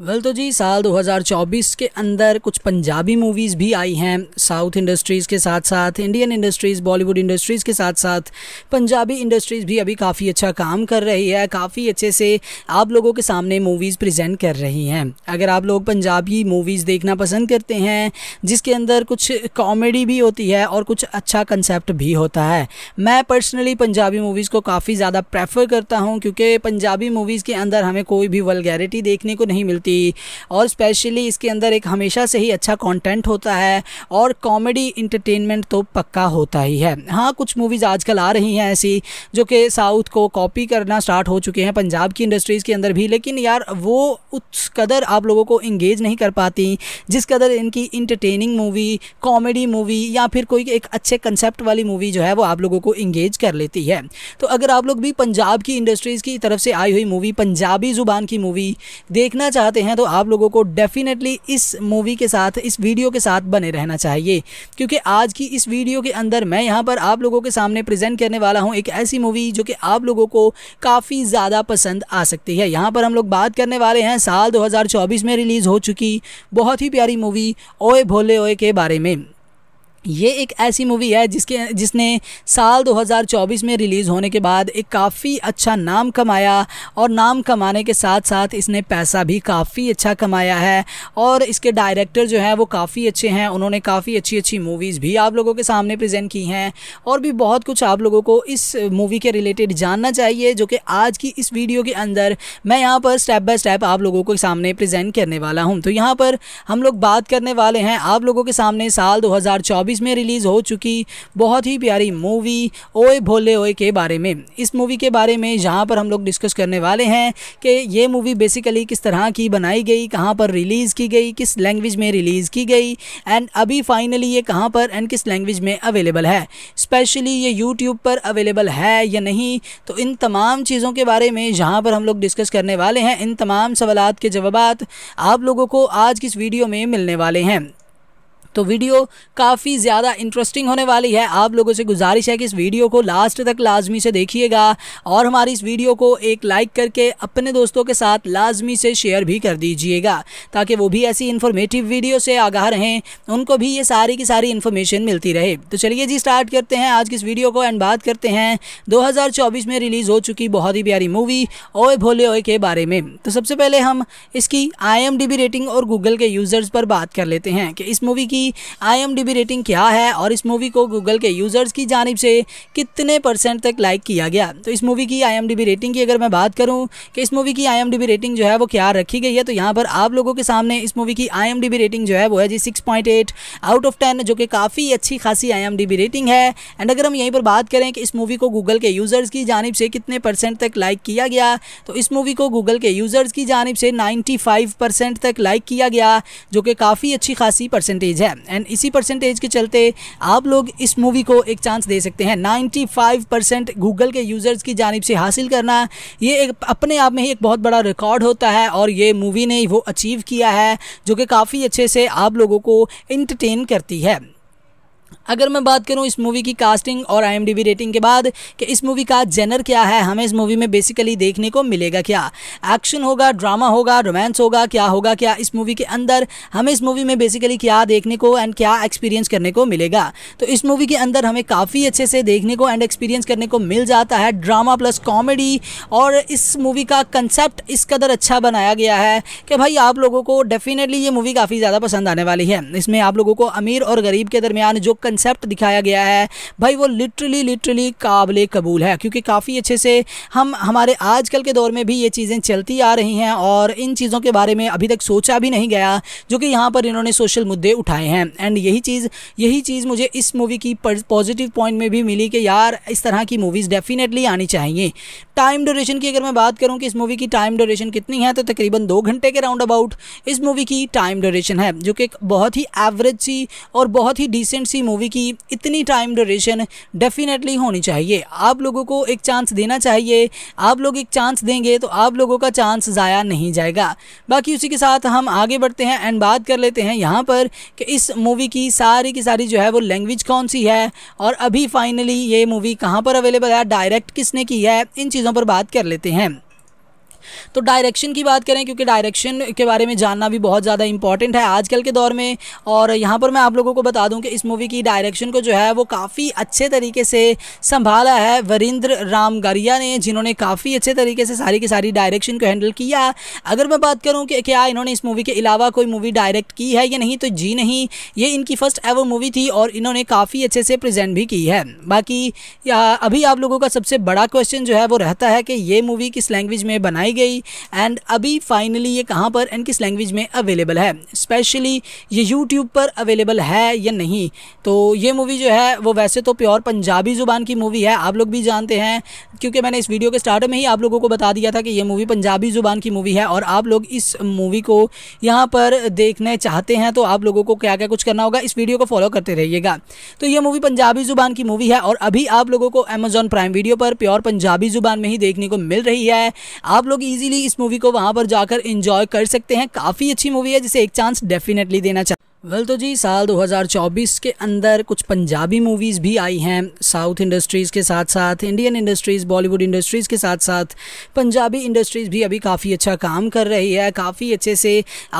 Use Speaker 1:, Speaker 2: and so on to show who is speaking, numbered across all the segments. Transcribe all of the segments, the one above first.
Speaker 1: well well, तो जी साल 2024 के अंदर कुछ पंजाबी मूवीज़ भी आई हैं साउथ इंडस्ट्रीज़ के साथ साथ इंडियन इंडस्ट्रीज़ बॉलीवुड इंडस्ट्रीज़ के साथ साथ पंजाबी इंडस्ट्रीज़ भी अभी काफ़ी अच्छा काम कर रही है काफ़ी अच्छे से आप लोगों के सामने मूवीज़ प्रेजेंट कर रही हैं अगर आप लोग पंजाबी मूवीज़ देखना पसंद करते हैं जिसके अंदर कुछ कॉमेडी भी होती है और कुछ अच्छा कंसेप्ट भी होता है मैं पर्सनली पंजाबी मूवीज़ को काफ़ी ज़्यादा प्रेफर करता हूँ क्योंकि पंजाबी मूवीज़ के अंदर हमें कोई भी वलगैरिटी देखने को नहीं मिलती मिलती और स्पेशली इसके अंदर एक हमेशा से ही अच्छा कंटेंट होता है और कॉमेडी इंटरटेनमेंट तो पक्का होता ही है हाँ कुछ मूवीज़ आजकल आ रही हैं ऐसी जो कि साउथ को कॉपी करना स्टार्ट हो चुके हैं पंजाब की इंडस्ट्रीज़ के अंदर भी लेकिन यार वो उस कदर आप लोगों को इंगेज नहीं कर पाती जिस कदर इनकी इंटरटेनिंग मूवी कॉमेडी मूवी या फिर कोई एक अच्छे कंसेप्ट वाली मूवी जो है वो आप लोगों को इंगेज कर लेती है तो अगर आप लोग भी पंजाब की इंडस्ट्रीज़ की तरफ से आई हुई मूवी पंजाबी ज़ुबान की मूवी देखना चाहते चाहते हैं तो आप लोगों को डेफिनेटली इस मूवी के साथ इस वीडियो के साथ बने रहना चाहिए क्योंकि आज की इस वीडियो के अंदर मैं यहाँ पर आप लोगों के सामने प्रेजेंट करने वाला हूँ एक ऐसी मूवी जो कि आप लोगों को काफ़ी ज़्यादा पसंद आ सकती है यहाँ पर हम लोग बात करने वाले हैं साल दो में रिलीज़ हो चुकी बहुत ही प्यारी मूवी ओए भोले ओए के बारे में ये एक ऐसी मूवी है जिसके जिसने साल 2024 में रिलीज़ होने के बाद एक काफ़ी अच्छा नाम कमाया और नाम कमाने के साथ साथ इसने पैसा भी काफ़ी अच्छा कमाया है और इसके डायरेक्टर जो हैं वो काफ़ी अच्छे हैं उन्होंने काफ़ी अच्छी अच्छी मूवीज़ भी आप लोगों के सामने प्रेजेंट की हैं और भी बहुत कुछ आप लोगों को इस मूवी के रिलेटेड जानना चाहिए जो कि आज की इस वीडियो के अंदर मैं यहाँ पर स्टेप बाय स्टेप आप लोगों के सामने प्रजेंट करने वाला हूँ तो यहाँ पर हम लोग बात करने वाले हैं आप लोगों के सामने साल दो 2024 में रिलीज़ हो चुकी बहुत ही प्यारी मूवी ओए भोले ओए के बारे में इस मूवी के बारे में जहाँ पर हम लोग डिस्कस करने वाले हैं कि ये मूवी बेसिकली किस तरह की बनाई गई कहाँ पर रिलीज़ की गई किस लैंग्वेज में रिलीज़ की गई एंड अभी फाइनली ये कहाँ पर एंड किस लैंग्वेज में अवेलेबल है स्पेशली ये यूट्यूब पर अवेलेबल है या नहीं तो इन तमाम चीज़ों के बारे में जहाँ पर हम लोग डिस्कस करने वाले हैं इन तमाम सवाल के जवाब आप लोगों को आज की इस वीडियो में मिलने वाले हैं तो वीडियो काफ़ी ज़्यादा इंटरेस्टिंग होने वाली है आप लोगों से गुजारिश है कि इस वीडियो को लास्ट तक लाजमी से देखिएगा और हमारी इस वीडियो को एक लाइक करके अपने दोस्तों के साथ लाजमी से शेयर भी कर दीजिएगा ताकि वो भी ऐसी इन्फॉर्मेटिव वीडियो से आगाह रहें उनको भी ये सारी की सारी इन्फॉर्मेशन मिलती रहे तो चलिए जी स्टार्ट करते हैं आज की इस वीडियो को एंड बात करते हैं दो में रिलीज़ हो चुकी बहुत ही प्यारी मूवी ओए भोले ओए के बारे में तो सबसे पहले हम इसकी आई रेटिंग और गूगल के यूज़र्स पर बात कर लेते हैं कि इस मूवी की की आई रेटिंग क्या है और इस मूवी को गूगल के यूज़र्स की जानब से कितने परसेंट तक लाइक किया गया तो इस मूवी की आई रेटिंग की अगर मैं बात करूँ कि इस मूवी की आई रेटिंग जो है वो क्या रखी गई है तो यहाँ पर आप लोगों के सामने इस मूवी की आई रेटिंग जो है वो है जी सिक्स आउट ऑफ टेन जो कि काफ़ी अच्छी खासी आईएमडीबी रेटिंग है एंड अगर हम यहीं पर बात करें कि इस मूवी को गूगल के यूज़र्स की जानब से कितने परसेंट तक लाइक किया गया तो इस मूवी को गूगल के यूज़र्स की जानब से परसेंट तक लाइक किया गया जो कि काफ़ी अच्छी खासी परसेंटेज है है एंड इसी परसेंटेज के चलते आप लोग इस मूवी को एक चांस दे सकते हैं 95 परसेंट गूगल के यूज़र्स की जानब से हासिल करना ये एक अपने आप में ही एक बहुत बड़ा रिकॉर्ड होता है और ये मूवी ने वो अचीव किया है जो कि काफ़ी अच्छे से आप लोगों को इंटरटेन करती है अगर मैं बात करूँ इस मूवी की कास्टिंग और आई रेटिंग के बाद कि इस मूवी का जेनर क्या है हमें इस मूवी में बेसिकली देखने को मिलेगा क्या एक्शन होगा ड्रामा होगा रोमांस होगा क्या होगा क्या इस मूवी के अंदर हमें इस मूवी में बेसिकली क्या देखने को एंड क्या एक्सपीरियंस करने को मिलेगा तो इस मूवी के अंदर हमें काफ़ी अच्छे से देखने को एंड एक्सपीरियंस करने को मिल जाता है ड्रामा प्लस कॉमेडी और इस मूवी का कंसेप्ट इस कदर अच्छा बनाया गया है कि भाई आप लोगों को डेफिनेटली ये मूवी काफ़ी ज़्यादा पसंद आने वाली है इसमें आप लोगों को अमीर और गरीब के दरमियान जो कंसेप्ट दिखाया गया है भाई वो लिटरली लिटरली काबिल कबूल है क्योंकि काफ़ी अच्छे से हम हमारे आजकल के दौर में भी ये चीज़ें चलती आ रही हैं और इन चीज़ों के बारे में अभी तक सोचा भी नहीं गया जो कि यहाँ पर इन्होंने सोशल मुद्दे उठाए हैं एंड यही चीज़ यही चीज़ मुझे इस मूवी की पॉजिटिव पॉइंट में भी मिली कि यार इस तरह की मूवीज़ डेफिनेटली आनी चाहिए टाइम ड्यूरेशन की अगर मैं बात करूँ कि इस मूवी की टाइम ड्यूरेशन कितनी है तो तकरीबन दो घंटे के राउंड अबाउट इस मूवी की टाइम ड्यूरेशन है जो कि बहुत ही एवरेज सी और बहुत ही डिसेंट सी मूवी मूवी की इतनी टाइम ड्यूरेशन डेफिनेटली होनी चाहिए आप लोगों को एक चांस देना चाहिए आप लोग एक चांस देंगे तो आप लोगों का चांस ज़ाया नहीं जाएगा बाकी उसी के साथ हम आगे बढ़ते हैं एंड बात कर लेते हैं यहाँ पर कि इस मूवी की सारी की सारी जो है वो लैंग्वेज कौन सी है और अभी फाइनली ये मूवी कहाँ पर अवेलेबल है डायरेक्ट किसने की है इन चीज़ों पर बात कर लेते हैं तो डायरेक्शन की बात करें क्योंकि डायरेक्शन के बारे में जानना भी बहुत ज़्यादा इंपॉर्टेंट है आजकल के दौर में और यहाँ पर मैं आप लोगों को बता दूँ कि इस मूवी की डायरेक्शन को जो है वो काफ़ी अच्छे तरीके से संभाला है वरिंद्र रामगरिया ने जिन्होंने काफ़ी अच्छे तरीके से सारी की सारी डायरेक्शन को हैंडल किया अगर मैं बात करूँ कि क्या इन्होंने इस मूवी के अलावा कोई मूवी डायरेक्ट की है या नहीं तो जी नहीं ये इनकी फ़र्स्ट एवर मूवी थी और इन्होंने काफ़ी अच्छे से प्रेजेंट भी की है बाकी अभी आप लोगों का सबसे बड़ा क्वेश्चन जो है वो रहता है कि ये मूवी किस लैंग्वेज में बनाई बनाई गई एंड अभी फाइनली ये कहाँ पर एंड किस लैंग्वेज में अवेलेबल है स्पेशली ये यूट्यूब पर अवेलेबल है या नहीं तो ये मूवी जो है वो वैसे तो प्योर पंजाबी ज़ुबान की मूवी है आप लोग भी जानते हैं क्योंकि मैंने इस वीडियो के स्टार्ट में ही आप लोगों को बता दिया था कि ये मूवी पंजाबी ज़ुबान की मूवी है और आप लोग इस मूवी को यहाँ पर देखने चाहते हैं तो आप लोगों को क्या क्या कुछ करना होगा इस वीडियो को फॉलो करते रहिएगा तो ये मूवी पंजाबी ज़ुबान की मूवी है और अभी आप लोगों को अमेजॉन प्राइम वीडियो पर प्योर पंजाबी ज़ुबान में ही देखने को मिल रही है आप लोग लोग इजीली इस मूवी को वहां पर जाकर एंजॉय कर सकते हैं काफ़ी अच्छी मूवी है जिसे एक चांस डेफिनेटली देना चाहिए वेल तो जी साल 2024 के अंदर कुछ पंजाबी मूवीज़ भी आई हैं साउथ इंडस्ट्रीज़ के साथ साथ इंडियन इंडस्ट्रीज़ बॉलीवुड इंडस्ट्रीज़ के साथ साथ पंजाबी इंडस्ट्रीज़ भी अभी काफ़ी अच्छा काम कर रही है काफ़ी अच्छे से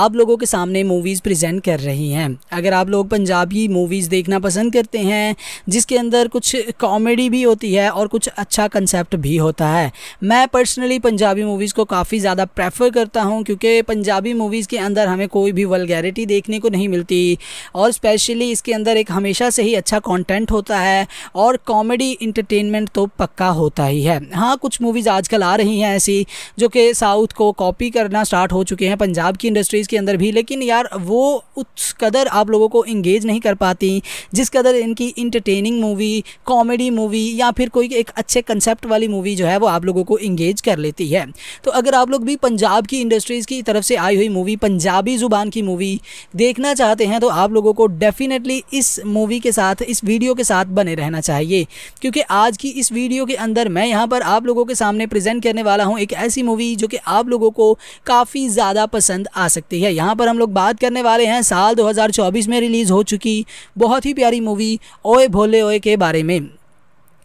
Speaker 1: आप लोगों के सामने मूवीज़ प्रेजेंट कर रही हैं अगर आप लोग पंजाबी मूवीज़ देखना पसंद करते हैं जिसके अंदर कुछ कॉमेडी भी होती है और कुछ अच्छा कंसेप्ट भी होता है मैं पर्सनली पंजाबी मूवीज़ को काफ़ी ज़्यादा प्रेफर करता हूँ क्योंकि पंजाबी मूवीज़ के अंदर हमें कोई भी वलगैरिटी देखने को नहीं मिलती होती और स्पेशली इसके अंदर एक हमेशा से ही अच्छा कंटेंट होता है और कॉमेडी इंटरटेनमेंट तो पक्का होता ही है हाँ कुछ मूवीज़ आजकल आ रही हैं ऐसी जो कि साउथ को कॉपी करना स्टार्ट हो चुके हैं पंजाब की इंडस्ट्रीज़ के अंदर भी लेकिन यार वो उस कदर आप लोगों को इंगेज नहीं कर पाती जिस कदर इनकी इंटरटेनिंग मूवी कॉमेडी मूवी या फिर कोई एक अच्छे कंसेप्ट वाली मूवी जो है वो आप लोगों को इंगेज कर लेती है तो अगर आप लोग भी पंजाब की इंडस्ट्रीज़ की तरफ से आई हुई मूवी पंजाबी ज़ुबान की मूवी देखना चाहते चाहते हैं तो आप लोगों को डेफिनेटली इस मूवी के साथ इस वीडियो के साथ बने रहना चाहिए क्योंकि आज की इस वीडियो के अंदर मैं यहाँ पर आप लोगों के सामने प्रेजेंट करने वाला हूँ एक ऐसी मूवी जो कि आप लोगों को काफ़ी ज़्यादा पसंद आ सकती है यहाँ पर हम लोग बात करने वाले हैं साल दो में रिलीज़ हो चुकी बहुत ही प्यारी मूवी ओए भोले ओए के बारे में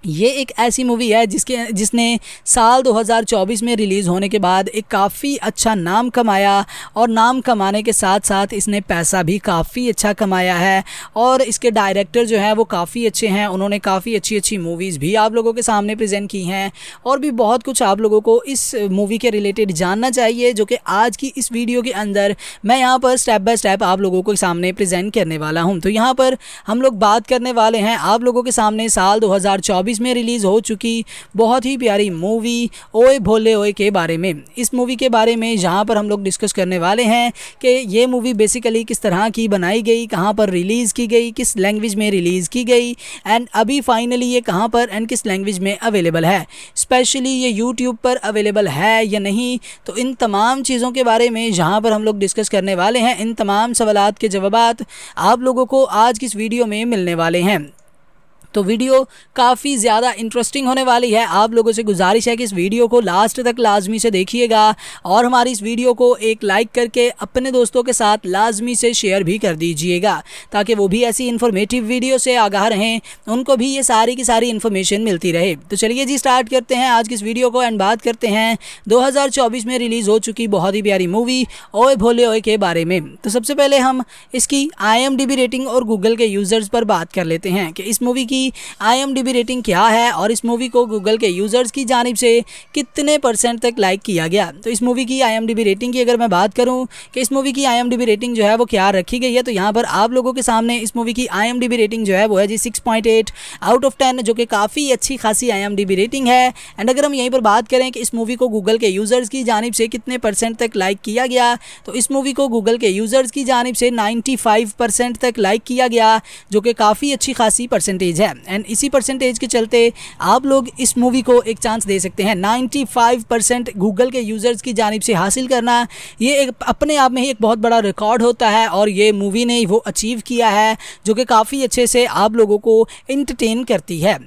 Speaker 1: ये एक ऐसी मूवी है जिसके जिसने साल 2024 में रिलीज़ होने के बाद एक काफ़ी अच्छा नाम कमाया और नाम कमाने के साथ साथ इसने पैसा भी काफ़ी अच्छा कमाया है और इसके डायरेक्टर जो हैं वो काफ़ी अच्छे हैं उन्होंने काफ़ी अच्छी अच्छी मूवीज़ भी आप लोगों के सामने प्रेजेंट की हैं और भी बहुत कुछ आप लोगों को इस मूवी के रिलेटेड जानना चाहिए जो कि आज की इस वीडियो के अंदर मैं यहाँ पर स्टेप बाय स्टेप आप लोगों के सामने प्रजेंट करने वाला हूँ तो यहाँ पर हम लोग बात करने वाले हैं आप लोगों के सामने साल दो 1990s में रिलीज़ हो चुकी बहुत ही प्यारी मूवी ओए भोले ओए के बारे में इस मूवी के बारे में जहाँ पर हम लोग डिस्कस करने वाले हैं कि ये मूवी बेसिकली किस तरह की बनाई गई कहाँ पर रिलीज़ की गई किस लैंग्वेज में रिलीज़ की गई एंड अभी फाइनली ये कहाँ पर एंड किस लैंग्वेज में अवेलेबल है स्पेशली ये यूट्यूब पर अवेलेबल है या नहीं तो इन तमाम चीज़ों के बारे में जहाँ पर हम लोग डिस्कस करने वाले हैं इन तमाम सवाल के जवाब आप लोगों को आज की इस वीडियो में मिलने वाले हैं तो वीडियो काफ़ी ज़्यादा इंटरेस्टिंग होने वाली है आप लोगों से गुजारिश है कि इस वीडियो को लास्ट तक लाजमी से देखिएगा और हमारी इस वीडियो को एक लाइक करके अपने दोस्तों के साथ लाजमी से शेयर भी कर दीजिएगा ताकि वो भी ऐसी इन्फॉर्मेटिव वीडियो से आगाह रहें उनको भी ये सारी की सारी इन्फॉर्मेशन मिलती रहे तो चलिए जी स्टार्ट करते हैं आज की इस वीडियो को एंड बात करते हैं 2024 में रिलीज़ हो चुकी बहुत ही प्यारी मूवी ओए भोले ओए के बारे में तो सबसे पहले हम इसकी आई रेटिंग और गूगल के यूज़र्स पर बात कर लेते हैं कि इस मूवी की की आई रेटिंग क्या है और इस मूवी को गूगल के यूज़र्स की जानब से कितने परसेंट तक लाइक किया गया तो इस मूवी की आई रेटिंग की अगर मैं बात करूँ कि इस मूवी की आई रेटिंग जो है वो क्या रखी गई है तो यहाँ पर आप लोगों के सामने इस मूवी की आई रेटिंग जो है वो है जी सिक्स आउट ऑफ टेन जो कि काफ़ी अच्छी खासी आई रेटिंग है एंड अगर हम यहीं पर बात करें कि इस मूवी को गूगल के यूज़र्स की जानब से कितने परसेंट तक लाइक किया गया तो इस मूवी को गूगल के यूज़र्स की जानब से 95 परसेंट तक लाइक किया गया जो कि काफ़ी अच्छी खासी परसेंटेज है एंड इसी परसेंटेज के चलते आप लोग इस मूवी को एक चांस दे सकते हैं 95 परसेंट गूगल के यूज़र्स की जानब से हासिल करना ये एक अपने आप में ही एक बहुत बड़ा रिकॉर्ड होता है और ये मूवी ने वो अचीव किया है जो कि काफ़ी अच्छे से आप लोगों को इंटरटेन करती है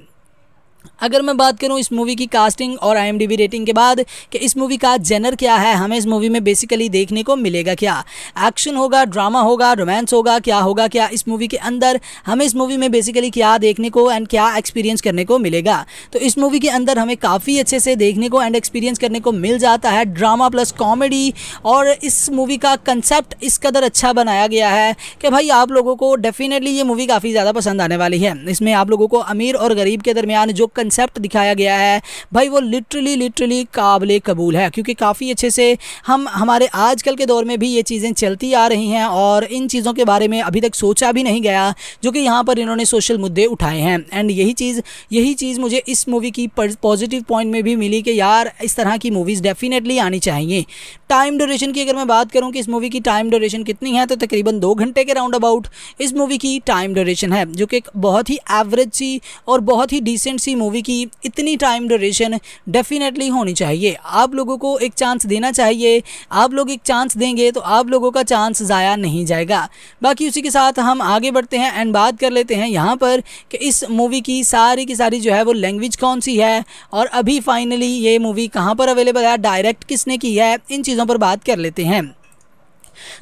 Speaker 1: अगर मैं बात करूँ इस मूवी की कास्टिंग और आई रेटिंग के बाद कि इस मूवी का जेनर क्या है हमें इस मूवी में बेसिकली देखने को मिलेगा क्या एक्शन होगा ड्रामा होगा रोमांस होगा क्या होगा क्या इस मूवी के अंदर हमें इस मूवी में बेसिकली क्या देखने को एंड क्या एक्सपीरियंस करने को मिलेगा तो इस मूवी के अंदर हमें काफ़ी अच्छे से देखने को एंड एक्सपीरियंस करने को मिल जाता है ड्रामा प्लस कॉमेडी और इस मूवी का कंसेप्ट इस कदर अच्छा बनाया गया है कि भाई आप लोगों को डेफिनेटली ये मूवी काफ़ी ज़्यादा पसंद आने वाली है इसमें आप लोगों को अमीर और गरीब के दरमियान जो कन कंसेप्ट दिखाया गया है भाई वो लिटरली लिटरली काबिल कबूल है क्योंकि काफ़ी अच्छे से हम हमारे आजकल के दौर में भी ये चीज़ें चलती आ रही हैं और इन चीज़ों के बारे में अभी तक सोचा भी नहीं गया जो कि यहाँ पर इन्होंने सोशल मुद्दे उठाए हैं एंड यही चीज़ यही चीज़ मुझे इस मूवी की पॉजिटिव पॉइंट में भी मिली कि यार इस तरह की मूवीज़ डेफिनेटली आनी चाहिए टाइम ड्यूरेशन की अगर मैं बात करूँ कि इस मूवी की टाइम ड्यूरेशन कितनी है तो तकरीबन दो घंटे के राउंड अबाउट इस मूवी की टाइम ड्यूरेशन है जो कि बहुत ही एवरेज सी और बहुत ही डिसेंट सी मूवी मूवी की इतनी टाइम ड्यूरेशन डेफिनेटली होनी चाहिए आप लोगों को एक चांस देना चाहिए आप लोग एक चांस देंगे तो आप लोगों का चांस ज़ाया नहीं जाएगा बाकी उसी के साथ हम आगे बढ़ते हैं एंड बात कर लेते हैं यहाँ पर कि इस मूवी की सारी की सारी जो है वो लैंग्वेज कौन सी है और अभी फाइनली ये मूवी कहाँ पर अवेलेबल है डायरेक्ट किसने की है इन चीज़ों पर बात कर लेते हैं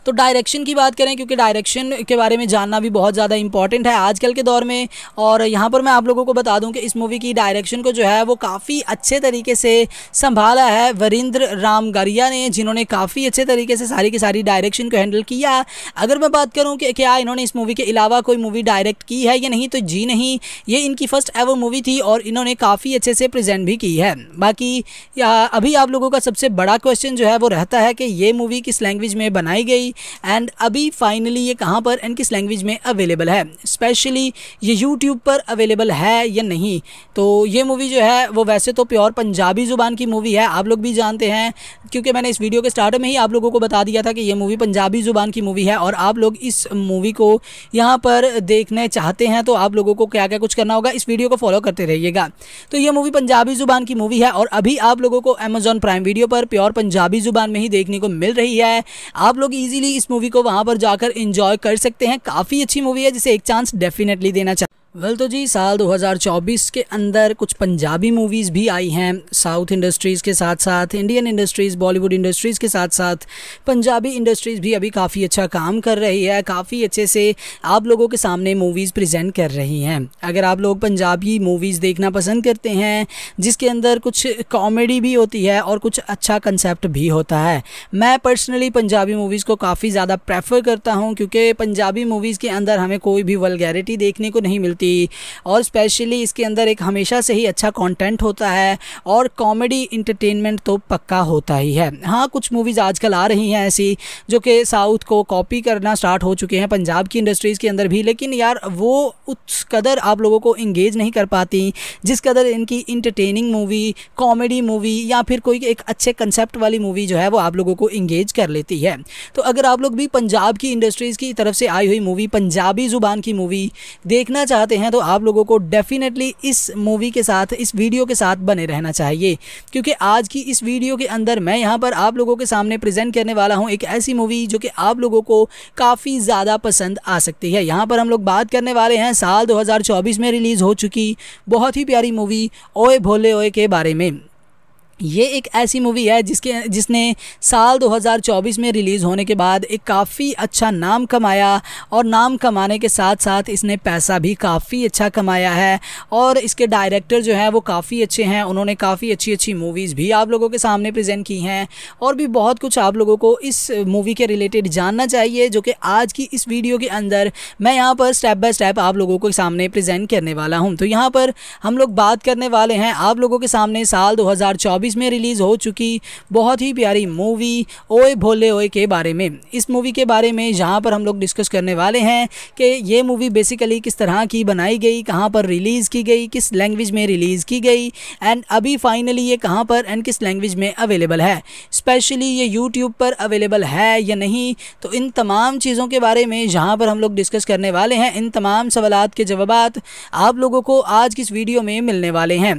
Speaker 1: तो डायरेक्शन की बात करें क्योंकि डायरेक्शन के बारे में जानना भी बहुत ज़्यादा इंपॉर्टेंट है आजकल के दौर में और यहाँ पर मैं आप लोगों को बता दूँ कि इस मूवी की डायरेक्शन को जो है वो काफ़ी अच्छे तरीके से संभाला है वरिंद्र राम ने जिन्होंने काफ़ी अच्छे तरीके से सारी की सारी डायरेक्शन को हैंडल किया अगर मैं बात करूँ कि क्या इन्होंने इस मूवी के अलावा कोई मूवी डायरेक्ट की है या नहीं तो जी नहीं ये इनकी फ़र्स्ट एवर मूवी थी और इन्होंने काफ़ी अच्छे से प्रेजेंट भी की है बाकी अभी आप लोगों का सबसे बड़ा क्वेश्चन जो है वो रहता है कि ये मूवी किस लैंग्वेज में बनाई गई एंड अभी फाइनली ये कहाँ पर एंड किस लैंग्वेज में अवेलेबल है स्पेशली ये यूट्यूब पर अवेलेबल है या नहीं तो ये मूवी जो है वो वैसे तो प्योर पंजाबी ज़ुबान की मूवी है आप लोग भी जानते हैं क्योंकि मैंने इस वीडियो के स्टार्ट में ही आप लोगों को बता दिया था कि ये मूवी पंजाबी ज़ुबान की मूवी है और आप लोग इस मूवी को यहाँ पर देखने चाहते हैं तो आप लोगों को क्या क्या कुछ करना होगा इस वीडियो को फॉलो करते रहिएगा तो ये मूवी पंजाबी ज़ुबान की मूवी है और अभी आप लोगों को अमेजॉन प्राइम वीडियो पर प्योर पंजाबी ज़ुबान में ही देखने को मिल रही है आप लोग इजीली इस मूवी को वहां पर जाकर इंजॉय कर सकते हैं काफ़ी अच्छी मूवी है जिसे एक चांस डेफिनेटली देना चाहिए वेल तो जी साल 2024 के अंदर कुछ पंजाबी मूवीज़ भी आई हैं साउथ इंडस्ट्रीज़ के साथ साथ इंडियन इंडस्ट्रीज़ बॉलीवुड इंडस्ट्रीज़ के साथ साथ पंजाबी इंडस्ट्रीज़ भी अभी काफ़ी अच्छा काम कर रही है काफ़ी अच्छे से आप लोगों के सामने मूवीज़ प्रेजेंट कर रही हैं अगर आप लोग पंजाबी मूवीज़ देखना पसंद करते हैं जिसके अंदर कुछ कॉमेडी भी होती है और कुछ अच्छा कंसेप्ट भी होता है मैं पर्सनली पंजाबी मूवीज़ को काफ़ी ज़्यादा प्रेफर करता हूँ क्योंकि पंजाबी मूवीज़ के अंदर हमें कोई भी वलगैरिटी देखने को नहीं मिलती होती और स्पेशली इसके अंदर एक हमेशा से ही अच्छा कंटेंट होता है और कॉमेडी इंटरटेनमेंट तो पक्का होता ही है हाँ कुछ मूवीज़ आजकल आ रही हैं ऐसी जो कि साउथ को कॉपी करना स्टार्ट हो चुके हैं पंजाब की इंडस्ट्रीज़ के अंदर भी लेकिन यार वो उस कदर आप लोगों को इंगेज नहीं कर पाती जिस कदर इनकी इंटरटेनिंग मूवी कॉमेडी मूवी या फिर कोई एक अच्छे कंसेप्ट वाली मूवी जो है वो आप लोगों को इंगेज कर लेती है तो अगर आप लोग भी पंजाब की इंडस्ट्रीज़ की तरफ से आई हुई मूवी पंजाबी ज़ुबान की मूवी देखना चाहते चाहते हैं तो आप लोगों को डेफिनेटली इस मूवी के साथ इस वीडियो के साथ बने रहना चाहिए क्योंकि आज की इस वीडियो के अंदर मैं यहाँ पर आप लोगों के सामने प्रेजेंट करने वाला हूँ एक ऐसी मूवी जो कि आप लोगों को काफ़ी ज़्यादा पसंद आ सकती है यहाँ पर हम लोग बात करने वाले हैं साल दो में रिलीज़ हो चुकी बहुत ही प्यारी मूवी ओए भोले ओए के बारे में ये एक ऐसी मूवी है जिसके जिसने साल 2024 में रिलीज़ होने के बाद एक काफ़ी अच्छा नाम कमाया और नाम कमाने के साथ साथ इसने पैसा भी काफ़ी अच्छा कमाया है और इसके डायरेक्टर जो हैं वो काफ़ी अच्छे हैं उन्होंने काफ़ी अच्छी अच्छी मूवीज़ भी आप लोगों के सामने प्रेजेंट की हैं और भी बहुत कुछ आप लोगों को इस मूवी के रिलेटेड जानना चाहिए जो कि आज की इस वीडियो के अंदर मैं यहाँ पर स्टेप बाय स्टेप आप लोगों के सामने प्रजेंट करने वाला हूँ तो यहाँ पर हम लोग बात करने वाले हैं आप लोगों के सामने साल दो 2024 में रिलीज़ हो चुकी बहुत ही प्यारी मूवी ओए भोले ओए के बारे में इस मूवी के बारे में जहाँ पर हम लोग डिस्कस करने वाले हैं कि ये मूवी बेसिकली किस तरह की बनाई गई कहाँ पर रिलीज़ की गई किस लैंग्वेज में रिलीज़ की गई एंड अभी फाइनली ये कहाँ पर एंड किस लैंग्वेज में अवेलेबल है स्पेशली ये यूट्यूब पर अवेलेबल है या नहीं तो इन तमाम चीज़ों के बारे में जहाँ पर हम लोग डिस्कस करने वाले हैं इन तमाम सवाल के जवाब आप लोगों को आज की इस वीडियो में मिलने वाले हैं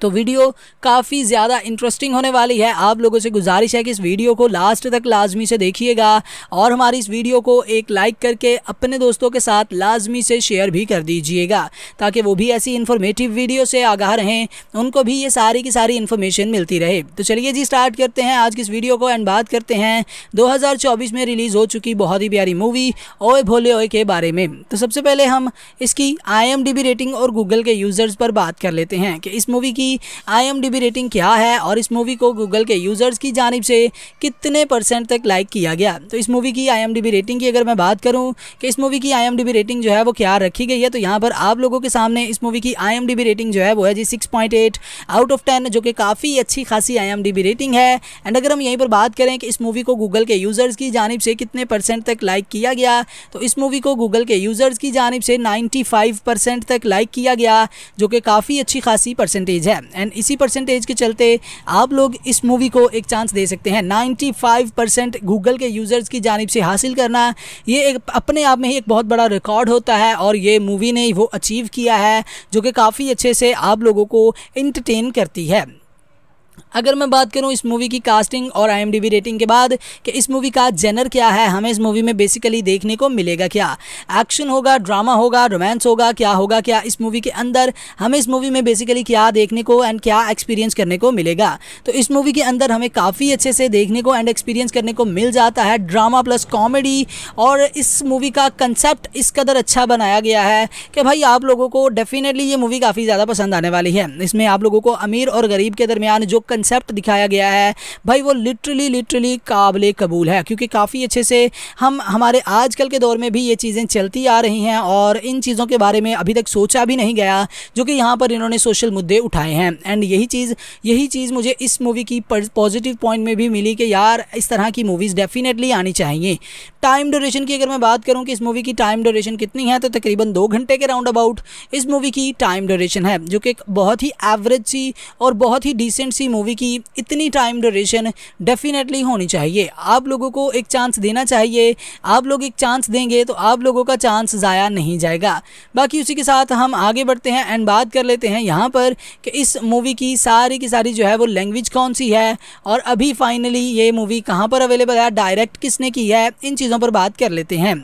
Speaker 1: तो वीडियो काफ़ी ज़्यादा इंटरेस्टिंग होने वाली है आप लोगों से गुजारिश है कि इस वीडियो को लास्ट तक लाजमी से देखिएगा और हमारी इस वीडियो को एक लाइक करके अपने दोस्तों के साथ लाजमी से शेयर भी कर दीजिएगा ताकि वो भी ऐसी इन्फॉर्मेटिव वीडियो से आगाह रहें उनको भी ये सारी की सारी इन्फॉर्मेशन मिलती रहे तो चलिए जी स्टार्ट करते हैं आज की इस वीडियो को एंड बात करते हैं दो में रिलीज़ हो चुकी बहुत ही प्यारी मूवी ओए भोले ओए के बारे में तो सबसे पहले हम इसकी आई रेटिंग और गूगल के यूज़र्स पर बात कर लेते हैं कि इस मूवी की की आईएमडीबी रेटिंग क्या है और इस मूवी को गूगल के यूज़र्स की जानब से कितने परसेंट तक लाइक किया गया तो इस मूवी की आई रेटिंग की अगर मैं बात करूँ कि इस मूवी की आई रेटिंग जो है वो क्या रखी गई है तो यहाँ पर आप लोगों के सामने इस मूवी की आई रेटिंग जो है वो है जी सिक्स आउट ऑफ टेन जो कि काफ़ी अच्छी खासी आईएमडीबी रेटिंग है एंड अगर हम यहीं पर बात करें कि इस मूवी को गूगल के यूज़र्स की जानब से कितने परसेंट तक लाइक किया गया तो इस मूवी को गूगल के यूज़र्स की जानब से परसेंट तक लाइक किया गया जो कि काफ़ी अच्छी खासी परसेंटेज है है एंड इसी परसेंटेज के चलते आप लोग इस मूवी को एक चांस दे सकते हैं 95 परसेंट गूगल के यूज़र्स की जानब से हासिल करना ये एक अपने आप में ही एक बहुत बड़ा रिकॉर्ड होता है और ये मूवी ने वो अचीव किया है जो कि काफ़ी अच्छे से आप लोगों को इंटरटेन करती है अगर मैं बात करूं इस मूवी की कास्टिंग और आईएमडीबी रेटिंग के बाद कि इस मूवी का जेनर क्या है हमें इस मूवी में बेसिकली देखने को मिलेगा क्या एक्शन होगा ड्रामा होगा रोमांस होगा क्या होगा क्या इस मूवी के अंदर हमें इस मूवी में बेसिकली क्या देखने को एंड क्या एक्सपीरियंस करने को मिलेगा तो इस मूवी के अंदर हमें काफ़ी अच्छे से देखने को एंड एक्सपीरियंस करने को मिल जाता है ड्रामा प्लस कॉमेडी और इस मूवी का कंसेप्ट इस कदर अच्छा बनाया गया है कि भाई आप लोगों को डेफिनेटली ये मूवी काफ़ी ज़्यादा पसंद आने वाली है इसमें आप लोगों को अमीर और गरीब के दरमियान जो कंसेप्ट दिखाया गया है भाई वो लिटरली लिटरली काबिल कबूल है क्योंकि काफ़ी अच्छे से हम हमारे आजकल के दौर में भी ये चीज़ें चलती आ रही हैं और इन चीज़ों के बारे में अभी तक सोचा भी नहीं गया जो कि यहाँ पर इन्होंने सोशल मुद्दे उठाए हैं एंड यही चीज़ यही चीज़ मुझे इस मूवी की पॉजिटिव पॉइंट में भी मिली कि यार इस तरह की मूवीज़ डेफिनेटली आनी चाहिए टाइम ड्यूरेशन की अगर मैं बात करूँ कि इस मूवी की टाइम ड्यूरेशन कितनी है तो तकरीबन दो घंटे के राउंड अबाउट इस मूवी की टाइम ड्यूरेशन है जो कि बहुत ही एवरेज सी और बहुत ही डिसेंट सी मूवी की इतनी टाइम ड्यूरेशन डेफिनेटली होनी चाहिए आप लोगों को एक चांस देना चाहिए आप लोग एक चांस देंगे तो आप लोगों का चांस ज़ाया नहीं जाएगा बाकी उसी के साथ हम आगे बढ़ते हैं एंड बात कर लेते हैं यहाँ पर कि इस मूवी की सारी की सारी जो है वो लैंग्वेज कौन सी है और अभी फाइनली ये मूवी कहाँ पर अवेलेबल है डायरेक्ट किसने की है इन चीज़ों पर बात कर लेते हैं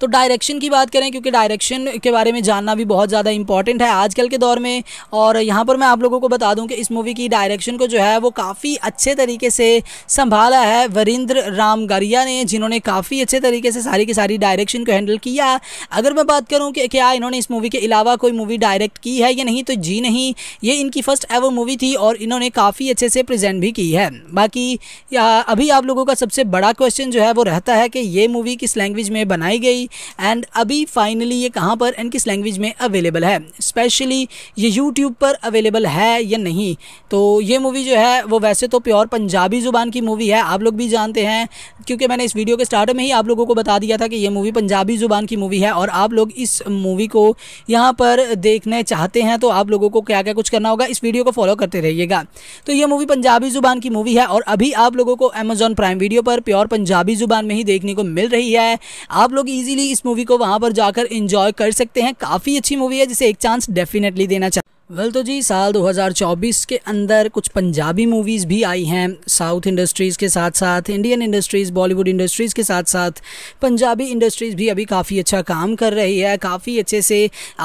Speaker 1: तो डायरेक्शन की बात करें क्योंकि डायरेक्शन के बारे में जानना भी बहुत ज़्यादा इंपॉर्टेंट है आजकल के दौर में और यहाँ पर मैं आप लोगों को बता दूँ कि इस मूवी की डायरेक्शन को जो है वो काफ़ी अच्छे तरीके से संभाला है वरिंद्र रामगरिया ने जिन्होंने काफ़ी अच्छे तरीके से सारी की सारी डायरेक्शन को हैंडल किया अगर मैं बात करूँ कि क्या इन्होंने इस मूवी के अलावा कोई मूवी डायरेक्ट की है या नहीं तो जी नहीं ये इनकी फ़र्स्ट एवर मूवी थी और इन्होंने काफ़ी अच्छे से प्रेजेंट भी की है बाकी अभी आप लोगों का सबसे बड़ा क्वेश्चन जो है वो रहता है कि ये मूवी किस लैंग्वेज में बनाई बनाई गई एंड अभी फाइनली ये कहाँ पर एंड किस लैंग्वेज में अवेलेबल है स्पेशली ये यूट्यूब पर अवेलेबल है या नहीं तो ये मूवी जो है वो वैसे तो प्योर पंजाबी ज़ुबान की मूवी है आप लोग भी जानते हैं क्योंकि मैंने इस वीडियो के स्टार्ट में ही आप लोगों को बता दिया था कि ये मूवी पंजाबी ज़ुबान की मूवी है और आप लोग इस मूवी को यहाँ पर देखने चाहते हैं तो आप लोगों को क्या क्या कुछ करना होगा इस वीडियो को फॉलो करते रहिएगा तो ये मूवी पंजाबी ज़ुबान की मूवी है और अभी आप लोगों को अमेजॉन प्राइम वीडियो पर प्योर पंजाबी ज़ुबान में ही देखने को मिल रही है आप लोग लोग इजीली इस मूवी को वहां पर जाकर एंजॉय कर सकते हैं काफ़ी अच्छी मूवी है जिसे एक चांस डेफिनेटली देना चाहिए वेल तो जी साल 2024 के अंदर कुछ पंजाबी मूवीज़ भी आई हैं साउथ इंडस्ट्रीज़ के साथ साथ इंडियन इंडस्ट्रीज़ बॉलीवुड इंडस्ट्रीज़ के साथ साथ पंजाबी इंडस्ट्रीज़ भी अभी काफ़ी अच्छा काम कर रही है काफ़ी अच्छे से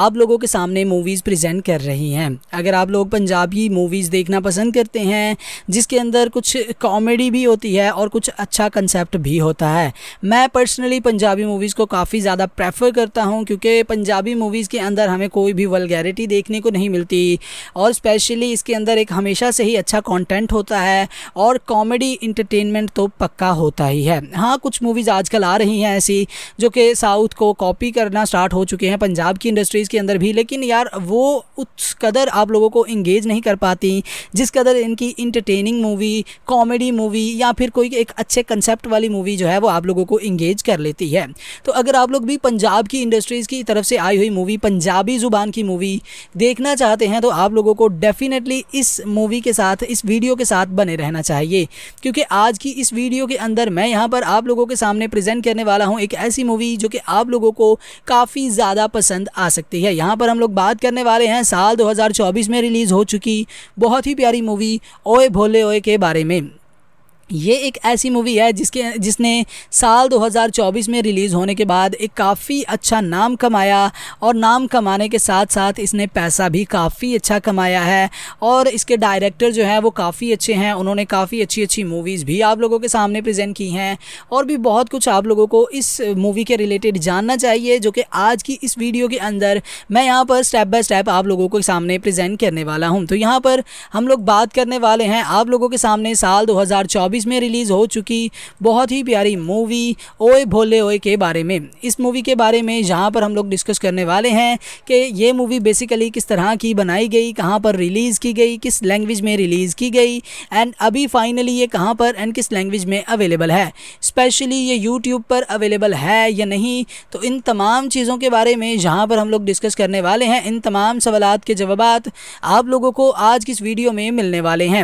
Speaker 1: आप लोगों के सामने मूवीज़ प्रेजेंट कर रही हैं अगर आप लोग पंजाबी मूवीज़ देखना पसंद करते हैं जिसके अंदर कुछ कॉमेडी भी होती है और कुछ अच्छा कंसेप्ट भी होता है मैं पर्सनली पंजाबी मूवीज़ को काफ़ी ज़्यादा प्रेफर करता हूँ क्योंकि पंजाबी मूवीज़ के अंदर हमें कोई भी वलगैरिटी देखने को नहीं मिलती थी और स्पेशली इसके अंदर एक हमेशा से ही अच्छा कंटेंट होता है और कॉमेडी इंटरटेनमेंट तो पक्का होता ही है हाँ कुछ मूवीज़ आजकल आ रही हैं ऐसी जो कि साउथ को कॉपी करना स्टार्ट हो चुके हैं पंजाब की इंडस्ट्रीज़ के अंदर भी लेकिन यार वो उस कदर आप लोगों को इंगेज नहीं कर पाती जिस कदर इनकी इंटरटेनिंग मूवी कॉमेडी मूवी या फिर कोई एक अच्छे कंसेप्ट वाली मूवी जो है वो आप लोगों को इंगेज कर लेती है तो अगर आप लोग भी पंजाब की इंडस्ट्रीज़ की तरफ से आई हुई मूवी पंजाबी ज़ुबान की मूवी देखना चाहते चाहते हैं तो आप लोगों को डेफिनेटली इस मूवी के साथ इस वीडियो के साथ बने रहना चाहिए क्योंकि आज की इस वीडियो के अंदर मैं यहाँ पर आप लोगों के सामने प्रेजेंट करने वाला हूँ एक ऐसी मूवी जो कि आप लोगों को काफ़ी ज़्यादा पसंद आ सकती है यहाँ पर हम लोग बात करने वाले हैं साल दो में रिलीज़ हो चुकी बहुत ही प्यारी मूवी ओए भोले ओए के बारे में ये एक ऐसी मूवी है जिसके जिसने साल 2024 में रिलीज़ होने के बाद एक काफ़ी अच्छा नाम कमाया और नाम कमाने के साथ साथ इसने पैसा भी काफ़ी अच्छा कमाया है और इसके डायरेक्टर जो हैं वो काफ़ी अच्छे हैं उन्होंने काफ़ी अच्छी अच्छी मूवीज़ भी आप लोगों के सामने प्रेजेंट की हैं और भी बहुत कुछ आप लोगों को इस मूवी के रिलेटेड जानना चाहिए जो कि आज की इस वीडियो के अंदर मैं यहाँ पर स्टेप बाय स्टेप आप लोगों के सामने प्रजेंट करने वाला हूँ तो यहाँ पर हम लोग बात करने वाले हैं आप लोगों के सामने साल दो 2024 में रिलीज़ हो चुकी बहुत ही प्यारी मूवी ओए भोले ओए के बारे में इस मूवी के बारे में जहाँ पर हम लोग डिस्कस करने वाले हैं कि ये मूवी बेसिकली किस तरह की बनाई गई कहाँ पर रिलीज़ की गई किस लैंग्वेज में रिलीज़ की गई एंड अभी फाइनली ये कहाँ पर एंड किस लैंग्वेज में अवेलेबल है स्पेशली ये यूट्यूब पर अवेलेबल है या नहीं तो इन तमाम चीज़ों के बारे में जहाँ पर हम लोग डिस्कस करने वाले हैं इन तमाम सवाल के जवाब आप लोगों को आज की इस वीडियो में मिलने वाले हैं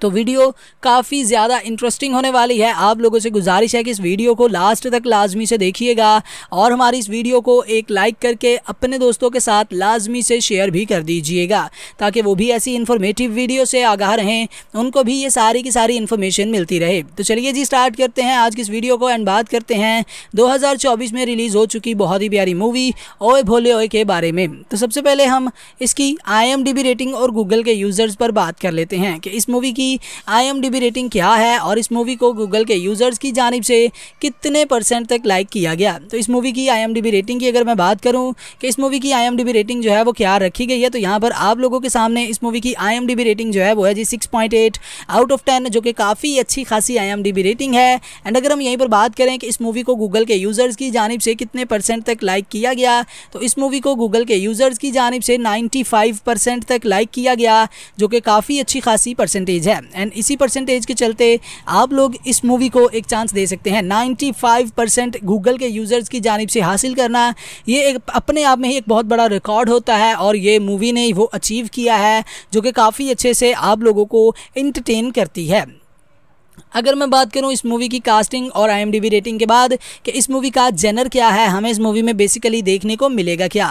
Speaker 1: तो वीडियो काफ़ी ज़्यादा इंटरेस्टिंग होने वाली है आप लोगों से गुजारिश है कि इस वीडियो को लास्ट तक लाजमी से देखिएगा और हमारी इस वीडियो को एक लाइक करके अपने दोस्तों के साथ लाजमी से शेयर भी कर दीजिएगा ताकि वो भी ऐसी इन्फॉर्मेटिव वीडियो से आगाह रहें उनको भी ये सारी की सारी इन्फॉर्मेशन मिलती रहे तो चलिए जी स्टार्ट करते हैं आज की इस वीडियो को एंड बात करते हैं दो में रिलीज़ हो चुकी बहुत ही प्यारी मूवी ओए भोले ओए के बारे में तो सबसे पहले हम इसकी आई रेटिंग और गूगल के यूज़र्स पर बात कर लेते हैं कि इस मूवी की की आई रेटिंग क्या है और इस मूवी को गूगल के यूज़र्स की जानब से कितने परसेंट तक लाइक किया गया तो इस मूवी की आई रेटिंग की अगर मैं बात करूँ कि इस मूवी की आई रेटिंग जो है वो क्या रखी गई है तो यहाँ पर आप लोगों के सामने इस मूवी की आई रेटिंग जो है वो है जी सिक्स आउट ऑफ टेन जो कि काफ़ी अच्छी खासी आई रेटिंग है एंड अगर हम यहीं पर बात करें कि इस मूवी को गूगल के यूज़र्स की जानब से कितने परसेंट तक लाइक किया गया तो इस मूवी को गूगल के यूज़र्स की जानब से 95 परसेंट तक लाइक किया गया जो कि काफ़ी अच्छी खासी परसेंटेज है है एंड इसी परसेंटेज के चलते आप लोग इस मूवी को एक चांस दे सकते हैं 95 परसेंट गूगल के यूज़र्स की जानब से हासिल करना ये एक अपने आप में ही एक बहुत बड़ा रिकॉर्ड होता है और ये मूवी ने वो अचीव किया है जो कि काफ़ी अच्छे से आप लोगों को इंटरटेन करती है अगर मैं बात करूं इस मूवी की कास्टिंग और आई रेटिंग के बाद कि इस मूवी का जेनर क्या है हमें इस मूवी में बेसिकली देखने को मिलेगा क्या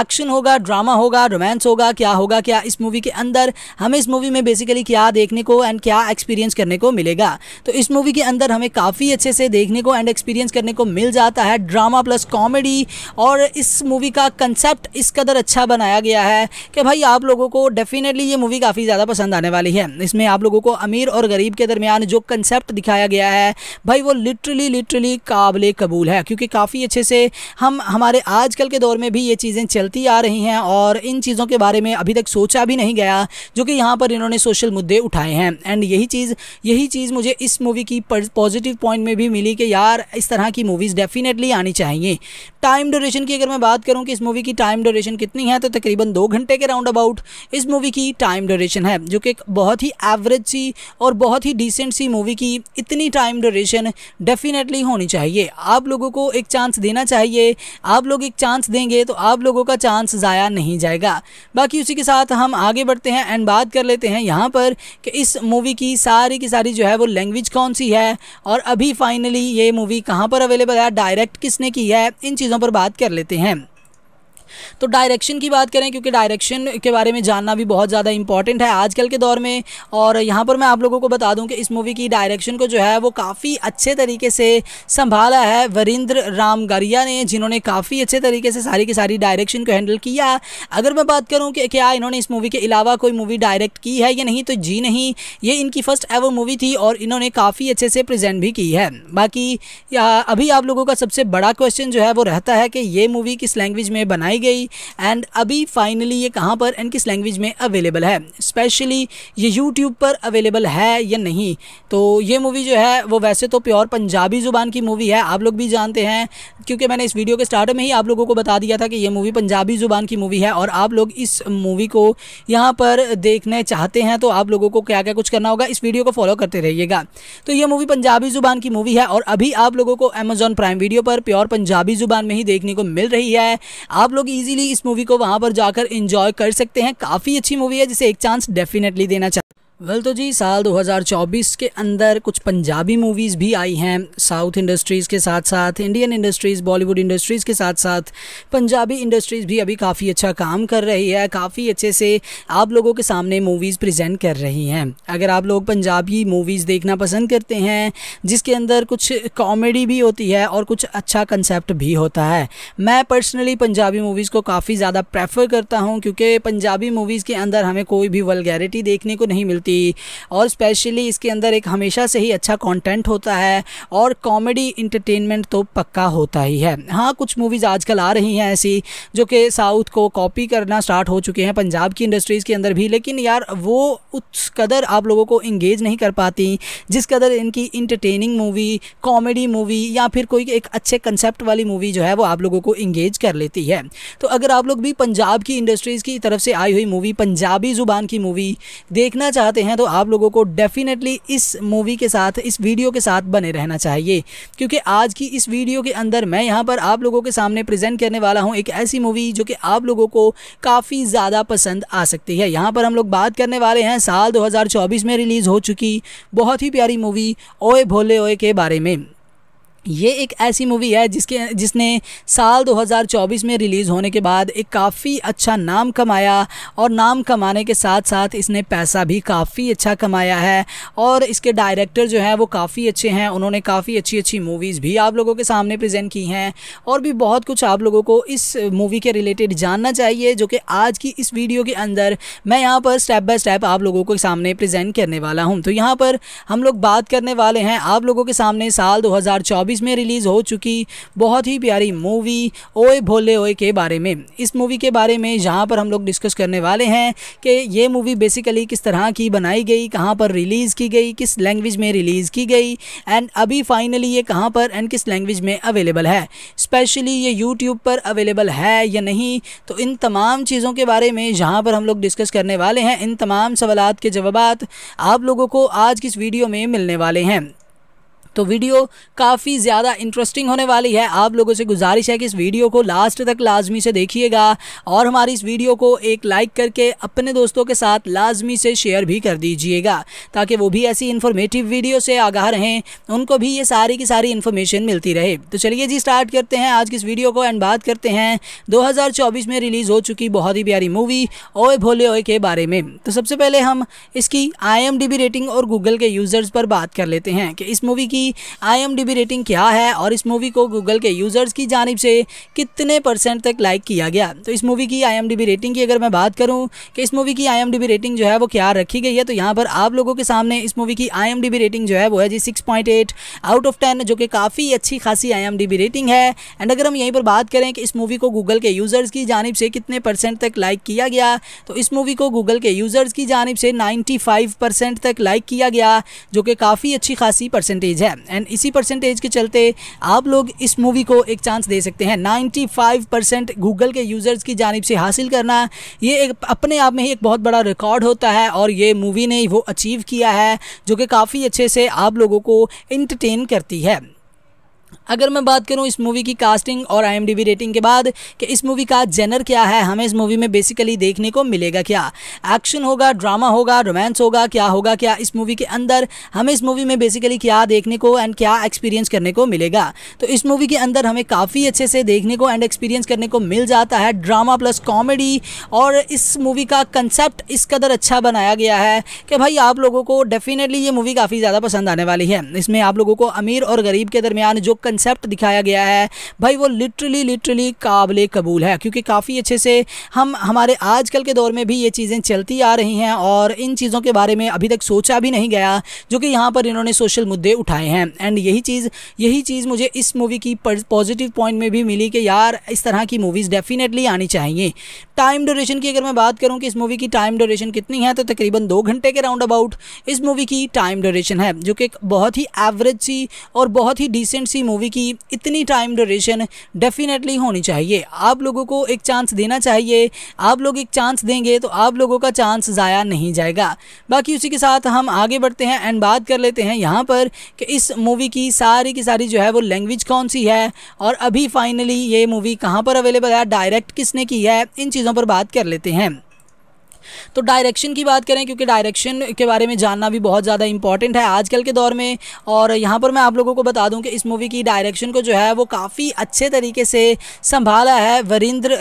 Speaker 1: एक्शन होगा ड्रामा होगा रोमांस होगा क्या होगा क्या इस मूवी के अंदर हमें इस मूवी में बेसिकली क्या देखने को एंड क्या एक्सपीरियंस करने को मिलेगा तो इस मूवी के अंदर हमें काफ़ी अच्छे से देखने को एंड एक्सपीरियंस करने को मिल जाता है ड्रामा प्लस कॉमेडी और इस मूवी का कंसेप्ट इस कदर अच्छा बनाया गया है कि भाई आप लोगों को डेफिनेटली ये मूवी काफ़ी ज़्यादा पसंद आने वाली है इसमें आप लोगों को अमीर और गरीब के दरमियान जो कंसेप्ट दिखाया गया है भाई वो लिटरली लिटरली काबिल कबूल है क्योंकि काफ़ी अच्छे से हम हमारे आजकल के दौर में भी ये चीज़ें चलती आ रही हैं और इन चीज़ों के बारे में अभी तक सोचा भी नहीं गया जो कि यहाँ पर इन्होंने सोशल मुद्दे उठाए हैं एंड यही चीज़ यही चीज़ मुझे इस मूवी की पॉजिटिव पॉइंट में भी मिली कि यार इस तरह की मूवीज़ डेफिनेटली आनी चाहिए टाइम ड्यूरेशन की अगर मैं बात करूँ कि इस मूवी की टाइम ड्यूरेशन कितनी है तो तकरीबन दो घंटे के राउंड अबाउट इस मूवी की टाइम ड्यूरेशन है जो कि एक बहुत ही एवरेज सी और बहुत ही डिसेंट सी मूवी की इतनी टाइम ड्यूरेशन डेफिनेटली होनी चाहिए आप लोगों को एक चांस देना चाहिए आप लोग एक चांस देंगे तो आप लोगों का चांस ज़ाया नहीं जाएगा बाकी उसी के साथ हम आगे बढ़ते हैं एंड बात कर लेते हैं यहाँ पर कि इस मूवी की सारी की सारी जो है वो लैंग्वेज कौन सी है और अभी फाइनली ये मूवी कहाँ पर अवेलेबल है डायरेक्ट किसने की है इन चीज़ों चीज़ों पर बात कर लेते हैं तो डायरेक्शन की बात करें क्योंकि डायरेक्शन के बारे में जानना भी बहुत ज़्यादा इंपॉर्टेंट है आजकल के दौर में और यहाँ पर मैं आप लोगों को बता दूँ कि इस मूवी की डायरेक्शन को जो है वो काफ़ी अच्छे तरीके से संभाला है वरिंद्र राम गरिया ने जिन्होंने काफ़ी अच्छे तरीके से सारी की सारी डायरेक्शन को हैंडल किया अगर मैं बात करूँ कि क्या इन्होंने इस मूवी के अलावा कोई मूवी डायरेक्ट की है या नहीं तो जी नहीं ये इनकी फ़र्स्ट एवर मूवी थी और इन्होंने काफ़ी अच्छे से प्रेजेंट भी की है बाकी अभी आप लोगों का सबसे बड़ा क्वेश्चन जो है वो रहता है कि ये मूवी किस लैंग्वेज में बनाई गई एंड अभी फाइनली ये कहाँ पर एंड किस लैंग्वेज में अवेलेबल है स्पेशली ये यूट्यूब पर अवेलेबल है या नहीं तो ये मूवी जो है वो वैसे तो प्योर पंजाबी ज़ुबान की मूवी है आप लोग भी जानते हैं क्योंकि मैंने इस वीडियो के स्टार्ट में ही आप लोगों को बता दिया था कि ये मूवी पंजाबी ज़ुबान की मूवी है और आप लोग इस मूवी को यहाँ पर देखने चाहते हैं तो आप लोगों को क्या क्या कुछ करना होगा इस वीडियो को फॉलो करते रहिएगा तो ये मूवी पंजाबी ज़ुबान की मूवी है और अभी आप लोगों को अमेजॉन प्राइम वीडियो पर प्योर पंजाबी ज़ुबान में ही देखने को मिल रही है आप लोग लोग इजीली इस मूवी को वहां पर जाकर इंजॉय कर सकते हैं काफ़ी अच्छी मूवी है जिसे एक चांस डेफिनेटली देना चाहिए वेल तो जी साल 2024 के अंदर कुछ पंजाबी मूवीज़ भी आई हैं साउथ इंडस्ट्रीज़ के साथ साथ इंडियन इंडस्ट्रीज़ बॉलीवुड इंडस्ट्रीज़ के साथ साथ पंजाबी इंडस्ट्रीज़ भी अभी काफ़ी अच्छा काम कर रही है काफ़ी अच्छे से आप लोगों के सामने मूवीज़ प्रेजेंट कर रही हैं अगर आप लोग पंजाबी मूवीज़ देखना पसंद करते हैं जिसके अंदर कुछ कॉमेडी भी होती है और कुछ अच्छा कंसेप्ट भी होता है मैं पर्सनली पंजाबी मूवीज़ को काफ़ी ज़्यादा प्रेफर करता हूँ क्योंकि पंजाबी मूवीज़ के अंदर हमें कोई भी वलगैरिटी देखने को नहीं मिलती होती और स्पेशली इसके अंदर एक हमेशा से ही अच्छा कंटेंट होता है और कॉमेडी इंटरटेनमेंट तो पक्का होता ही है हाँ कुछ मूवीज़ आजकल आ रही हैं ऐसी जो कि साउथ को कॉपी करना स्टार्ट हो चुके हैं पंजाब की इंडस्ट्रीज़ के अंदर भी लेकिन यार वो उस कदर आप लोगों को इंगेज नहीं कर पाती जिस कदर इनकी इंटरटेनिंग मूवी कॉमेडी मूवी या फिर कोई एक अच्छे कंसेप्ट वाली मूवी जो है वो आप लोगों को इंगेज कर लेती है तो अगर आप लोग भी पंजाब की इंडस्ट्रीज़ की तरफ से आई हुई मूवी पंजाबी ज़ुबान की मूवी देखना चाहते चाहते हैं तो आप लोगों को डेफिनेटली इस मूवी के साथ इस वीडियो के साथ बने रहना चाहिए क्योंकि आज की इस वीडियो के अंदर मैं यहाँ पर आप लोगों के सामने प्रेजेंट करने वाला हूँ एक ऐसी मूवी जो कि आप लोगों को काफ़ी ज़्यादा पसंद आ सकती है यहाँ पर हम लोग बात करने वाले हैं साल दो में रिलीज़ हो चुकी बहुत ही प्यारी मूवी ओए भोले ओए के बारे में ये एक ऐसी मूवी है जिसके जिसने साल 2024 में रिलीज़ होने के बाद एक काफ़ी अच्छा नाम कमाया और नाम कमाने के साथ साथ इसने पैसा भी काफ़ी अच्छा कमाया है और इसके डायरेक्टर जो हैं वो काफ़ी अच्छे हैं उन्होंने काफ़ी अच्छी अच्छी मूवीज़ भी आप लोगों के सामने प्रेजेंट की हैं और भी बहुत कुछ आप लोगों को इस मूवी के रिलेटेड जानना चाहिए जो कि आज की इस वीडियो के अंदर मैं यहाँ पर स्टेप बाय स्टेप आप लोगों के सामने प्रजेंट करने वाला हूँ तो यहाँ पर हम लोग बात करने वाले हैं आप लोगों के सामने साल दो 2024 में रिलीज़ हो चुकी बहुत ही प्यारी मूवी ओए भोले ओए के बारे में इस मूवी के बारे में जहाँ पर हम लोग डिस्कस करने वाले हैं कि ये मूवी बेसिकली किस तरह की बनाई गई कहाँ पर रिलीज़ की गई किस लैंग्वेज में रिलीज़ की गई एंड अभी फाइनली ये कहाँ पर एंड किस लैंग्वेज में अवेलेबल है स्पेशली ये यूट्यूब पर अवेलेबल है या नहीं तो इन तमाम चीज़ों के बारे में जहाँ पर हम लोग डिस्कस करने वाले हैं इन तमाम सवाल के जवाब आप लोगों को आज की इस वीडियो में मिलने वाले हैं तो वीडियो काफ़ी ज़्यादा इंटरेस्टिंग होने वाली है आप लोगों से गुजारिश है कि इस वीडियो को लास्ट तक लाजमी से देखिएगा और हमारी इस वीडियो को एक लाइक करके अपने दोस्तों के साथ लाजमी से शेयर भी कर दीजिएगा ताकि वो भी ऐसी इन्फॉर्मेटिव वीडियो से आगाह रहें उनको भी ये सारी की सारी इन्फॉर्मेशन मिलती रहे तो चलिए जी स्टार्ट करते हैं आज की इस वीडियो को एंड बात करते हैं 2024 में रिलीज़ हो चुकी बहुत ही प्यारी मूवी ओए भोले ओए के बारे में तो सबसे पहले हम इसकी आई रेटिंग और गूगल के यूज़र्स पर बात कर लेते हैं कि इस मूवी की की आईएमडीबी रेटिंग क्या है और इस मूवी को गूगल के यूज़र्स की जानब से कितने परसेंट तक लाइक किया गया तो इस मूवी की आई रेटिंग की अगर मैं बात करूँ कि इस मूवी की आई रेटिंग जो है वो क्या रखी गई है तो यहाँ पर आप लोगों के सामने इस मूवी की आई रेटिंग जो है वो है जी सिक्स आउट ऑफ टेन जो कि काफ़ी अच्छी खासी आईएमडीबी रेटिंग है एंड अगर हम यहीं पर बात करें कि इस मूवी को गूगल के यूज़र्स की जानब से कितने परसेंट तक लाइक किया गया तो इस मूवी को गूगल के यूज़र्स की जानब से परसेंट तक लाइक किया गया जो कि काफ़ी अच्छी खासी परसेंटेज है है एंड इसी परसेंटेज के चलते आप लोग इस मूवी को एक चांस दे सकते हैं 95 परसेंट गूगल के यूज़र्स की जानब से हासिल करना ये एक अपने आप में ही एक बहुत बड़ा रिकॉर्ड होता है और ये मूवी ने वो अचीव किया है जो कि काफ़ी अच्छे से आप लोगों को इंटरटेन करती है अगर मैं बात करूँ इस मूवी की कास्टिंग और आई रेटिंग के बाद कि इस मूवी का जेनर क्या है हमें इस मूवी में बेसिकली देखने को मिलेगा क्या एक्शन होगा ड्रामा होगा रोमांस होगा क्या होगा क्या इस मूवी के अंदर हमें इस मूवी में बेसिकली क्या देखने को एंड क्या एक्सपीरियंस करने को मिलेगा तो इस मूवी के अंदर हमें काफ़ी अच्छे से देखने को एंड एक्सपीरियंस करने को मिल जाता है ड्रामा प्लस कॉमेडी और इस मूवी का कंसेप्ट इस कदर अच्छा बनाया गया है कि भाई आप लोगों को डेफिनेटली ये मूवी काफ़ी ज़्यादा पसंद आने वाली है इसमें आप लोगों को अमीर और गरीब के दरमियान जो कंसेप्ट दिखाया गया है भाई वो लिटरली लिटरली काबिल कबूल है क्योंकि काफ़ी अच्छे से हम हमारे आजकल के दौर में भी ये चीज़ें चलती आ रही हैं और इन चीज़ों के बारे में अभी तक सोचा भी नहीं गया जो कि यहाँ पर इन्होंने सोशल मुद्दे उठाए हैं एंड यही चीज़ यही चीज़ मुझे इस मूवी की पॉजिटिव पॉइंट में भी मिली कि यार इस तरह की मूवीज़ डेफिनेटली आनी चाहिए टाइम ड्यूरेशन की अगर मैं बात करूँ कि इस मूवी की टाइम ड्यूरेशन कितनी है तो तकरीबन दो घंटे के राउंड अबाउट इस मूवी की टाइम ड्यूरेशन है जो कि बहुत ही एवरेज सी और बहुत ही डिसेंट सी मूवी मूवी की इतनी टाइम ड्यूरेशन डेफिनेटली होनी चाहिए आप लोगों को एक चांस देना चाहिए आप लोग एक चांस देंगे तो आप लोगों का चांस ज़ाया नहीं जाएगा बाकी उसी के साथ हम आगे बढ़ते हैं एंड बात कर लेते हैं यहाँ पर कि इस मूवी की सारी की सारी जो है वो लैंग्वेज कौन सी है और अभी फाइनली ये मूवी कहाँ पर अवेलेबल है डायरेक्ट किसने की है इन चीज़ों पर बात कर लेते हैं तो डायरेक्शन की बात करें क्योंकि डायरेक्शन के बारे में जानना भी बहुत ज़्यादा इंपॉर्टेंट है आजकल के दौर में और यहाँ पर मैं आप लोगों को बता दूँ कि इस मूवी की डायरेक्शन को जो है वो काफ़ी अच्छे तरीके से संभाला है वरिंद्र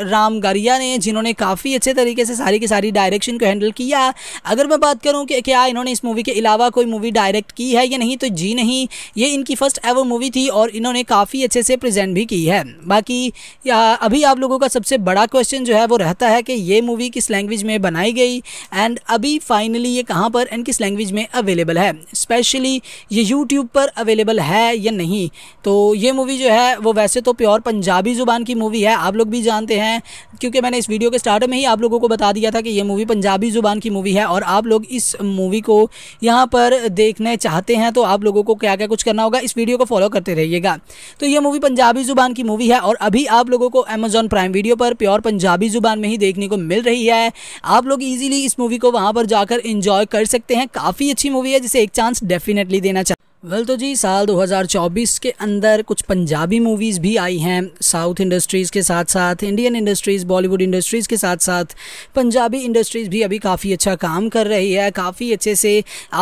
Speaker 1: गरिया ने जिन्होंने काफ़ी अच्छे तरीके से सारी की सारी डायरेक्शन को हैंडल किया अगर मैं बात करूँ कि क्या इन्होंने इस मूवी के अलावा कोई मूवी डायरेक्ट की है या नहीं तो जी नहीं ये इनकी फ़र्स्ट एवर मूवी थी और इन्होंने काफ़ी अच्छे से प्रेजेंट भी की है बाकी अभी आप लोगों का सबसे बड़ा क्वेश्चन जो है वो रहता है कि ये मूवी किस लैंग्वेज में बनाई बनाई गई एंड अभी फाइनली ये कहाँ पर एंड किस लैंग्वेज में अवेलेबल है स्पेशली ये यूट्यूब पर अवेलेबल है या नहीं तो ये मूवी जो है वो वैसे तो प्योर पंजाबी ज़ुबान की मूवी है आप लोग भी जानते हैं क्योंकि मैंने इस वीडियो के स्टार्ट में ही आप लोगों को बता दिया था कि ये मूवी पंजाबी ज़ुबान की मूवी है और आप लोग इस मूवी को यहाँ पर देखने चाहते हैं तो आप लोगों को क्या क्या कुछ करना होगा इस वीडियो को फॉलो करते रहिएगा तो ये मूवी पंजाबी ज़ुबान की मूवी है और अभी आप लोगों को अमेजॉन प्राइम वीडियो पर प्योर पंजाबी ज़ुबान में ही देखने को मिल रही है आप लोग इजीली इस मूवी को वहां पर जाकर इंजॉय कर सकते हैं काफ़ी अच्छी मूवी है जिसे एक चांस डेफिनेटली देना चाहिए वेल तो जी साल 2024 के अंदर कुछ पंजाबी मूवीज़ भी आई हैं साउथ इंडस्ट्रीज़ के साथ साथ इंडियन इंडस्ट्रीज़ बॉलीवुड इंडस्ट्रीज़ के साथ साथ पंजाबी इंडस्ट्रीज़ भी अभी काफ़ी अच्छा काम कर रही है काफ़ी अच्छे से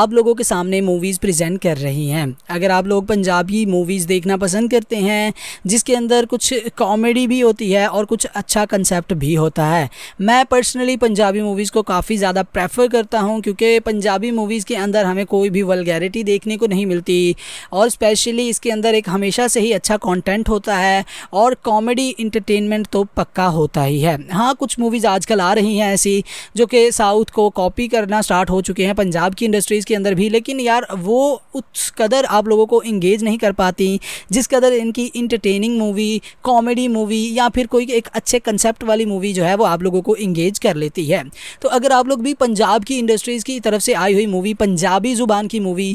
Speaker 1: आप लोगों के सामने मूवीज़ प्रेजेंट कर रही हैं अगर आप लोग पंजाबी मूवीज़ देखना पसंद करते हैं जिसके अंदर कुछ कॉमेडी भी होती है और कुछ अच्छा कंसेप्ट भी होता है मैं पर्सनली पंजाबी मूवीज़ को काफ़ी ज़्यादा प्रेफर करता हूँ क्योंकि पंजाबी मूवीज़ के अंदर हमें कोई भी वलगैरिटी देखने को नहीं मिलती सिटी और स्पेशली इसके अंदर एक हमेशा से ही अच्छा कंटेंट होता है और कॉमेडी इंटरटेनमेंट तो पक्का होता ही है हाँ कुछ मूवीज़ आजकल आ रही हैं ऐसी जो कि साउथ को कॉपी करना स्टार्ट हो चुके हैं पंजाब की इंडस्ट्रीज़ के अंदर भी लेकिन यार वो उस कदर आप लोगों को इंगेज नहीं कर पाती जिस कदर इनकी इंटरटेनिंग मूवी कॉमेडी मूवी या फिर कोई एक अच्छे कंसेप्ट वाली मूवी जो है वो आप लोगों को इंगेज कर लेती है तो अगर आप लोग भी पंजाब की इंडस्ट्रीज़ की तरफ से आई हुई मूवी पंजाबी ज़ुबान की मूवी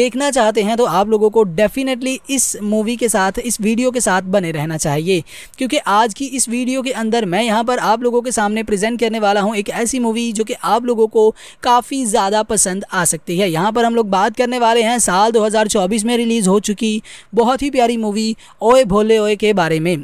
Speaker 1: देखना चाहते करते हैं तो आप लोगों को डेफिनेटली इस मूवी के साथ इस वीडियो के साथ बने रहना चाहिए क्योंकि आज की इस वीडियो के अंदर मैं यहाँ पर आप लोगों के सामने प्रेजेंट करने वाला हूँ एक ऐसी मूवी जो कि आप लोगों को काफ़ी ज़्यादा पसंद आ सकती है यहाँ पर हम लोग बात करने वाले हैं साल दो में रिलीज़ हो चुकी बहुत ही प्यारी मूवी ओए भोले ओए के बारे में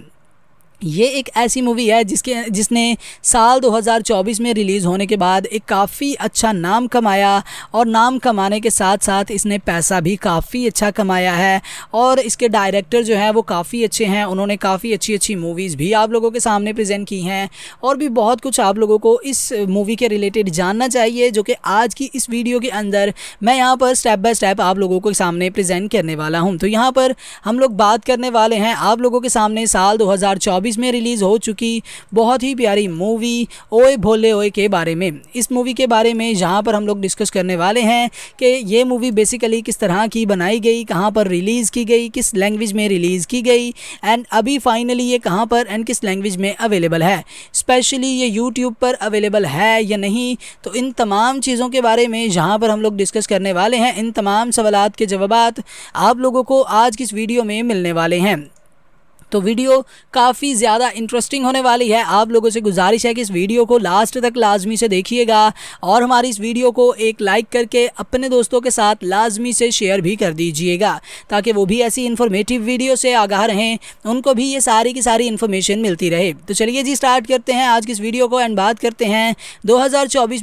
Speaker 1: ये एक ऐसी मूवी है जिसके जिसने साल 2024 में रिलीज़ होने के बाद एक काफ़ी अच्छा नाम कमाया और नाम कमाने के साथ साथ इसने पैसा भी काफ़ी अच्छा कमाया है और इसके डायरेक्टर जो हैं वो काफ़ी अच्छे हैं उन्होंने काफ़ी अच्छी अच्छी मूवीज़ भी आप लोगों के सामने प्रेजेंट की हैं और भी बहुत कुछ आप लोगों को इस मूवी के रिलेटेड जानना चाहिए जो कि आज की इस वीडियो के अंदर मैं यहाँ पर स्टेप बाय स्टेप आप लोगों के सामने प्रजेंट करने वाला हूँ तो यहाँ पर हम लोग बात करने वाले हैं आप लोगों के सामने साल दो 2024 में रिलीज़ हो चुकी बहुत ही प्यारी मूवी ओए भोले ओए के बारे में इस मूवी के बारे में जहाँ पर हम लोग डिस्कस करने वाले हैं कि ये मूवी बेसिकली किस तरह की बनाई गई कहाँ पर रिलीज़ की गई किस लैंग्वेज में रिलीज़ की गई एंड अभी फाइनली ये कहाँ पर एंड किस लैंग्वेज में अवेलेबल है स्पेशली ये यूट्यूब पर अवेलेबल है या नहीं तो इन तमाम चीज़ों के बारे में जहाँ पर हम लोग डिस्कस करने वाले हैं इन तमाम सवाल के जवाब आप लोगों को आज की इस वीडियो में मिलने वाले हैं तो वीडियो काफ़ी ज़्यादा इंटरेस्टिंग होने वाली है आप लोगों से गुजारिश है कि इस वीडियो को लास्ट तक लाजमी से देखिएगा और हमारी इस वीडियो को एक लाइक करके अपने दोस्तों के साथ लाजमी से शेयर भी कर दीजिएगा ताकि वो भी ऐसी इन्फॉर्मेटिव वीडियो से आगाह रहें उनको भी ये सारी की सारी इन्फॉर्मेशन मिलती रहे तो चलिए जी स्टार्ट करते हैं आज की इस वीडियो को एंड बात करते हैं दो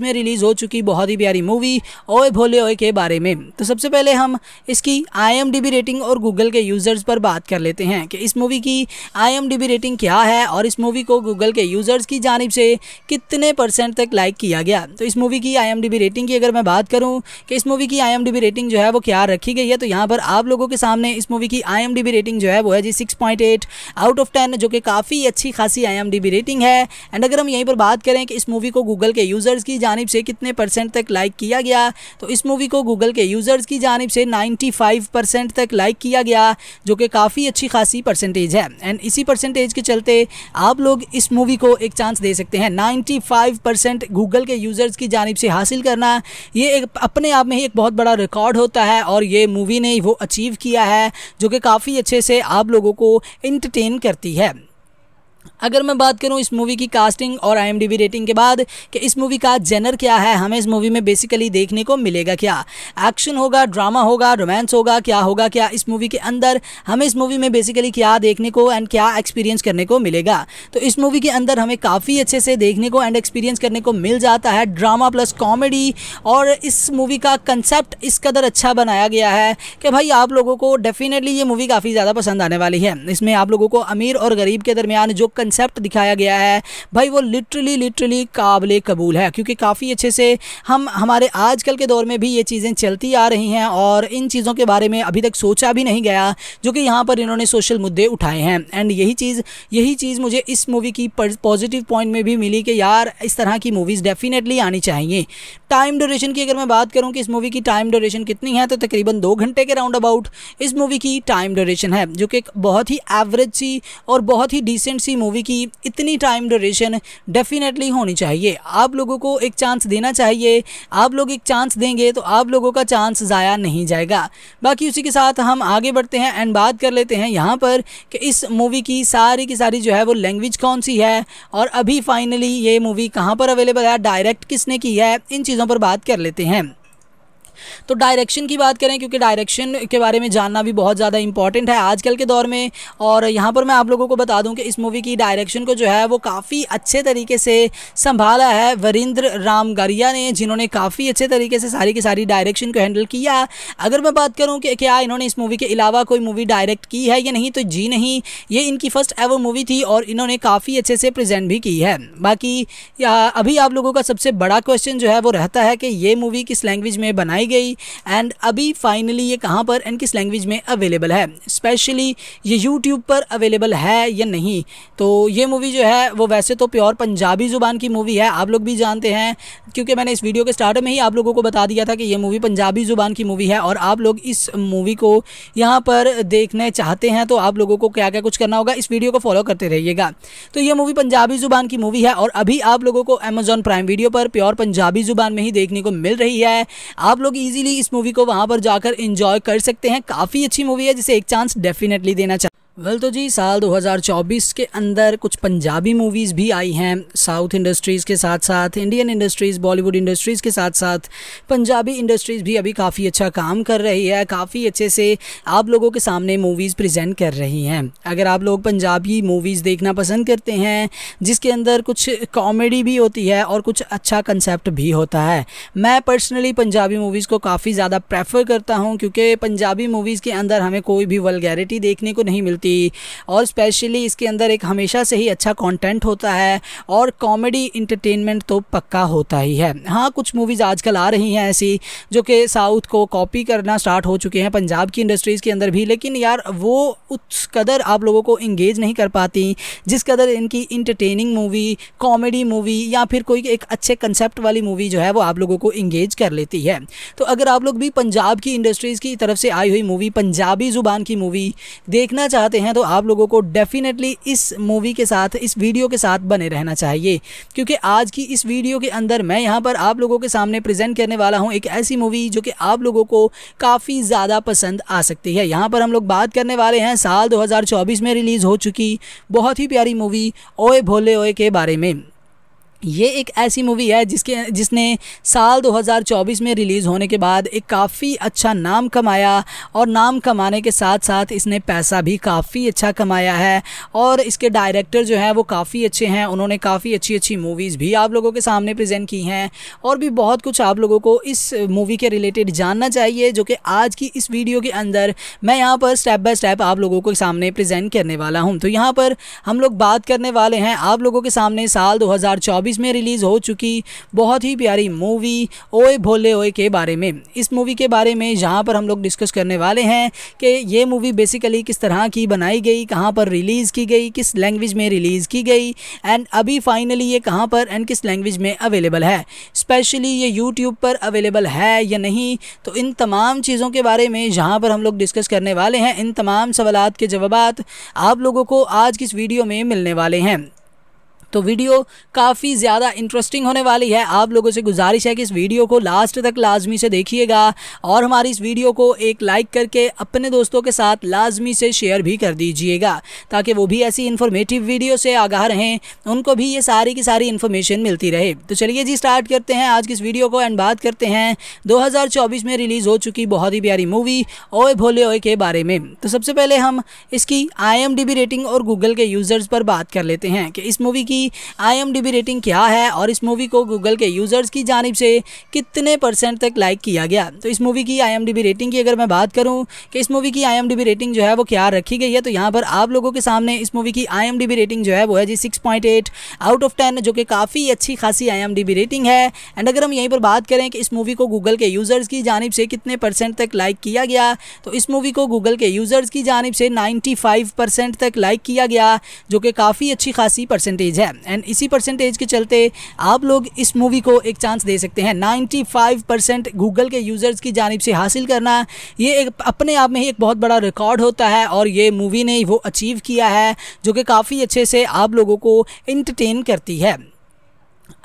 Speaker 1: में रिलीज़ हो चुकी बहुत ही प्यारी मूवी ओए भोले ओए के बारे में तो सबसे पहले हम इसकी आई रेटिंग और गूगल के यूज़र्स पर बात कर लेते हैं कि इस मूवी की की आई रेटिंग क्या है और इस मूवी को गूगल के यूज़र्स की जानब से कितने परसेंट तक लाइक किया गया तो इस मूवी की आई रेटिंग की अगर मैं बात करूँ कि इस मूवी की आई रेटिंग जो है वो क्या रखी गई है तो यहाँ पर आप लोगों के सामने इस मूवी की आई रेटिंग जो है वो है जी सिक्स आउट ऑफ टेन जो कि काफ़ी अच्छी खासी आई रेटिंग है एंड अगर हम यहीं पर बात करें कि इस मूवी को गूगल के यूज़र्स की जानब से कितने परसेंट तक लाइक किया गया तो इस मूवी को गूगल के यूज़र्स की जानब से 95 परसेंट तक लाइक किया गया जो कि काफ़ी अच्छी खासी परसेंटेज है है एंड इसी परसेंटेज के चलते आप लोग इस मूवी को एक चांस दे सकते हैं 95 परसेंट गूगल के यूज़र्स की जानब से हासिल करना ये एक अपने आप में ही एक बहुत बड़ा रिकॉर्ड होता है और ये मूवी ने वो अचीव किया है जो कि काफ़ी अच्छे से आप लोगों को इंटरटेन करती है अगर मैं बात करूँ इस मूवी की कास्टिंग और आई रेटिंग के बाद कि इस मूवी का जेनर क्या है हमें इस मूवी में बेसिकली देखने को मिलेगा क्या एक्शन होगा ड्रामा होगा रोमांस होगा क्या होगा क्या इस मूवी के अंदर हमें इस मूवी में बेसिकली क्या देखने को एंड क्या एक्सपीरियंस करने को मिलेगा तो इस मूवी के अंदर हमें काफ़ी अच्छे से देखने को एंड एक्सपीरियंस करने को मिल जाता है ड्रामा प्लस कॉमेडी और इस मूवी का कंसेप्ट इस कदर अच्छा बनाया गया है कि भाई आप लोगों को डेफिनेटली ये मूवी काफ़ी ज़्यादा पसंद आने वाली है इसमें आप लोगों को अमीर और गरीब के दरमियान जो कंस कंसेप्ट दिखाया गया है भाई वो लिटरली लिटरली काबिल कबूल है क्योंकि काफ़ी अच्छे से हम हमारे आजकल के दौर में भी ये चीज़ें चलती आ रही हैं और इन चीज़ों के बारे में अभी तक सोचा भी नहीं गया जो कि यहाँ पर इन्होंने सोशल मुद्दे उठाए हैं एंड यही चीज़ यही चीज़ मुझे इस मूवी की पॉजिटिव पॉइंट में भी मिली कि यार इस तरह की मूवीज़ डेफिनेटली आनी चाहिए टाइम ड्यूरेशन की अगर मैं बात करूँ कि इस मूवी की टाइम ड्यूरेशन कितनी है तो तकरीबन दो घंटे के राउंड अबाउट इस मूवी की टाइम ड्यूरेशन है जो कि एक बहुत ही एवरेज सी और बहुत ही डिसेंट सी मूवी की इतनी टाइम ड्यूरेशन डेफिनेटली होनी चाहिए आप लोगों को एक चांस देना चाहिए आप लोग एक चांस देंगे तो आप लोगों का चांस ज़ाया नहीं जाएगा बाकी उसी के साथ हम आगे बढ़ते हैं एंड बात कर लेते हैं यहाँ पर कि इस मूवी की सारी की सारी जो है वो लैंग्वेज कौन सी है और अभी फाइनली ये मूवी कहाँ पर अवेलेबल है डायरेक्ट किसने की है इन चीज़ों पर बात कर लेते हैं तो डायरेक्शन की बात करें क्योंकि डायरेक्शन के बारे में जानना भी बहुत ज़्यादा इंपॉर्टेंट है आजकल के दौर में और यहाँ पर मैं आप लोगों को बता दूँ कि इस मूवी की डायरेक्शन को जो है वो काफ़ी अच्छे तरीके से संभाला है वरिंद्र राम गरिया ने जिन्होंने काफ़ी अच्छे तरीके से सारी की सारी डायरेक्शन को हैंडल किया अगर मैं बात करूँ कि क्या इन्होंने इस मूवी के अलावा कोई मूवी डायरेक्ट की है या नहीं तो जी नहीं ये इनकी फ़र्स्ट एवर मूवी थी और इन्होंने काफ़ी अच्छे से प्रेजेंट भी की है बाकी अभी आप लोगों का सबसे बड़ा क्वेश्चन जो है वो रहता है कि ये मूवी किस लैंग्वेज में बनाई बनाई गई एंड अभी फाइनली ये कहाँ पर एंड किस लैंग्वेज में अवेलेबल है स्पेशली ये यूट्यूब पर अवेलेबल है या नहीं तो ये मूवी जो है वो वैसे तो प्योर पंजाबी ज़ुबान की मूवी है आप लोग भी जानते हैं क्योंकि मैंने इस वीडियो के स्टार्ट में ही आप लोगों को बता दिया था कि ये मूवी पंजाबी ज़ुबान की मूवी है और आप लोग इस मूवी को यहाँ पर देखने चाहते हैं तो आप लोगों को क्या क्या कुछ करना होगा इस वीडियो को फॉलो करते रहिएगा तो ये मूवी पंजाबी ज़ुबान की मूवी है और अभी आप लोगों को अमेजॉन प्राइम वीडियो पर प्योर पंजाबी ज़ुबान में ही देखने को मिल रही है आप लोग लोग इजीली इस मूवी को वहां पर जाकर एंजॉय कर सकते हैं काफ़ी अच्छी मूवी है जिसे एक चांस डेफिनेटली देना चाहिए वेल तो जी साल 2024 के अंदर कुछ पंजाबी मूवीज़ भी आई हैं साउथ इंडस्ट्रीज़ के साथ साथ इंडियन इंडस्ट्रीज़ बॉलीवुड इंडस्ट्रीज़ के साथ साथ पंजाबी इंडस्ट्रीज़ भी अभी काफ़ी अच्छा काम कर रही है काफ़ी अच्छे से आप लोगों के सामने मूवीज़ प्रेजेंट कर रही हैं अगर आप लोग पंजाबी मूवीज़ देखना पसंद करते हैं जिसके अंदर कुछ कॉमेडी भी होती है और कुछ अच्छा कंसेप्ट भी होता है मैं पर्सनली पंजाबी मूवीज़ को काफ़ी ज़्यादा प्रेफर करता हूँ क्योंकि पंजाबी मूवीज़ के अंदर हमें कोई भी वलगैरिटी देखने को नहीं मिलती क्वालिटी और स्पेशली इसके अंदर एक हमेशा से ही अच्छा कंटेंट होता है और कॉमेडी इंटरटेनमेंट तो पक्का होता ही है हाँ कुछ मूवीज़ आजकल आ रही हैं ऐसी जो कि साउथ को कॉपी करना स्टार्ट हो चुके हैं पंजाब की इंडस्ट्रीज़ के अंदर भी लेकिन यार वो उस कदर आप लोगों को इंगेज नहीं कर पाती जिस कदर इनकी इंटरटेनिंग मूवी कॉमेडी मूवी या फिर कोई एक अच्छे कंसेप्ट वाली मूवी जो है वो आप लोगों को इंगेज कर लेती है तो अगर आप लोग भी पंजाब की इंडस्ट्रीज़ की तरफ से आई हुई मूवी पंजाबी ज़ुबान की मूवी देखना चाहते चाहते हैं तो आप लोगों को डेफिनेटली इस मूवी के साथ इस वीडियो के साथ बने रहना चाहिए क्योंकि आज की इस वीडियो के अंदर मैं यहाँ पर आप लोगों के सामने प्रेजेंट करने वाला हूँ एक ऐसी मूवी जो कि आप लोगों को काफ़ी ज़्यादा पसंद आ सकती है यहाँ पर हम लोग बात करने वाले हैं साल दो में रिलीज़ हो चुकी बहुत ही प्यारी मूवी ओए भोले ओए के बारे में ये एक ऐसी मूवी है जिसके जिसने साल 2024 में रिलीज़ होने के बाद एक काफ़ी अच्छा नाम कमाया और नाम कमाने के साथ साथ इसने पैसा भी काफ़ी अच्छा कमाया है और इसके डायरेक्टर जो हैं वो काफ़ी अच्छे हैं उन्होंने काफ़ी अच्छी अच्छी मूवीज़ भी आप लोगों के सामने प्रेजेंट की हैं और भी बहुत कुछ आप लोगों को इस मूवी के रिलेटेड जानना चाहिए जो कि आज की इस वीडियो के अंदर मैं यहाँ पर स्टेप बाय स्टेप आप लोगों के सामने प्रजेंट करने वाला हूँ तो यहाँ पर हम लोग बात करने वाले हैं आप लोगों के सामने साल दो मूवीज़ में रिलीज़ हो चुकी बहुत ही प्यारी मूवी ओए भोले ओए के बारे में इस मूवी के बारे में जहाँ पर हम लोग डिस्कस करने वाले हैं कि ये मूवी बेसिकली किस तरह की बनाई गई कहाँ पर रिलीज़ की गई किस लैंग्वेज में रिलीज़ की गई एंड अभी फाइनली ये कहाँ पर एंड किस लैंग्वेज में अवेलेबल है स्पेशली ये यूट्यूब पर अवेलेबल है या नहीं तो इन तमाम चीज़ों के बारे में जहाँ पर हम लोग डिस्कस करने वाले हैं इन तमाम सवाल के जवाब आप लोगों को आज की इस वीडियो में मिलने वाले हैं तो वीडियो काफ़ी ज़्यादा इंटरेस्टिंग होने वाली है आप लोगों से गुजारिश है कि इस वीडियो को लास्ट तक लाजमी से देखिएगा और हमारी इस वीडियो को एक लाइक करके अपने दोस्तों के साथ लाजमी से शेयर भी कर दीजिएगा ताकि वो भी ऐसी इन्फॉर्मेटिव वीडियो से आगाह रहें उनको भी ये सारी की सारी इन्फॉर्मेशन मिलती रहे तो चलिए जी स्टार्ट करते हैं आज की इस वीडियो को एंड बात करते हैं 2024 में रिलीज़ हो चुकी बहुत ही प्यारी मूवी ओए भोले ओए के बारे में तो सबसे पहले हम इसकी आई रेटिंग और गूगल के यूज़र्स पर बात कर लेते हैं कि इस मूवी की की आई रेटिंग क्या है और इस मूवी को गूगल के यूज़र्स की जानब से कितने परसेंट तक लाइक किया गया तो इस मूवी की आई रेटिंग की अगर मैं बात करूँ कि इस मूवी की आई रेटिंग जो है वो क्या रखी गई है तो यहाँ पर आप लोगों के सामने इस मूवी की आई रेटिंग जो है वो है जी सिक्स आउट ऑफ टेन जो कि काफ़ी अच्छी खासी आई रेटिंग है एंड अगर हम यहीं पर बात करें कि इस मूवी को गूगल के यूज़र्स की जानब से कितने परसेंट तक लाइक किया गया तो इस मूवी को गूगल के यूज़र्स की जानब से 95 परसेंट तक लाइक किया गया जो कि काफ़ी अच्छी खासी परसेंटेज है है एंड इसी परसेंटेज के चलते आप लोग इस मूवी को एक चांस दे सकते हैं 95 परसेंट गूगल के यूज़र्स की जानब से हासिल करना ये एक अपने आप में ही एक बहुत बड़ा रिकॉर्ड होता है और ये मूवी ने वो अचीव किया है जो कि काफ़ी अच्छे से आप लोगों को इंटरटेन करती है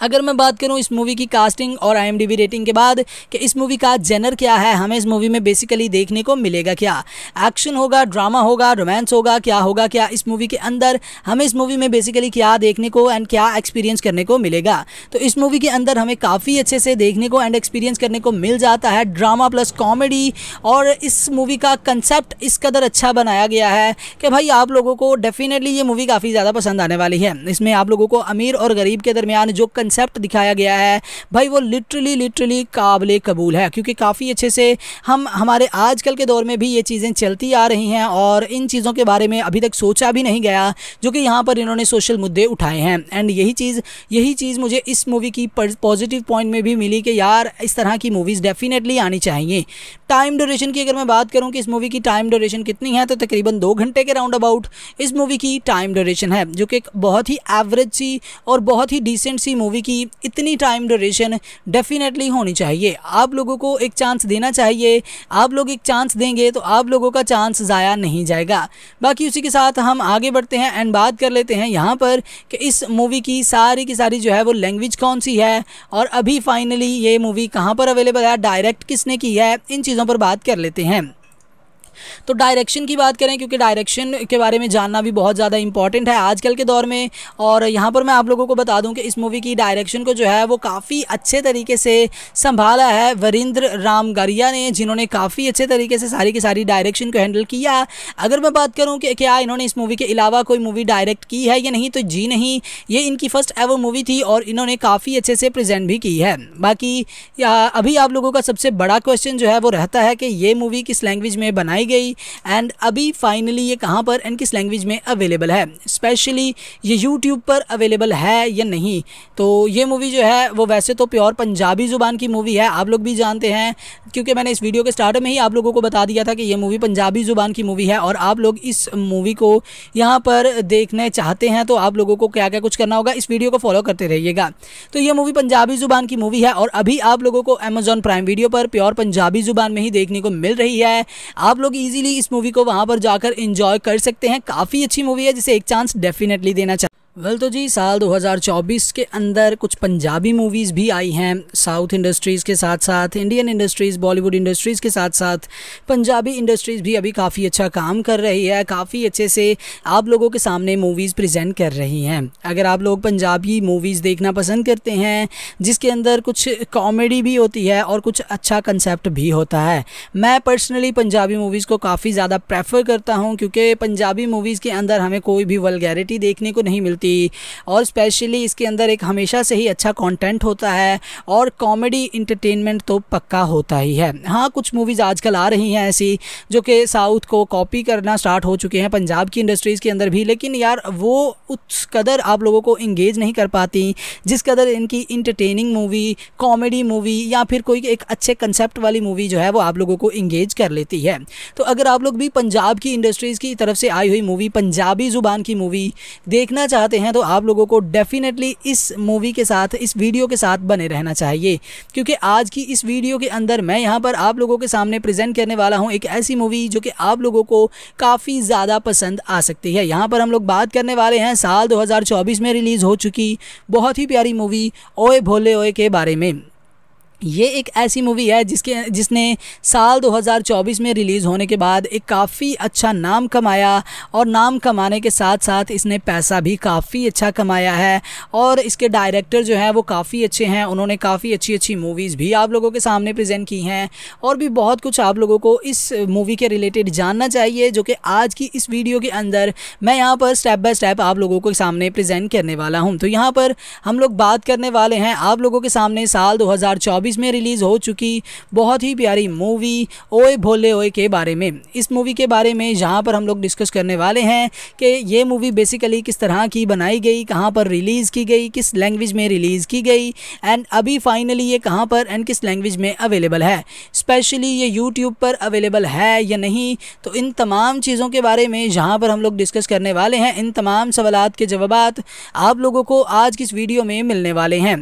Speaker 1: अगर मैं बात करूँ इस मूवी की कास्टिंग और आई रेटिंग के बाद कि इस मूवी का जेनर क्या है हमें इस मूवी में बेसिकली देखने को मिलेगा क्या एक्शन होगा ड्रामा होगा रोमांस होगा क्या होगा क्या इस मूवी के अंदर हमें इस मूवी में बेसिकली क्या देखने को एंड क्या एक्सपीरियंस करने को मिलेगा तो इस मूवी के अंदर हमें काफ़ी अच्छे से देखने को एंड एक्सपीरियंस करने को मिल जाता है ड्रामा प्लस कॉमेडी और इस मूवी का कंसेप्ट इस कदर अच्छा बनाया गया है कि भाई आप लोगों को डेफिनेटली ये मूवी काफ़ी ज़्यादा पसंद आने वाली है इसमें आप लोगों को अमीर और गरीब के दरमियान जो कंसेप्ट दिखाया गया है भाई वो लिटरली लिटरली काबिल कबूल है क्योंकि काफ़ी अच्छे से हम हमारे आजकल के दौर में भी ये चीज़ें चलती आ रही हैं और इन चीज़ों के बारे में अभी तक सोचा भी नहीं गया जो कि यहाँ पर इन्होंने सोशल मुद्दे उठाए हैं एंड यही चीज़ यही चीज़ मुझे इस मूवी की पॉजिटिव पॉइंट में भी मिली कि यार इस तरह की मूवीज़ डेफिनेटली आनी चाहिए टाइम ड्यूरेशन की अगर मैं बात करूँ कि इस मूवी की टाइम ड्यूरेशन कितनी है तो तकरीबन दो घंटे के राउंड अबाउट इस मूवी की टाइम ड्यूरेशन है जो कि बहुत ही एवरेज सी और बहुत ही डिसेंट सी मूवी मूवी की इतनी टाइम ड्यूरेशन डेफिनेटली होनी चाहिए आप लोगों को एक चांस देना चाहिए आप लोग एक चांस देंगे तो आप लोगों का चांस ज़ाया नहीं जाएगा बाकी उसी के साथ हम आगे बढ़ते हैं एंड बात कर लेते हैं यहाँ पर कि इस मूवी की सारी की सारी जो है वो लैंग्वेज कौन सी है और अभी फाइनली ये मूवी कहाँ पर अवेलेबल है डायरेक्ट किसने की है इन चीज़ों पर बात कर लेते हैं तो डायरेक्शन की बात करें क्योंकि डायरेक्शन के बारे में जानना भी बहुत ज़्यादा इंपॉर्टेंट है आजकल के दौर में और यहाँ पर मैं आप लोगों को बता दूँ कि इस मूवी की डायरेक्शन को जो है वो काफ़ी अच्छे तरीके से संभाला है वरिंद्र राम गरिया ने जिन्होंने काफ़ी अच्छे तरीके से सारी की सारी डायरेक्शन को हैंडल किया अगर मैं बात करूँ कि क्या इन्होंने इस मूवी के अलावा कोई मूवी डायरेक्ट की है या नहीं तो जी नहीं ये इनकी फ़र्स्ट एवर मूवी थी और इन्होंने काफ़ी अच्छे से प्रेजेंट भी की है बाकी अभी आप लोगों का सबसे बड़ा क्वेश्चन जो है वो रहता है कि ये मूवी किस लैंग्वेज में बनाई गई एंड अभी फाइनली ये कहाँ पर एंड किस लैंग्वेज में अवेलेबल है स्पेशली ये यूट्यूब पर अवेलेबल है या नहीं तो ये मूवी जो है वो वैसे तो प्योर पंजाबी ज़ुबान की मूवी है आप लोग भी जानते हैं क्योंकि मैंने इस वीडियो के स्टार्ट में ही आप लोगों को बता दिया था कि ये मूवी पंजाबी ज़ुबान की मूवी है और आप लोग इस मूवी को यहाँ पर देखने चाहते हैं तो आप लोगों को क्या क्या कुछ करना होगा इस वीडियो को फॉलो करते रहिएगा तो ये मूवी पंजाबी ज़ुबान की मूवी है और अभी आप लोगों को अमेजॉन प्राइम वीडियो पर प्योर पंजाबी ज़ुबान में ही देखने को मिल रही है आप लोग इजीली इस मूवी को वहां पर जाकर एंजॉय कर सकते हैं काफी अच्छी मूवी है जिसे एक चांस डेफिनेटली देना चाहिए वेल तो जी साल 2024 के अंदर कुछ पंजाबी मूवीज़ भी आई हैं साउथ इंडस्ट्रीज़ के साथ साथ इंडियन इंडस्ट्रीज़ बॉलीवुड इंडस्ट्रीज़ के साथ साथ पंजाबी इंडस्ट्रीज़ भी अभी काफ़ी अच्छा काम कर रही है काफ़ी अच्छे से आप लोगों के सामने मूवीज़ प्रेजेंट कर रही हैं अगर आप लोग पंजाबी मूवीज़ देखना पसंद करते हैं जिसके अंदर कुछ कॉमेडी भी होती है और कुछ अच्छा कंसेप्ट भी होता है मैं पर्सनली पंजाबी मूवीज़ को काफ़ी ज़्यादा प्रेफर करता हूँ क्योंकि पंजाबी मूवीज़ के अंदर हमें कोई भी वलगैरिटी देखने को नहीं मिलती कॉमेडी और स्पेशली इसके अंदर एक हमेशा से ही अच्छा कंटेंट होता है और कॉमेडी इंटरटेनमेंट तो पक्का होता ही है हाँ कुछ मूवीज़ आजकल आ रही हैं ऐसी जो कि साउथ को कॉपी करना स्टार्ट हो चुके हैं पंजाब की इंडस्ट्रीज़ के अंदर भी लेकिन यार वो उस कदर आप लोगों को इंगेज नहीं कर पाती जिस कदर इनकी इंटरटेनिंग मूवी कॉमेडी मूवी या फिर कोई एक अच्छे कंसेप्ट वाली मूवी जो है वो आप लोगों को इंगेज कर लेती है तो अगर आप लोग भी पंजाब की इंडस्ट्रीज़ की तरफ से आई हुई मूवी पंजाबी ज़ुबान की मूवी देखना चाहते हैं तो आप लोगों को डेफिनेटली इस मूवी के साथ इस वीडियो के साथ बने रहना चाहिए क्योंकि आज की इस वीडियो के अंदर मैं यहाँ पर आप लोगों के सामने प्रेजेंट करने वाला हूँ एक ऐसी मूवी जो कि आप लोगों को काफ़ी ज़्यादा पसंद आ सकती है यहाँ पर हम लोग बात करने वाले हैं साल दो में रिलीज़ हो चुकी बहुत ही प्यारी मूवी ओए भोले ओए के बारे में ये एक ऐसी मूवी है जिसके जिसने साल 2024 में रिलीज़ होने के बाद एक काफ़ी अच्छा नाम कमाया और नाम कमाने के साथ साथ इसने पैसा भी काफ़ी अच्छा कमाया है और इसके डायरेक्टर जो हैं वो काफ़ी अच्छे हैं उन्होंने काफ़ी अच्छी अच्छी मूवीज़ भी आप लोगों के सामने प्रेजेंट की हैं और भी बहुत कुछ आप लोगों को इस मूवी के रिलेटेड जानना चाहिए जो कि आज की इस वीडियो के अंदर मैं यहाँ पर स्टेप बाय स्टेप आप लोगों के सामने प्रजेंट करने वाला हूँ तो यहाँ पर हम लोग बात करने वाले हैं आप लोगों के सामने साल दो 2024 में रिलीज़ हो चुकी बहुत ही प्यारी मूवी ओए भोले ओए के बारे में इस मूवी के बारे में जहाँ पर हम लोग डिस्कस करने वाले हैं कि ये मूवी बेसिकली किस तरह की बनाई गई कहाँ पर रिलीज़ की गई किस लैंग्वेज में रिलीज़ की गई एंड अभी फाइनली ये कहाँ पर एंड किस लैंग्वेज में अवेलेबल है स्पेशली ये यूट्यूब पर अवेलेबल है या नहीं तो इन तमाम चीज़ों के बारे में जहाँ पर हम लोग डिस्कस करने वाले हैं इन तमाम सवाल के जवाब आप लोगों को आज की इस वीडियो में मिलने वाले हैं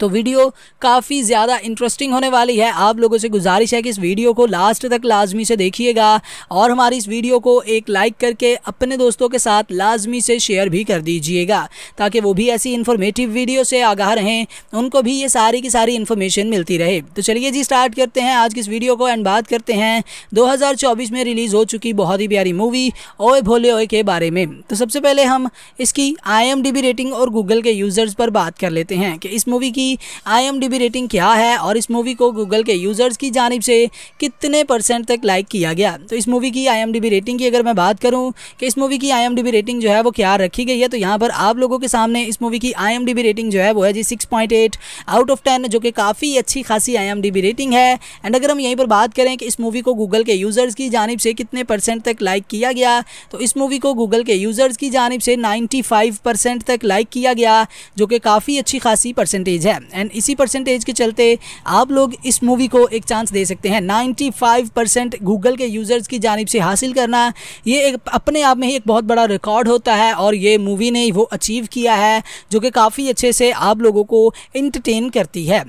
Speaker 1: तो वीडियो काफ़ी ज़्यादा इंटरेस्टिंग होने वाली है आप लोगों से गुजारिश है कि इस वीडियो को लास्ट तक लाजमी से देखिएगा और हमारी इस वीडियो को एक लाइक करके अपने दोस्तों के साथ लाजमी से शेयर भी कर दीजिएगा ताकि वो भी ऐसी इन्फॉर्मेटिव वीडियो से आगाह रहें उनको भी ये सारी की सारी इन्फॉर्मेशन मिलती रहे तो चलिए जी स्टार्ट करते हैं आज की इस वीडियो को एंड बात करते हैं दो में रिलीज़ हो चुकी बहुत ही प्यारी मूवी ओए भोले ओए के बारे में तो सबसे पहले हम इसकी आई रेटिंग और गूगल के यूज़र्स पर बात कर लेते हैं कि इस मूवी की की आई रेटिंग क्या है और इस मूवी को गूगल के यूज़र्स की जानब से कितने परसेंट तक लाइक किया गया तो इस मूवी की आई रेटिंग की अगर मैं बात करूँ कि इस मूवी की आई रेटिंग जो है वो क्या रखी गई है तो यहाँ पर आप लोगों के सामने इस मूवी की आई रेटिंग जो है वो है जी सिक्स आउट ऑफ टेन जो कि काफ़ी अच्छी खासी आई रेटिंग है एंड अगर हम यहीं पर बात करें कि इस मूवी को गूगल के यूज़र्स की जानब से कितने परसेंट तक लाइक किया गया तो इस मूवी को गूगल के यूज़र्स की जानब से 95 परसेंट तक लाइक किया गया जो कि काफ़ी अच्छी खासी परसेंटेज है है एंड इसी परसेंटेज के चलते आप लोग इस मूवी को एक चांस दे सकते हैं 95 परसेंट गूगल के यूज़र्स की जानब से हासिल करना ये एक अपने आप में ही एक बहुत बड़ा रिकॉर्ड होता है और ये मूवी ने वो अचीव किया है जो कि काफ़ी अच्छे से आप लोगों को इंटरटेन करती है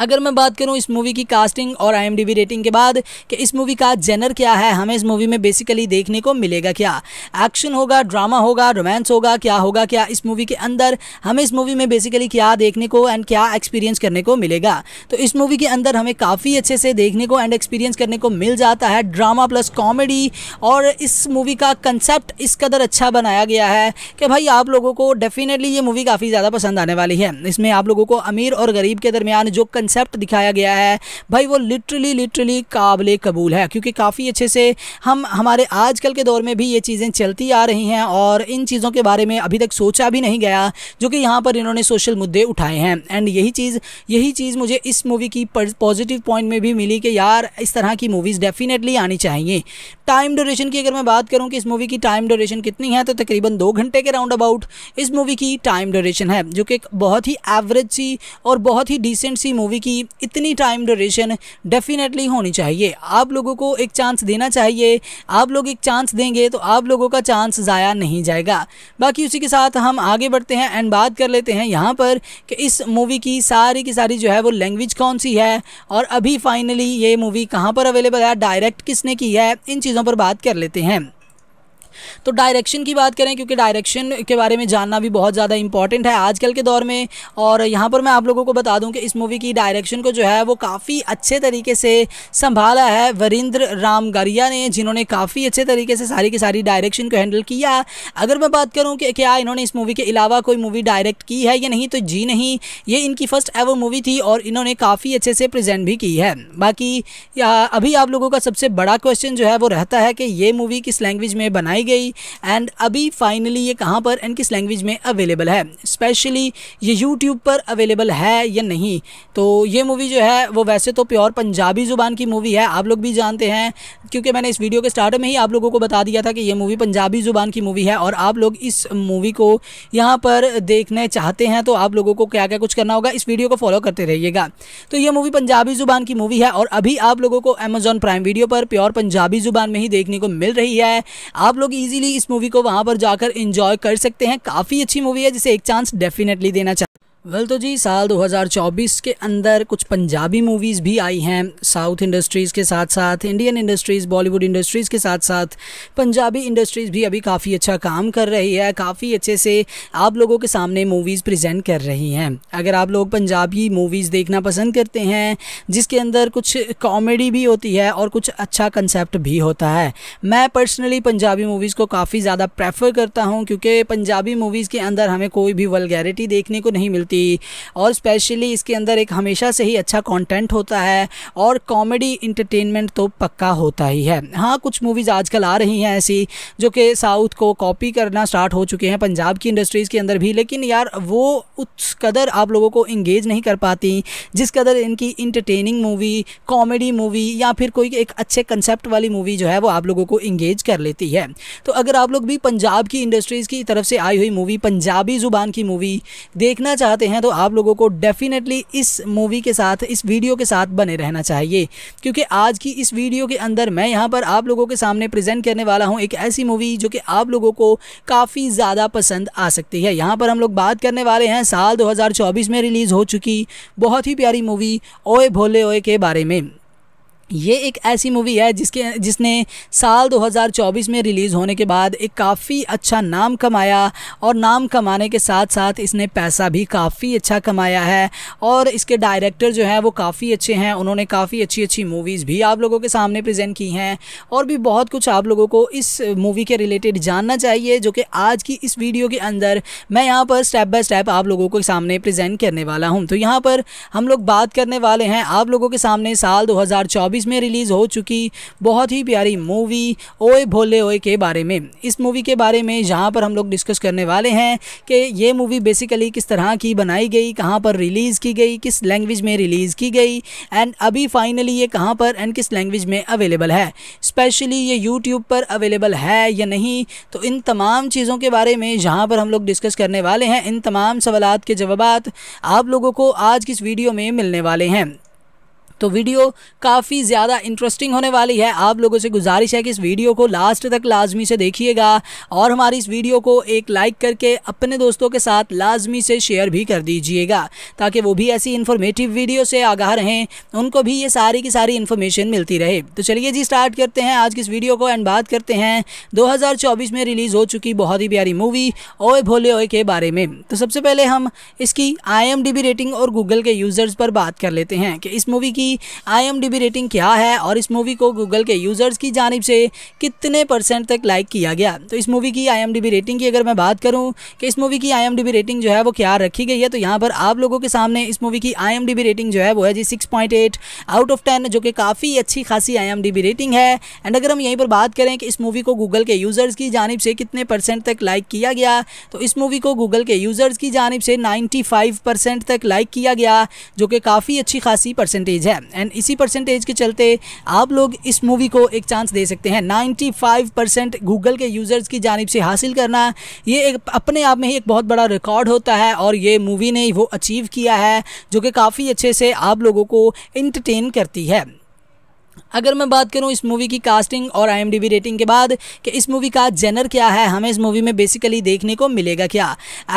Speaker 1: अगर मैं बात करूँ इस मूवी की कास्टिंग और आई रेटिंग के बाद कि इस मूवी का जेनर क्या है हमें इस मूवी में बेसिकली देखने को मिलेगा क्या एक्शन होगा ड्रामा होगा रोमांस होगा क्या होगा क्या इस मूवी के अंदर हमें इस मूवी में बेसिकली क्या देखने को एंड क्या एक्सपीरियंस करने को मिलेगा तो इस मूवी के अंदर हमें काफ़ी अच्छे से देखने को एंड एक्सपीरियंस करने को मिल जाता है ड्रामा प्लस कॉमेडी और इस मूवी का कंसेप्ट इस कदर अच्छा बनाया गया है कि भाई आप लोगों को डेफिनेटली ये मूवी काफ़ी ज़्यादा पसंद आने वाली है इसमें आप लोगों को अमीर और गरीब के दरमियान जो कंसेप्ट दिखाया गया है भाई वो लिटरली लिटरली काबिल कबूल है क्योंकि काफ़ी अच्छे से हम हमारे आजकल के दौर में भी ये चीज़ें चलती आ रही हैं और इन चीज़ों के बारे में अभी तक सोचा भी नहीं गया जो कि यहाँ पर इन्होंने सोशल मुद्दे उठाए हैं एंड यही चीज़ यही चीज़ मुझे इस मूवी की पॉजिटिव पॉइंट में भी मिली कि यार इस तरह की मूवीज़ डेफिनेटली आनी चाहिए टाइम ड्यूरेशन की अगर मैं बात करूँ कि इस मूवी की टाइम ड्यूरेशन कितनी है तो तकरीबन दो घंटे के राउंड अबाउट इस मूवी की टाइम ड्यूरेशन है जो कि बहुत ही एवरेज सी और बहुत ही डिसेंट सी मूवी मूवी की इतनी टाइम ड्यूरेशन डेफिनेटली होनी चाहिए आप लोगों को एक चांस देना चाहिए आप लोग एक चांस देंगे तो आप लोगों का चांस ज़ाया नहीं जाएगा बाकी उसी के साथ हम आगे बढ़ते हैं एंड बात कर लेते हैं यहाँ पर कि इस मूवी की सारी की सारी जो है वो लैंग्वेज कौन सी है और अभी फाइनली ये मूवी कहाँ पर अवेलेबल है डायरेक्ट किसने की है इन चीज़ों पर बात कर लेते हैं तो डायरेक्शन की बात करें क्योंकि डायरेक्शन के बारे में जानना भी बहुत ज़्यादा इंपॉर्टेंट है आजकल के दौर में और यहाँ पर मैं आप लोगों को बता दूँ कि इस मूवी की डायरेक्शन को जो है वो काफ़ी अच्छे तरीके से संभाला है वरिंद्र रामगरिया ने जिन्होंने काफ़ी अच्छे तरीके से सारी की सारी डायरेक्शन को हैंडल किया अगर मैं बात करूँ कि क्या इन्होंने इस मूवी के अलावा कोई मूवी डायरेक्ट की है या नहीं तो जी नहीं ये इनकी फ़र्स्ट एवर मूवी थी और इन्होंने काफ़ी अच्छे से प्रेजेंट भी की है बाकी अभी आप लोगों का सबसे बड़ा क्वेश्चन जो है वो रहता है कि ये मूवी किस लैंग्वेज में बनाई गई गई एंड अभी फाइनली ये कहाँ पर एंड किस लैंग्वेज में अवेलेबल है स्पेशली ये यूट्यूब पर अवेलेबल है या नहीं तो ये मूवी जो है वो वैसे तो प्योर पंजाबी ज़ुबान की मूवी है आप लोग भी जानते हैं क्योंकि मैंने इस वीडियो के स्टार्ट में ही आप लोगों को बता दिया था कि ये मूवी पंजाबी ज़ुबान की मूवी है और आप लोग इस मूवी को यहाँ पर देखने चाहते हैं तो आप लोगों को क्या क्या कुछ करना होगा इस वीडियो को फॉलो करते रहिएगा तो ये मूवी पंजाबी ज़ुबान की मूवी है और अभी आप लोगों को अमेजॉन प्राइम वीडियो पर प्योर पंजाबी ज़ुबान में ही देखने को मिल रही है आप लोग इजीली इस मूवी को वहाँ पर जाकर इंजॉय कर सकते हैं काफ़ी अच्छी मूवी है जिसे एक चांस डेफिनेटली देना चाहिए वेल तो जी साल 2024 के अंदर कुछ पंजाबी मूवीज़ भी आई हैं साउथ इंडस्ट्रीज़ के साथ साथ इंडियन इंडस्ट्रीज़ बॉलीवुड इंडस्ट्रीज़ के साथ साथ पंजाबी इंडस्ट्रीज़ भी अभी काफ़ी अच्छा काम कर रही है काफ़ी अच्छे से आप लोगों के सामने मूवीज़ प्रेजेंट कर रही हैं अगर आप लोग पंजाबी मूवीज़ देखना पसंद करते हैं जिसके अंदर कुछ कॉमेडी भी होती है और कुछ अच्छा कंसेप्ट भी होता है मैं पर्सनली पंजाबी मूवीज़ को काफ़ी ज़्यादा प्रेफर करता हूँ क्योंकि पंजाबी मूवीज़ के अंदर हमें कोई भी वलगैरिटी देखने को नहीं मिलती सिटी और स्पेशली इसके अंदर एक हमेशा से ही अच्छा कंटेंट होता है और कॉमेडी इंटरटेनमेंट तो पक्का होता ही है हाँ कुछ मूवीज़ आजकल आ रही हैं ऐसी जो कि साउथ को कॉपी करना स्टार्ट हो चुके हैं पंजाब की इंडस्ट्रीज़ के अंदर भी लेकिन यार वो उस कदर आप लोगों को इंगेज नहीं कर पाती जिस कदर इनकी इंटरटेनिंग मूवी कॉमेडी मूवी या फिर कोई एक अच्छे कंसेप्ट वाली मूवी जो है वो आप लोगों को इंगेज कर लेती है तो अगर आप लोग भी पंजाब की इंडस्ट्रीज़ की तरफ से आई हुई मूवी पंजाबी ज़ुबान की मूवी देखना चाहते चाहते हैं तो आप लोगों को डेफिनेटली इस मूवी के साथ इस वीडियो के साथ बने रहना चाहिए क्योंकि आज की इस वीडियो के अंदर मैं यहाँ पर आप लोगों के सामने प्रेजेंट करने वाला हूँ एक ऐसी मूवी जो कि आप लोगों को काफ़ी ज़्यादा पसंद आ सकती है यहाँ पर हम लोग बात करने वाले हैं साल दो में रिलीज़ हो चुकी बहुत ही प्यारी मूवी ओए भोले ओए के बारे में ये एक ऐसी मूवी है जिसके जिसने साल 2024 में रिलीज़ होने के बाद एक काफ़ी अच्छा नाम कमाया और नाम कमाने के साथ साथ इसने पैसा भी काफ़ी अच्छा कमाया है और इसके डायरेक्टर जो हैं वो काफ़ी अच्छे हैं उन्होंने काफ़ी अच्छी अच्छी मूवीज़ भी आप लोगों के सामने प्रेजेंट की हैं और भी बहुत कुछ आप लोगों को इस मूवी के रिलेटेड जानना चाहिए जो कि आज की इस वीडियो के अंदर मैं यहाँ पर स्टेप बाय स्टेप आप लोगों के सामने प्रजेंट करने वाला हूँ तो यहाँ पर हम लोग बात करने वाले हैं आप लोगों के सामने साल दो 1919 में रिलीज़ हो चुकी बहुत ही प्यारी मूवी ओए भोले ओए के बारे में इस मूवी के बारे में जहाँ पर हम लोग डिस्कस करने वाले हैं कि ये मूवी बेसिकली किस तरह की बनाई गई कहाँ पर रिलीज़ की गई किस लैंग्वेज में रिलीज़ की गई एंड अभी फाइनली ये कहाँ पर एंड किस लैंग्वेज में अवेलेबल है स्पेशली ये यूट्यूब पर अवेलेबल है या नहीं तो इन तमाम चीज़ों के बारे में जहाँ पर हम लोग डिस्कस करने वाले हैं इन तमाम सवाल के जवाब आप लोगों को आज की इस वीडियो में मिलने वाले हैं तो वीडियो काफ़ी ज़्यादा इंटरेस्टिंग होने वाली है आप लोगों से गुजारिश है कि इस वीडियो को लास्ट तक लाजमी से देखिएगा और हमारी इस वीडियो को एक लाइक करके अपने दोस्तों के साथ लाजमी से शेयर भी कर दीजिएगा ताकि वो भी ऐसी इन्फॉर्मेटिव वीडियो से आगाह रहें उनको भी ये सारी की सारी इन्फॉर्मेशन मिलती रहे तो चलिए जी स्टार्ट करते हैं आज की इस वीडियो को एंड बात करते हैं 2024 में रिलीज़ हो चुकी बहुत ही प्यारी मूवी ओए भोले ओए के बारे में तो सबसे पहले हम इसकी आई रेटिंग और गूगल के यूज़र्स पर बात कर लेते हैं कि इस मूवी की की आई रेटिंग क्या है और इस मूवी को गूगल के यूज़र्स की जानब से कितने परसेंट तक लाइक किया गया तो इस मूवी की आई रेटिंग की अगर मैं बात करूँ कि इस मूवी की आई रेटिंग जो है वो क्या रखी गई है तो यहाँ पर आप लोगों के सामने इस मूवी की आई रेटिंग जो है वो है जी सिक्स आउट ऑफ टेन जो कि काफ़ी अच्छी खासी आई रेटिंग है एंड अगर हम यहीं पर बात करें कि इस मूवी को गूगल के यूज़र्स की जानब से कितने परसेंट तक लाइक किया गया तो इस मूवी को गूगल के यूज़र्स की जानब से 95 परसेंट तक लाइक किया गया जो कि काफ़ी अच्छी खासी परसेंटेज है है एंड इसी परसेंटेज के चलते आप लोग इस मूवी को एक चांस दे सकते हैं 95 परसेंट गूगल के यूज़र्स की जानब से हासिल करना ये एक अपने आप में ही एक बहुत बड़ा रिकॉर्ड होता है और ये मूवी ने वो अचीव किया है जो कि काफ़ी अच्छे से आप लोगों को इंटरटेन करती है अगर मैं बात करूँ इस मूवी की कास्टिंग और आई रेटिंग के बाद कि इस मूवी का जेनर क्या है हमें इस मूवी में बेसिकली देखने को मिलेगा क्या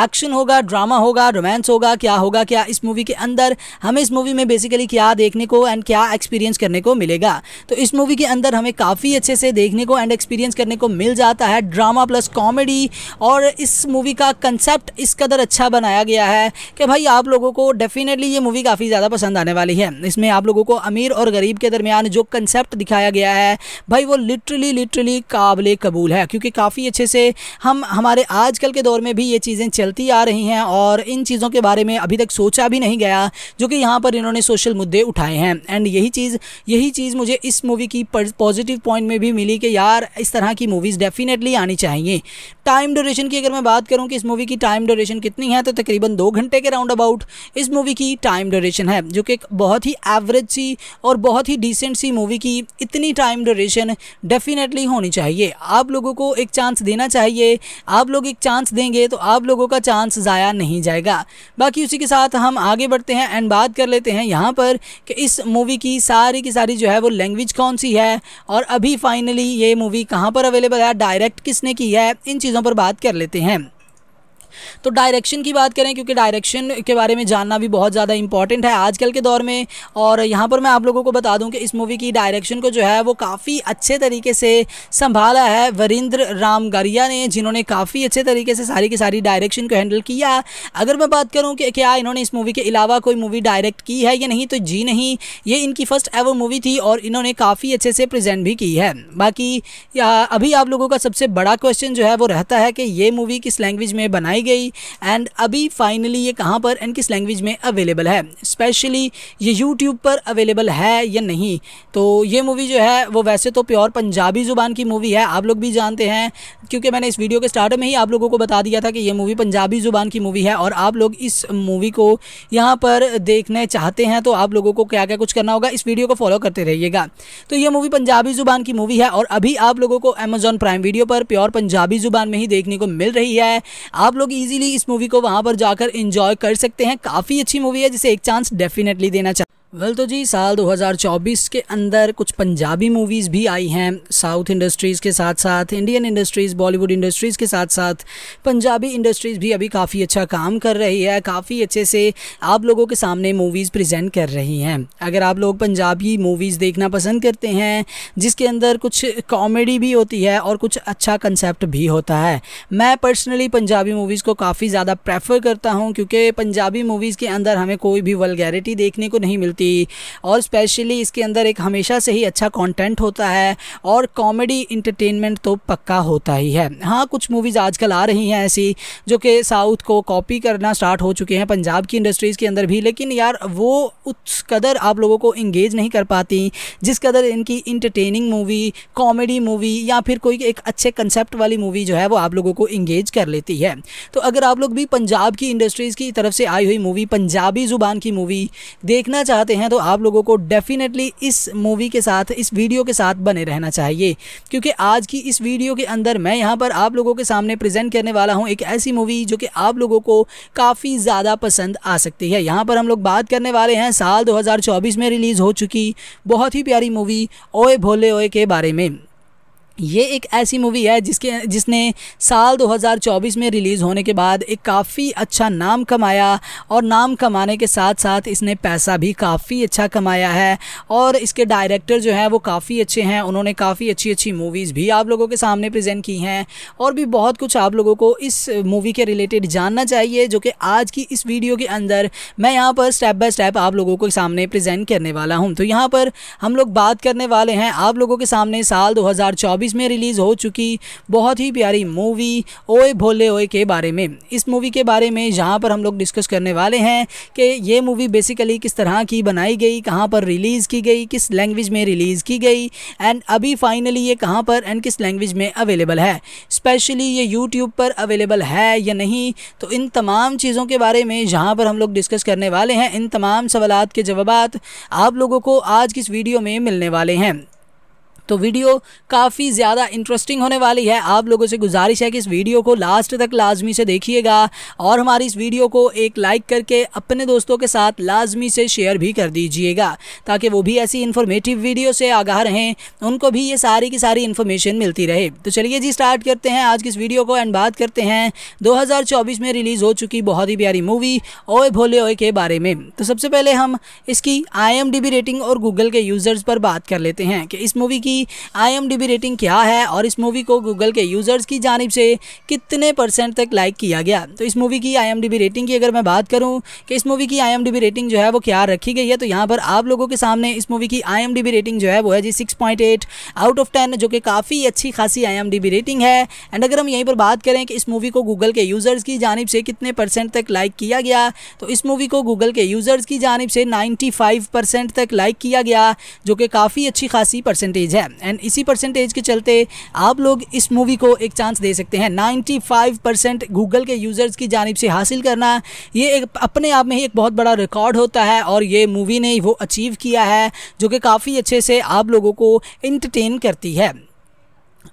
Speaker 1: एक्शन होगा ड्रामा होगा रोमांस होगा क्या होगा क्या इस मूवी के अंदर हमें इस मूवी में बेसिकली क्या देखने को एंड क्या एक्सपीरियंस करने को मिलेगा तो इस मूवी के अंदर हमें काफ़ी अच्छे से देखने को एंड एक्सपीरियंस करने को मिल जाता है ड्रामा प्लस कॉमेडी और इस मूवी का कंसेप्ट इस कदर अच्छा बनाया गया है कि भाई आप लोगों को डेफिनेटली ये मूवी काफ़ी ज़्यादा पसंद आने वाली है इसमें आप लोगों को अमीर और गरीब के दरमियान जो कन कंसेप्ट दिखाया गया है भाई वो लिटरली लिटरली काबिल कबूल है क्योंकि काफ़ी अच्छे से हम हमारे आजकल के दौर में भी ये चीज़ें चलती आ रही हैं और इन चीज़ों के बारे में अभी तक सोचा भी नहीं गया जो कि यहाँ पर इन्होंने सोशल मुद्दे उठाए हैं एंड यही चीज़ यही चीज़ मुझे इस मूवी की पॉजिटिव पॉइंट में भी मिली कि यार इस तरह की मूवीज़ डेफिनेटली आनी चाहिए टाइम ड्यूरेशन की अगर मैं बात करूँ कि इस मूवी की टाइम ड्यूरेशन कितनी है तो तकरीबन दो घंटे के राउंड अबाउट इस मूवी की टाइम ड्यूरेशन है जो कि बहुत ही एवरेज सी और बहुत ही डिसेंट सी मूवी यानी की इतनी टाइम ड्यूरेशन डेफिनेटली होनी चाहिए आप लोगों को एक चांस देना चाहिए आप लोग एक चांस देंगे तो आप लोगों का चांस ज़ाया नहीं जाएगा बाकी उसी के साथ हम आगे बढ़ते हैं एंड बात कर लेते हैं यहाँ पर कि इस मूवी की सारी की सारी जो है वो लैंग्वेज कौन सी है और अभी फाइनली ये मूवी कहाँ पर अवेलेबल है डायरेक्ट किसने की है इन चीज़ों पर बात कर लेते हैं तो डायरेक्शन की बात करें क्योंकि डायरेक्शन के बारे में जानना भी बहुत ज़्यादा इंपॉर्टेंट है आजकल के दौर में और यहाँ पर मैं आप लोगों को बता दूँ कि इस मूवी की डायरेक्शन को जो है वो काफ़ी अच्छे तरीके से संभाला है वरिंद्र राम ने जिन्होंने काफ़ी अच्छे तरीके से सारी की सारी डायरेक्शन को हैंडल किया अगर मैं बात करूँ कि क्या इन्होंने इस मूवी के अलावा कोई मूवी डायरेक्ट की है या नहीं तो जी नहीं ये इनकी फ़र्स्ट एवर मूवी थी और इन्होंने काफ़ी अच्छे से प्रेजेंट भी की है बाकी अभी आप लोगों का सबसे बड़ा क्वेश्चन जो है वो रहता है कि ये मूवी किस लैंग्वेज में बनाई गई एंड अभी फाइनली ये कहाँ पर एंड किस लैंग्वेज में अवेलेबल है स्पेशली ये यूट्यूब पर अवेलेबल है या नहीं तो ये मूवी जो है वो वैसे तो प्योर पंजाबी ज़ुबान की मूवी है आप लोग भी जानते हैं क्योंकि मैंने इस वीडियो के स्टार्ट में ही आप लोगों को बता दिया था कि ये मूवी पंजाबी ज़ुबान की मूवी है और आप लोग इस मूवी को यहाँ पर देखने चाहते हैं तो आप लोगों को क्या क्या कुछ करना होगा इस वीडियो को फॉलो करते रहिएगा तो ये मूवी पंजाबी ज़ुबान की मूवी है और अभी आप लोगों को अमेजॉन प्राइम वीडियो पर प्योर पंजाबी ज़ुबान में ही देखने को मिल रही है आप लोग इजीली इस मूवी को वहां पर जाकर इंजॉय कर सकते हैं काफ़ी अच्छी मूवी है जिसे एक चांस डेफिनेटली देना चाहिए वेल तो जी साल 2024 के अंदर कुछ पंजाबी मूवीज़ भी आई हैं साउथ इंडस्ट्रीज़ के साथ साथ इंडियन इंडस्ट्रीज़ बॉलीवुड इंडस्ट्रीज़ के साथ साथ पंजाबी इंडस्ट्रीज़ भी अभी काफ़ी अच्छा काम कर रही है काफ़ी अच्छे से आप लोगों के सामने मूवीज़ प्रेजेंट कर रही हैं अगर आप लोग पंजाबी मूवीज़ देखना पसंद करते हैं जिसके अंदर कुछ कॉमेडी भी होती है और कुछ अच्छा कंसेप्ट भी होता है मैं पर्सनली पंजाबी मूवीज़ को काफ़ी ज़्यादा प्रेफर करता हूँ क्योंकि पंजाबी मूवीज़ के अंदर हमें कोई भी वलगैरिटी देखने को नहीं मिलती थी और स्पेशली इसके अंदर एक हमेशा से ही अच्छा कंटेंट होता है और कॉमेडी इंटरटेनमेंट तो पक्का होता ही है हाँ कुछ मूवीज़ आजकल आ रही हैं ऐसी जो कि साउथ को कॉपी करना स्टार्ट हो चुके हैं पंजाब की इंडस्ट्रीज़ के अंदर भी लेकिन यार वो उस कदर आप लोगों को इंगेज नहीं कर पाती जिस कदर इनकी इंटरटेनिंग मूवी कॉमेडी मूवी या फिर कोई एक अच्छे कंसेप्ट वाली मूवी जो है वो आप लोगों को इंगेज कर लेती है तो अगर आप लोग भी पंजाब की इंडस्ट्रीज़ की तरफ से आई हुई मूवी पंजाबी ज़ुबान की मूवी देखना चाहते चाहते हैं तो आप लोगों को डेफिनेटली इस मूवी के साथ इस वीडियो के साथ बने रहना चाहिए क्योंकि आज की इस वीडियो के अंदर मैं यहाँ पर आप लोगों के सामने प्रेजेंट करने वाला हूँ एक ऐसी मूवी जो कि आप लोगों को काफ़ी ज़्यादा पसंद आ सकती है यहाँ पर हम लोग बात करने वाले हैं साल दो में रिलीज़ हो चुकी बहुत ही प्यारी मूवी ओए भोले ओए के बारे में ये एक ऐसी मूवी है जिसके जिसने साल 2024 में रिलीज़ होने के बाद एक काफ़ी अच्छा नाम कमाया और नाम कमाने के साथ साथ इसने पैसा भी काफ़ी अच्छा कमाया है और इसके डायरेक्टर जो हैं वो काफ़ी अच्छे हैं उन्होंने काफ़ी अच्छी अच्छी मूवीज़ भी आप लोगों के सामने प्रेजेंट की हैं और भी बहुत कुछ आप लोगों को इस मूवी के रिलेटेड जानना चाहिए जो कि आज की इस वीडियो के अंदर मैं यहाँ पर स्टेप बाय स्टेप आप लोगों के सामने प्रजेंट करने वाला हूँ तो यहाँ पर हम लोग बात करने वाले हैं आप लोगों के सामने साल दो 2024 में रिलीज़ हो चुकी बहुत ही प्यारी मूवी ओए भोले ओए के बारे में इस मूवी के बारे में जहाँ पर हम लोग डिस्कस करने वाले हैं कि ये मूवी बेसिकली किस तरह की बनाई गई कहाँ पर रिलीज़ की गई किस लैंग्वेज में रिलीज़ की गई एंड अभी फाइनली ये कहाँ पर एंड किस लैंग्वेज में अवेलेबल है स्पेशली ये यूट्यूब पर अवेलेबल है या नहीं तो इन तमाम चीज़ों के बारे में जहाँ पर हम लोग डिस्कस करने वाले हैं इन तमाम सवाल के जवाब आप लोगों को आज की इस वीडियो में मिलने वाले हैं तो वीडियो काफ़ी ज़्यादा इंटरेस्टिंग होने वाली है आप लोगों से गुजारिश है कि इस वीडियो को लास्ट तक लाजमी से देखिएगा और हमारी इस वीडियो को एक लाइक करके अपने दोस्तों के साथ लाजमी से शेयर भी कर दीजिएगा ताकि वो भी ऐसी इन्फॉर्मेटिव वीडियो से आगाह रहें उनको भी ये सारी की सारी इन्फॉर्मेशन मिलती रहे तो चलिए जी स्टार्ट करते हैं आज की इस वीडियो को एंड बात करते हैं 2024 में रिलीज़ हो चुकी बहुत ही प्यारी मूवी ओए भोले ओए के बारे में तो सबसे पहले हम इसकी आई रेटिंग और गूगल के यूज़र्स पर बात कर लेते हैं कि इस मूवी की की आईएमडीबी रेटिंग क्या है और इस मूवी को गूगल के यूज़र्स की जानब से कितने परसेंट तक लाइक किया गया तो इस मूवी की आईएमडीबी रेटिंग की अगर मैं बात करूँ कि इस मूवी की आईएमडीबी रेटिंग जो है वो क्या रखी गई है तो यहाँ पर आप लोगों के सामने इस मूवी की आई रेटिंग जो है वो है जी सिक्स आउट ऑफ टेन जो कि काफ़ी अच्छी खासी आईएमडीबी रेटिंग है एंड अगर हम यहीं पर बात करें कि इस मूवी को गूगल के यूज़र्स की जानब से कितने परसेंट तक लाइक किया गया तो इस मूवी को गूगल के यूज़र्स की जानब से नाइन्टी तक लाइक किया गया जो कि काफ़ी अच्छी खासी परसेंटेज है है एंड इसी परसेंटेज के चलते आप लोग इस मूवी को एक चांस दे सकते हैं 95 परसेंट गूगल के यूज़र्स की जानब से हासिल करना ये एक अपने आप में ही एक बहुत बड़ा रिकॉर्ड होता है और ये मूवी ने वो अचीव किया है जो कि काफ़ी अच्छे से आप लोगों को इंटरटेन करती है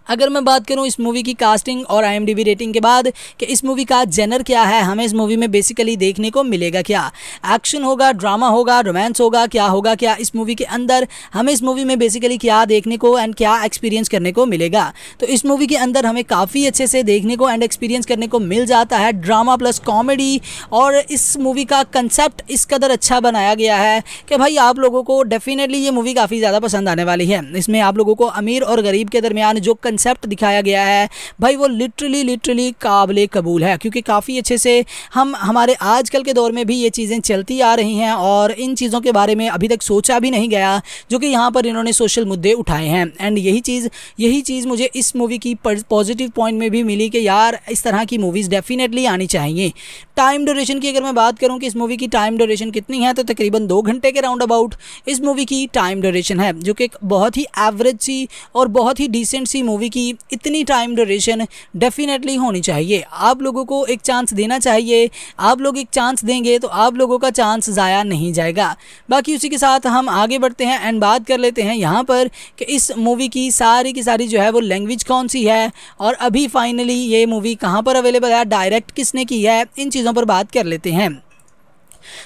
Speaker 1: अगर मैं बात करूँ इस मूवी की कास्टिंग और आई रेटिंग के बाद कि इस मूवी का जेनर क्या है हमें इस मूवी में बेसिकली देखने को मिलेगा क्या एक्शन होगा ड्रामा होगा रोमांस होगा क्या होगा क्या इस मूवी के अंदर हमें इस मूवी में बेसिकली क्या देखने को एंड क्या एक्सपीरियंस करने को मिलेगा तो इस मूवी के अंदर हमें काफ़ी अच्छे से देखने को एंड एक्सपीरियंस करने को मिल जाता है ड्रामा प्लस कॉमेडी और इस मूवी का कंसेप्ट इस कदर अच्छा बनाया गया है कि भाई आप लोगों को डेफिनेटली ये मूवी काफ़ी ज़्यादा पसंद आने वाली है इसमें आप लोगों को अमीर और गरीब के दरमियान जो कंसेप्ट दिखाया गया है भाई वो लिटरली लिटरली काबिल कबूल है क्योंकि काफ़ी अच्छे से हम हमारे आजकल के दौर में भी ये चीज़ें चलती आ रही हैं और इन चीज़ों के बारे में अभी तक सोचा भी नहीं गया जो कि यहाँ पर इन्होंने सोशल मुद्दे उठाए हैं एंड यही चीज़ यही चीज़ मुझे इस मूवी की पॉजिटिव पॉइंट में भी मिली कि यार इस तरह की मूवीज़ डेफिनेटली आनी चाहिए टाइम ड्यूरेशन की अगर मैं बात करूँ कि इस मूवी की टाइम ड्यूरेशन कितनी है तो तकरीबन दो घंटे के राउंड अबाउट इस मूवी की टाइम ड्यूरेशन है जो कि बहुत ही एवरेज सी और बहुत ही डिसेंट सी मूवी मूवी की इतनी टाइम ड्यूरेशन डेफिनेटली होनी चाहिए आप लोगों को एक चांस देना चाहिए आप लोग एक चांस देंगे तो आप लोगों का चांस ज़ाया नहीं जाएगा बाकी उसी के साथ हम आगे बढ़ते हैं एंड बात कर लेते हैं यहाँ पर कि इस मूवी की सारी की सारी जो है वो लैंग्वेज कौन सी है और अभी फाइनली ये मूवी कहाँ पर अवेलेबल है डायरेक्ट किसने की है इन चीज़ों पर बात कर लेते हैं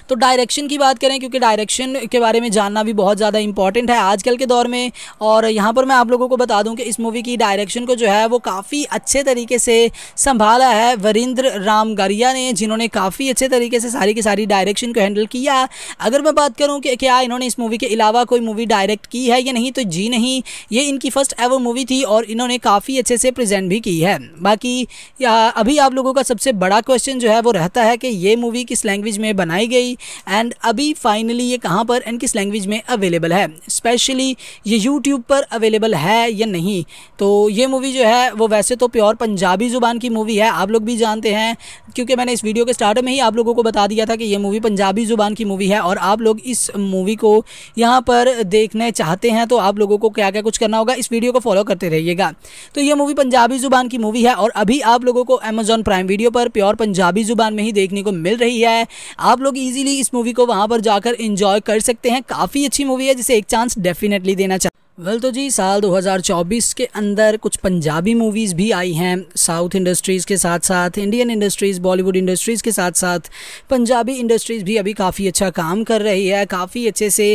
Speaker 1: तो डायरेक्शन की बात करें क्योंकि डायरेक्शन के बारे में जानना भी बहुत ज़्यादा इंपॉर्टेंट है आजकल के दौर में और यहाँ पर मैं आप लोगों को बता दूँ कि इस मूवी की डायरेक्शन को जो है वो काफ़ी अच्छे तरीके से संभाला है वरिंद्र राम ने जिन्होंने काफ़ी अच्छे तरीके से सारी की सारी डायरेक्शन को हैंडल किया अगर मैं बात करूँ कि क्या इन्होंने इस मूवी के अलावा कोई मूवी डायरेक्ट की है या नहीं तो जी नहीं ये इनकी फ़र्स्ट एवर मूवी थी और इन्होंने काफ़ी अच्छे से प्रेजेंट भी की है बाकी अभी आप लोगों का सबसे बड़ा क्वेश्चन जो है वो रहता है कि ये मूवी किस लैंग्वेज में बनाई बनाई गई एंड अभी फाइनली ये कहाँ पर एंड किस लैंग्वेज में अवेलेबल है स्पेशली ये यूट्यूब पर अवेलेबल है या नहीं तो ये मूवी जो है वो वैसे तो प्योर पंजाबी ज़ुबान की मूवी है आप लोग भी जानते हैं क्योंकि मैंने इस वीडियो के स्टार्ट में ही आप लोगों को बता दिया था कि ये मूवी पंजाबी ज़ुबान की मूवी है और आप लोग इस मूवी को यहाँ पर देखने चाहते हैं तो आप लोगों को क्या क्या कुछ करना होगा इस वीडियो को फॉलो करते रहिएगा तो ये मूवी पंजाबी ज़ुबान की मूवी है और अभी आप लोगों को अमेजॉन प्राइम वीडियो पर प्योर पंजाबी ज़ुबान में ही देखने को मिल रही है आप लोग लोग इजीली इस मूवी को वहां पर जाकर एंजॉय कर सकते हैं काफ़ी अच्छी मूवी है जिसे एक चांस डेफिनेटली देना चाहिए वेल तो जी साल 2024 के अंदर कुछ पंजाबी मूवीज़ भी आई हैं साउथ इंडस्ट्रीज़ के साथ साथ इंडियन इंडस्ट्रीज़ बॉलीवुड इंडस्ट्रीज़ के साथ साथ पंजाबी इंडस्ट्रीज़ भी अभी काफ़ी अच्छा काम कर रही है काफ़ी अच्छे से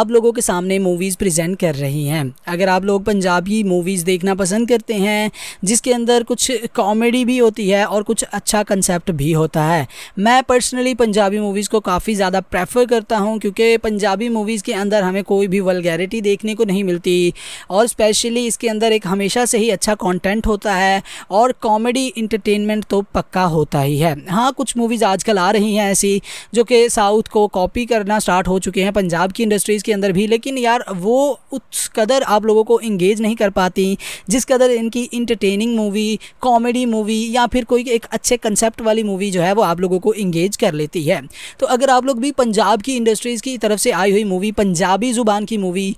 Speaker 1: आप लोगों के सामने मूवीज़ प्रेजेंट कर रही हैं अगर आप लोग पंजाबी मूवीज़ देखना पसंद करते हैं जिसके अंदर कुछ कॉमेडी भी होती है और कुछ अच्छा कंसेप्ट भी होता है मैं पर्सनली पंजाबी मूवीज़ को काफ़ी ज़्यादा प्रेफर करता हूँ क्योंकि पंजाबी मूवीज़ के अंदर हमें कोई भी वलगैरिटी देखने को नहीं मिलती होती और स्पेशली इसके अंदर एक हमेशा से ही अच्छा कंटेंट होता है और कॉमेडी इंटरटेनमेंट तो पक्का होता ही है हाँ कुछ मूवीज़ आजकल आ रही हैं ऐसी जो कि साउथ को कॉपी करना स्टार्ट हो चुके हैं पंजाब की इंडस्ट्रीज़ के अंदर भी लेकिन यार वो उस कदर आप लोगों को इंगेज नहीं कर पाती जिस कदर इनकी इंटरटेनिंग मूवी कॉमेडी मूवी या फिर कोई एक अच्छे कंसेप्ट वाली मूवी जो है वो आप लोगों को इंगेज कर लेती है तो अगर आप लोग भी पंजाब की इंडस्ट्रीज़ की तरफ से आई हुई मूवी पंजाबी ज़ुबान की मूवी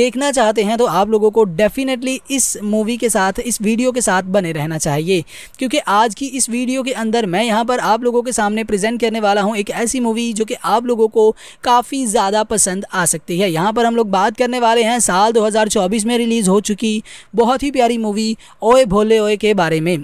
Speaker 1: देखना चाहते चाहते हैं तो आप लोगों को डेफिनेटली इस मूवी के साथ इस वीडियो के साथ बने रहना चाहिए क्योंकि आज की इस वीडियो के अंदर मैं यहाँ पर आप लोगों के सामने प्रेजेंट करने वाला हूँ एक ऐसी मूवी जो कि आप लोगों को काफ़ी ज़्यादा पसंद आ सकती है यहाँ पर हम लोग बात करने वाले हैं साल दो में रिलीज़ हो चुकी बहुत ही प्यारी मूवी ओए भोले ओए के बारे में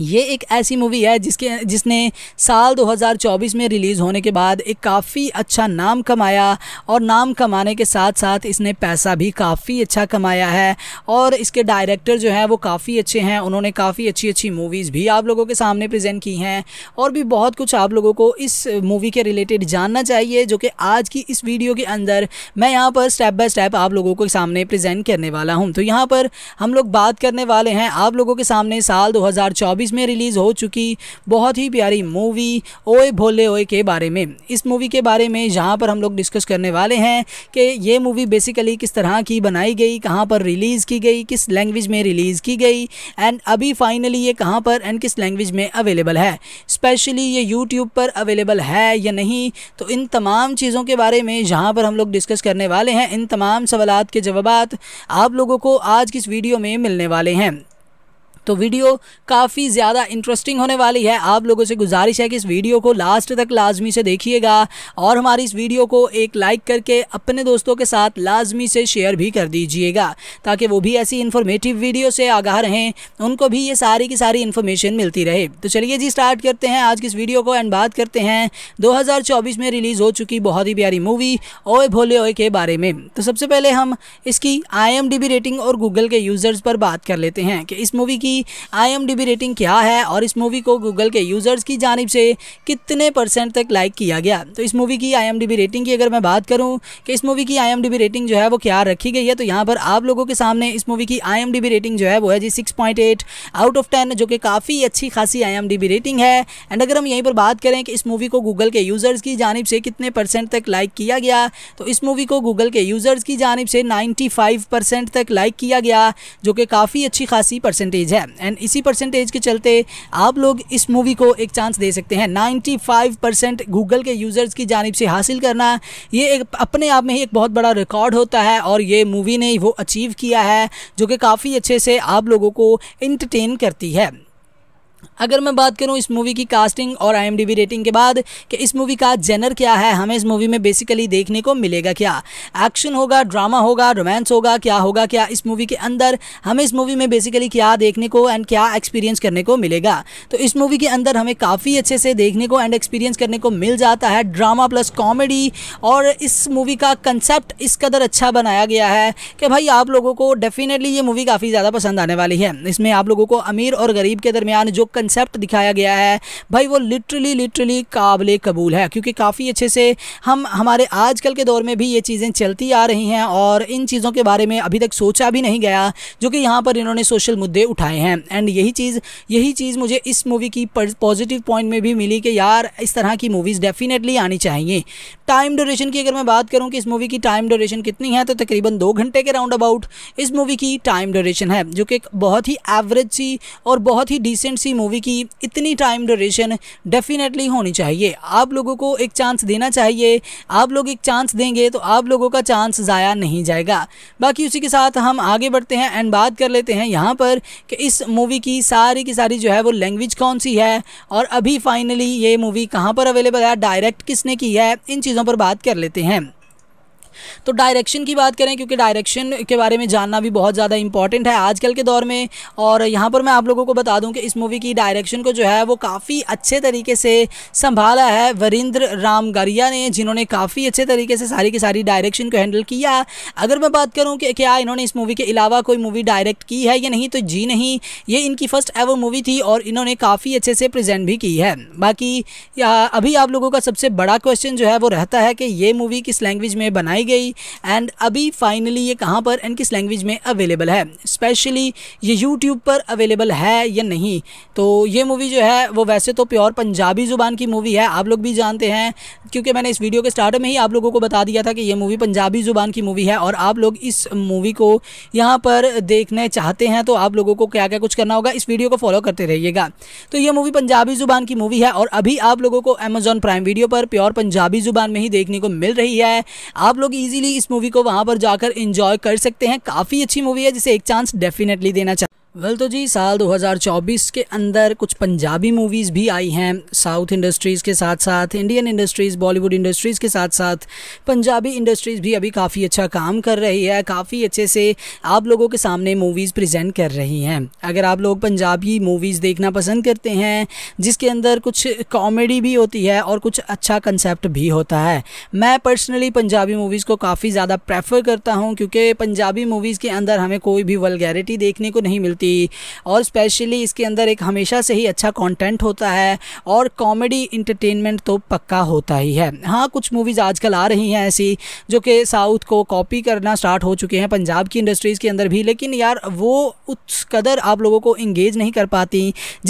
Speaker 1: ये एक ऐसी मूवी है जिसके जिसने साल 2024 में रिलीज़ होने के बाद एक काफ़ी अच्छा नाम कमाया और नाम कमाने के साथ साथ इसने पैसा भी काफ़ी अच्छा कमाया है और इसके डायरेक्टर जो हैं वो काफ़ी अच्छे हैं उन्होंने काफ़ी अच्छी अच्छी मूवीज़ भी आप लोगों के सामने प्रेजेंट की हैं और भी बहुत कुछ आप लोगों को इस मूवी के रिलेटेड जानना चाहिए जो कि आज की इस वीडियो के अंदर मैं यहाँ पर स्टेप बाय स्टेप आप लोगों के सामने प्रजेंट करने वाला हूँ तो यहाँ पर हम लोग बात करने वाले हैं आप लोगों के सामने साल दो में रिलीज़ हो चुकी बहुत ही प्यारी मूवी ओए भोले ओए के बारे में इस मूवी के बारे में जहाँ पर हम लोग डिस्कस करने वाले हैं कि ये मूवी बेसिकली किस तरह की बनाई गई कहाँ पर रिलीज़ की गई किस लैंग्वेज में रिलीज़ की गई एंड अभी फाइनली ये कहाँ पर एंड किस लैंग्वेज में अवेलेबल है स्पेशली ये यूट्यूब पर अवेलेबल है या नहीं तो इन तमाम चीज़ों के बारे में जहाँ पर हम लोग डिस्कस करने वाले हैं इन तमाम सवालत के जवाब आप लोगों को आज की इस वीडियो में मिलने वाले हैं तो वीडियो काफ़ी ज़्यादा इंटरेस्टिंग होने वाली है आप लोगों से गुजारिश है कि इस वीडियो को लास्ट तक लाजमी से देखिएगा और हमारी इस वीडियो को एक लाइक करके अपने दोस्तों के साथ लाजमी से शेयर भी कर दीजिएगा ताकि वो भी ऐसी इन्फॉर्मेटिव वीडियो से आगाह रहें उनको भी ये सारी की सारी इन्फॉर्मेशन मिलती रहे तो चलिए जी स्टार्ट करते हैं आज की इस वीडियो को एंड बात करते हैं दो में रिलीज़ हो चुकी बहुत ही प्यारी मूवी ओए भोले ओए के बारे में तो सबसे पहले हम इसकी आई रेटिंग और गूगल के यूज़र्स पर बात कर लेते हैं कि इस मूवी की की आई रेटिंग क्या है और इस मूवी को गूगल के यूज़र्स की जानब से कितने परसेंट तक लाइक किया गया तो इस मूवी की आई रेटिंग की अगर मैं बात करूँ कि इस मूवी की आई रेटिंग जो है वो क्या रखी गई है तो यहाँ पर आप लोगों के सामने इस मूवी की आई रेटिंग जो है वो है जी सिक्स आउट ऑफ टेन जो कि काफ़ी अच्छी खासी आई रेटिंग है एंड अगर हम यहीं पर बात करें कि इस मूवी को गूगल के यूज़र्स की जानब से कितने परसेंट तक लाइक किया गया तो इस मूवी को गूगल के यूज़र्स की जानब से 95 परसेंट तक लाइक किया गया जो कि काफ़ी अच्छी खासी परसेंटेज है है एंड इसी परसेंटेज के चलते आप लोग इस मूवी को एक चांस दे सकते हैं 95 परसेंट गूगल के यूज़र्स की जानब से हासिल करना ये एक अपने आप में ही एक बहुत बड़ा रिकॉर्ड होता है और ये मूवी ने वो अचीव किया है जो कि काफ़ी अच्छे से आप लोगों को इंटरटेन करती है अगर मैं बात करूँ इस मूवी की कास्टिंग और आई रेटिंग के बाद कि इस मूवी का जेनर क्या है हमें इस मूवी में बेसिकली देखने को मिलेगा क्या एक्शन होगा ड्रामा होगा रोमांस होगा क्या होगा क्या इस मूवी के अंदर हमें इस मूवी में बेसिकली क्या देखने को एंड क्या एक्सपीरियंस करने को मिलेगा तो इस मूवी के अंदर हमें काफ़ी अच्छे से देखने को एंड एक्सपीरियंस करने को मिल जाता है ड्रामा प्लस कॉमेडी और इस मूवी का कंसेप्ट इस कदर अच्छा बनाया गया है कि भाई आप लोगों को डेफिनेटली ये मूवी काफ़ी ज़्यादा पसंद आने वाली है इसमें आप लोगों को अमीर और गरीब के दरमियान जो कंसेप्ट दिखाया गया है भाई वो लिटरली लिटरली काबिल कबूल है क्योंकि काफ़ी अच्छे से हम हमारे आजकल के दौर में भी ये चीज़ें चलती आ रही हैं और इन चीज़ों के बारे में अभी तक सोचा भी नहीं गया जो कि यहाँ पर इन्होंने सोशल मुद्दे उठाए हैं एंड यही चीज़ यही चीज़ मुझे इस मूवी की पॉजिटिव पॉइंट में भी मिली कि यार इस तरह की मूवीज़ डेफिनेटली आनी चाहिए टाइम ड्यूरेशन की अगर मैं बात करूँ कि इस मूवी की टाइम ड्यूरेशन कितनी है तो तकरीबन दो घंटे के राउंड अबाउट इस मूवी की टाइम ड्यूरेशन है जो कि बहुत ही एवरेज सी और बहुत ही डिसेंट सी मूवी मूवी की इतनी टाइम ड्यूरेशन डेफिनेटली होनी चाहिए आप लोगों को एक चांस देना चाहिए आप लोग एक चांस देंगे तो आप लोगों का चांस ज़ाया नहीं जाएगा बाकी उसी के साथ हम आगे बढ़ते हैं एंड बात कर लेते हैं यहाँ पर कि इस मूवी की सारी की सारी जो है वो लैंग्वेज कौन सी है और अभी फाइनली ये मूवी कहाँ पर अवेलेबल है डायरेक्ट किसने की है इन चीज़ों पर बात कर लेते हैं तो डायरेक्शन की बात करें क्योंकि डायरेक्शन के बारे में जानना भी बहुत ज़्यादा इंपॉर्टेंट है आजकल के दौर में और यहाँ पर मैं आप लोगों को बता दूँ कि इस मूवी की डायरेक्शन को जो है वो काफ़ी अच्छे तरीके से संभाला है वरिंद्र रामगरिया ने जिन्होंने काफ़ी अच्छे तरीके से सारी की सारी डायरेक्शन को हैंडल किया अगर मैं बात करूँ कि क्या इन्होंने इस मूवी के अलावा कोई मूवी डायरेक्ट की है या नहीं तो जी नहीं ये इनकी फ़र्स्ट एवर मूवी थी और इन्होंने काफ़ी अच्छे से प्रेजेंट भी की है बाकी अभी आप लोगों का सबसे बड़ा क्वेश्चन जो है वो रहता है कि ये मूवी किस लैंग्वेज में बनाई गई एंड अभी फाइनली ये कहाँ पर एंड किस लैंग्वेज में अवेलेबल है स्पेशली ये यूट्यूब पर अवेलेबल है या नहीं तो ये मूवी जो है वो वैसे तो प्योर पंजाबी ज़ुबान की मूवी है आप लोग भी जानते हैं क्योंकि मैंने इस वीडियो के स्टार्ट में ही आप लोगों को बता दिया था कि ये मूवी पंजाबी ज़ुबान की मूवी है और आप लोग इस मूवी को यहाँ पर देखने चाहते हैं तो आप लोगों को क्या क्या कुछ करना होगा इस वीडियो को फॉलो करते रहिएगा तो ये मूवी पंजाबी ज़ुबान की मूवी है और अभी आप लोगों को अमेजॉन प्राइम वीडियो पर प्योर पंजाबी ज़ुबान में ही देखने को मिल रही है आप लोग इजीली इस मूवी को वहां पर जाकर इंजॉय कर सकते हैं काफ़ी अच्छी मूवी है जिसे एक चांस डेफिनेटली देना चाहिए वेल तो जी साल 2024 के अंदर कुछ पंजाबी मूवीज़ भी आई हैं साउथ इंडस्ट्रीज़ के साथ साथ इंडियन इंडस्ट्रीज़ बॉलीवुड इंडस्ट्रीज़ के साथ साथ पंजाबी इंडस्ट्रीज़ भी अभी काफ़ी अच्छा काम कर रही है काफ़ी अच्छे से आप लोगों के सामने मूवीज़ प्रेजेंट कर रही हैं अगर आप लोग पंजाबी मूवीज़ देखना पसंद करते हैं जिसके अंदर कुछ कॉमेडी भी होती है और कुछ अच्छा कंसेप्ट भी होता है मैं पर्सनली पंजाबी मूवीज़ को काफ़ी ज़्यादा प्रेफर करता हूँ क्योंकि पंजाबी मूवीज़ के अंदर हमें कोई भी वलगैरिटी देखने को नहीं मिलती क्रिएटिविटी और स्पेशली इसके अंदर एक हमेशा से ही अच्छा कंटेंट होता है और कॉमेडी इंटरटेनमेंट तो पक्का होता ही है हाँ कुछ मूवीज़ आजकल आ रही हैं ऐसी जो कि साउथ को कॉपी करना स्टार्ट हो चुके हैं पंजाब की इंडस्ट्रीज़ के अंदर भी लेकिन यार वो उस कदर आप लोगों को इंगेज नहीं कर पाती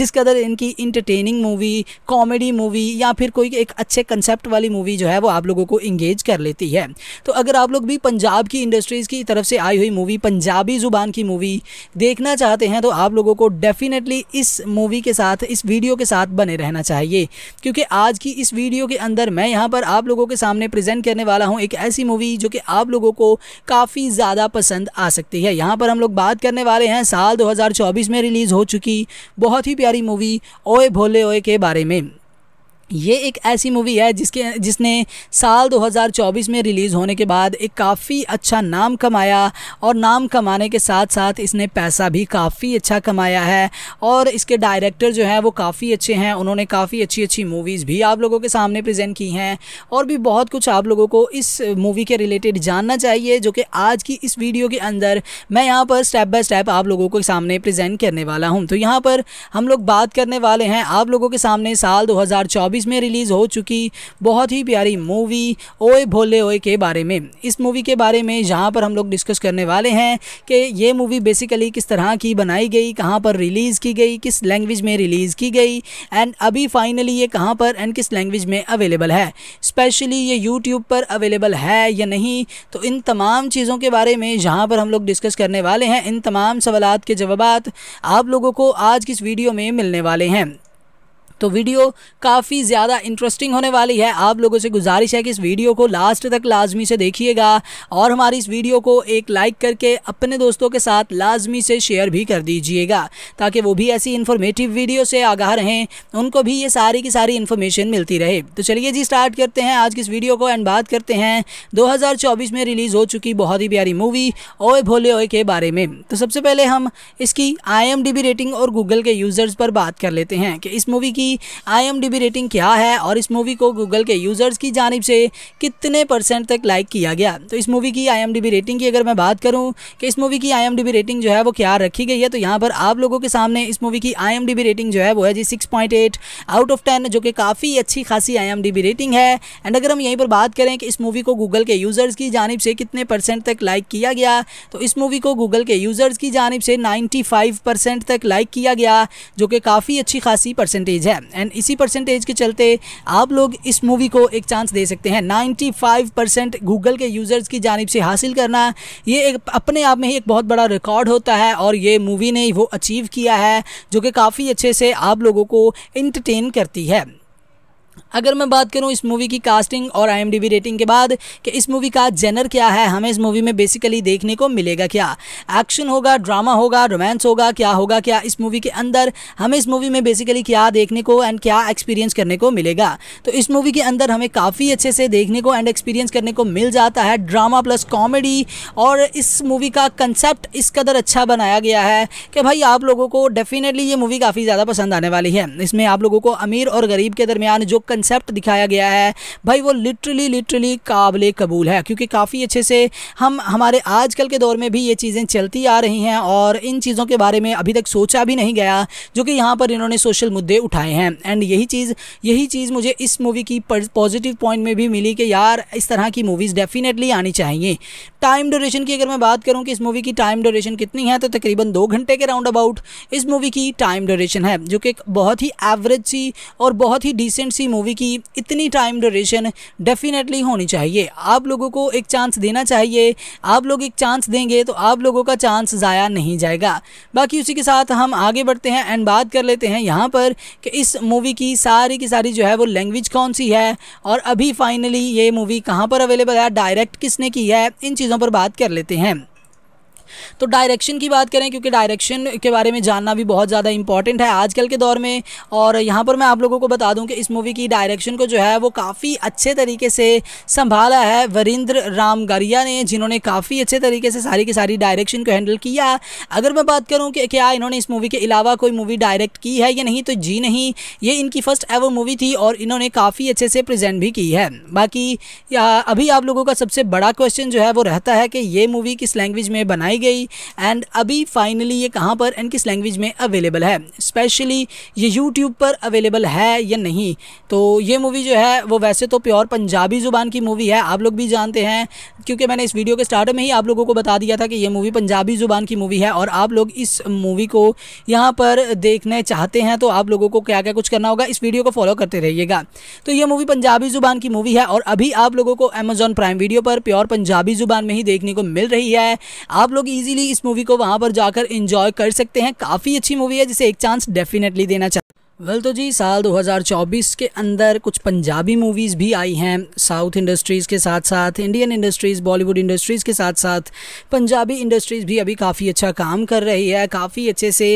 Speaker 1: जिस कदर इनकी इंटरटेनिंग मूवी कॉमेडी मूवी या फिर कोई एक अच्छे कंसेप्ट वाली मूवी जो है वो आप लोगों को इंगेज कर लेती है तो अगर आप लोग भी पंजाब की इंडस्ट्रीज़ की तरफ से आई हुई मूवी पंजाबी ज़ुबान की मूवी देखना चाहते चाहते हैं तो आप लोगों को डेफिनेटली इस मूवी के साथ इस वीडियो के साथ बने रहना चाहिए क्योंकि आज की इस वीडियो के अंदर मैं यहाँ पर आप लोगों के सामने प्रेजेंट करने वाला हूँ एक ऐसी मूवी जो कि आप लोगों को काफ़ी ज़्यादा पसंद आ सकती है यहाँ पर हम लोग बात करने वाले हैं साल दो में रिलीज़ हो चुकी बहुत ही प्यारी मूवी ओए भोले ओए के बारे में ये एक ऐसी मूवी है जिसके जिसने साल 2024 में रिलीज़ होने के बाद एक काफ़ी अच्छा नाम कमाया और नाम कमाने के साथ साथ इसने पैसा भी काफ़ी अच्छा कमाया है और इसके डायरेक्टर जो हैं वो काफ़ी अच्छे हैं उन्होंने काफ़ी अच्छी अच्छी मूवीज़ भी आप लोगों के सामने प्रेजेंट की हैं और भी बहुत कुछ आप लोगों को इस मूवी के रिलेटेड जानना चाहिए जो कि आज की इस वीडियो के अंदर मैं यहाँ पर स्टेप बाय स्टेप आप लोगों के सामने प्रजेंट करने वाला हूँ तो यहाँ पर हम लोग बात करने वाले हैं आप लोगों के सामने साल दो मूवीज़ में रिलीज़ हो चुकी बहुत ही प्यारी मूवी ओए भोले ओए के बारे में इस मूवी के बारे में जहाँ पर हम लोग डिस्कस करने वाले हैं कि ये मूवी बेसिकली किस तरह की बनाई गई कहाँ पर रिलीज़ की गई किस लैंग्वेज में रिलीज़ की गई एंड अभी फाइनली ये कहाँ पर एंड किस लैंग्वेज में अवेलेबल है स्पेशली ये यूट्यूब पर अवेलेबल है या नहीं तो इन तमाम चीज़ों के बारे में जहाँ पर हम लोग डिस्कस करने वाले हैं इन तमाम सवाल के जवाब आप लोगों को आज की इस वीडियो में मिलने वाले हैं तो वीडियो काफ़ी ज़्यादा इंटरेस्टिंग होने वाली है आप लोगों से गुजारिश है कि इस वीडियो को लास्ट तक लाजमी से देखिएगा और हमारी इस वीडियो को एक लाइक करके अपने दोस्तों के साथ लाजमी से शेयर भी कर दीजिएगा ताकि वो भी ऐसी इन्फॉर्मेटिव वीडियो से आगाह रहें उनको भी ये सारी की सारी इन्फॉर्मेशन मिलती रहे तो चलिए जी स्टार्ट करते हैं आज की इस वीडियो को एंड बात करते हैं दो में रिलीज़ हो चुकी बहुत ही प्यारी मूवी ओए भोले ओए के बारे में तो सबसे पहले हम इसकी आई रेटिंग और गूगल के यूज़र्स पर बात कर लेते हैं कि इस मूवी की की आई रेटिंग क्या है और इस मूवी को गूगल के यूज़र्स की जानब से कितने परसेंट तक लाइक किया गया तो इस मूवी की आई रेटिंग की अगर मैं बात करूँ कि इस मूवी की आई रेटिंग जो है वो क्या रखी गई है तो यहाँ पर आप लोगों के सामने इस मूवी की आई रेटिंग जो है वो है जी सिक्स आउट ऑफ टेन जो कि काफ़ी अच्छी खासी आई रेटिंग है एंड अगर हम यहीं पर बात करें कि इस मूवी को गूगल के यूज़र्स की जानब से कितने परसेंट तक लाइक किया गया तो इस मूवी को गूगल के यूज़र्स की जानब से 95 परसेंट तक लाइक किया गया जो कि काफ़ी अच्छी खासी परसेंटेज है है एंड इसी परसेंटेज के चलते आप लोग इस मूवी को एक चांस दे सकते हैं 95 परसेंट गूगल के यूज़र्स की जानब से हासिल करना ये एक अपने आप में ही एक बहुत बड़ा रिकॉर्ड होता है और ये मूवी ने वो अचीव किया है जो कि काफ़ी अच्छे से आप लोगों को इंटरटेन करती है अगर मैं बात करूँ इस मूवी की कास्टिंग और आई रेटिंग के बाद कि इस मूवी का जेनर क्या है हमें इस मूवी में बेसिकली देखने को मिलेगा क्या एक्शन होगा ड्रामा होगा रोमांस होगा क्या होगा क्या इस मूवी के अंदर हमें इस मूवी में बेसिकली क्या देखने को एंड क्या एक्सपीरियंस करने को मिलेगा तो इस मूवी के अंदर हमें काफ़ी अच्छे से देखने को एंड एक्सपीरियंस करने को मिल जाता है ड्रामा प्लस कॉमेडी और इस मूवी का कंसेप्ट इस कदर अच्छा बनाया गया है कि भाई आप लोगों को डेफिनेटली ये मूवी काफ़ी ज़्यादा पसंद आने वाली है इसमें आप लोगों को अमीर और गरीब के दरमियान जो कंसेप्ट दिखाया गया है भाई वो लिटरली लिटरली काबिल कबूल है क्योंकि काफ़ी अच्छे से हम हमारे आजकल के दौर में भी ये चीज़ें चलती आ रही हैं और इन चीज़ों के बारे में अभी तक सोचा भी नहीं गया जो कि यहाँ पर इन्होंने सोशल मुद्दे उठाए हैं एंड यही चीज़ यही चीज़ मुझे इस मूवी की पॉजिटिव पॉइंट में भी मिली कि यार इस तरह की मूवीज़ डेफिनेटली आनी चाहिए टाइम ड्यूरेशन की अगर मैं बात करूँ कि इस मूवी की टाइम ड्यूरेशन कितनी है तो तकरीबन दो घंटे के राउंड अबाउट इस मूवी की टाइम ड्यूरेशन है जो कि एक बहुत ही एवरेज सी और बहुत ही डिसेंट सी मूवी मूवी की इतनी टाइम ड्यूरेशन डेफिनेटली होनी चाहिए आप लोगों को एक चांस देना चाहिए आप लोग एक चांस देंगे तो आप लोगों का चांस ज़ाया नहीं जाएगा बाकी उसी के साथ हम आगे बढ़ते हैं एंड बात कर लेते हैं यहाँ पर कि इस मूवी की सारी की सारी जो है वो लैंग्वेज कौन सी है और अभी फाइनली ये मूवी कहाँ पर अवेलेबल है डायरेक्ट किसने की है इन चीज़ों पर बात कर लेते हैं तो डायरेक्शन की बात करें क्योंकि डायरेक्शन के बारे में जानना भी बहुत ज़्यादा इंपॉर्टेंट है आजकल के दौर में और यहाँ पर मैं आप लोगों को बता दूँ कि इस मूवी की डायरेक्शन को जो है वो काफ़ी अच्छे तरीके से संभाला है वरिंद्र राम गरिया ने जिन्होंने काफ़ी अच्छे तरीके से सारी की सारी डायरेक्शन को हैंडल किया अगर मैं बात करूँ कि क्या इन्होंने इस मूवी के अलावा कोई मूवी डायरेक्ट की है या नहीं तो जी नहीं ये इनकी फ़र्स्ट एवर मूवी थी और इन्होंने काफ़ी अच्छे से प्रेजेंट भी की है बाकी अभी आप लोगों का सबसे बड़ा क्वेश्चन जो है वो रहता है कि ये मूवी किस लैंग्वेज में बनाई गई एंड अभी फाइनली ये कहाँ पर एंड किस लैंग्वेज में अवेलेबल है स्पेशली ये यूट्यूब पर अवेलेबल है या नहीं तो ये मूवी जो है वो वैसे तो प्योर पंजाबी ज़ुबान की मूवी है आप लोग भी जानते हैं क्योंकि मैंने इस वीडियो के स्टार्ट में ही आप लोगों को बता दिया था कि ये मूवी पंजाबी ज़ुबान की मूवी है और आप लोग इस मूवी को यहाँ पर देखने चाहते हैं तो आप लोगों को क्या क्या कुछ करना होगा इस वीडियो को फॉलो करते रहिएगा तो ये मूवी पंजाबी ज़ुबान की मूवी है और अभी आप लोगों को अमेजॉन प्राइम वीडियो पर प्योर पंजाबी ज़ुबान में ही देखने को मिल रही है आप लोग इजीली इस मूवी को वहां पर जाकर इंजॉय कर सकते हैं काफ़ी अच्छी मूवी है जिसे एक चांस डेफिनेटली देना चाहिए वेल तो जी साल 2024 के अंदर कुछ पंजाबी मूवीज़ भी आई हैं साउथ इंडस्ट्रीज़ के साथ साथ इंडियन इंडस्ट्रीज़ बॉलीवुड इंडस्ट्रीज़ के साथ साथ पंजाबी इंडस्ट्रीज़ भी अभी काफ़ी अच्छा काम कर रही है काफ़ी अच्छे से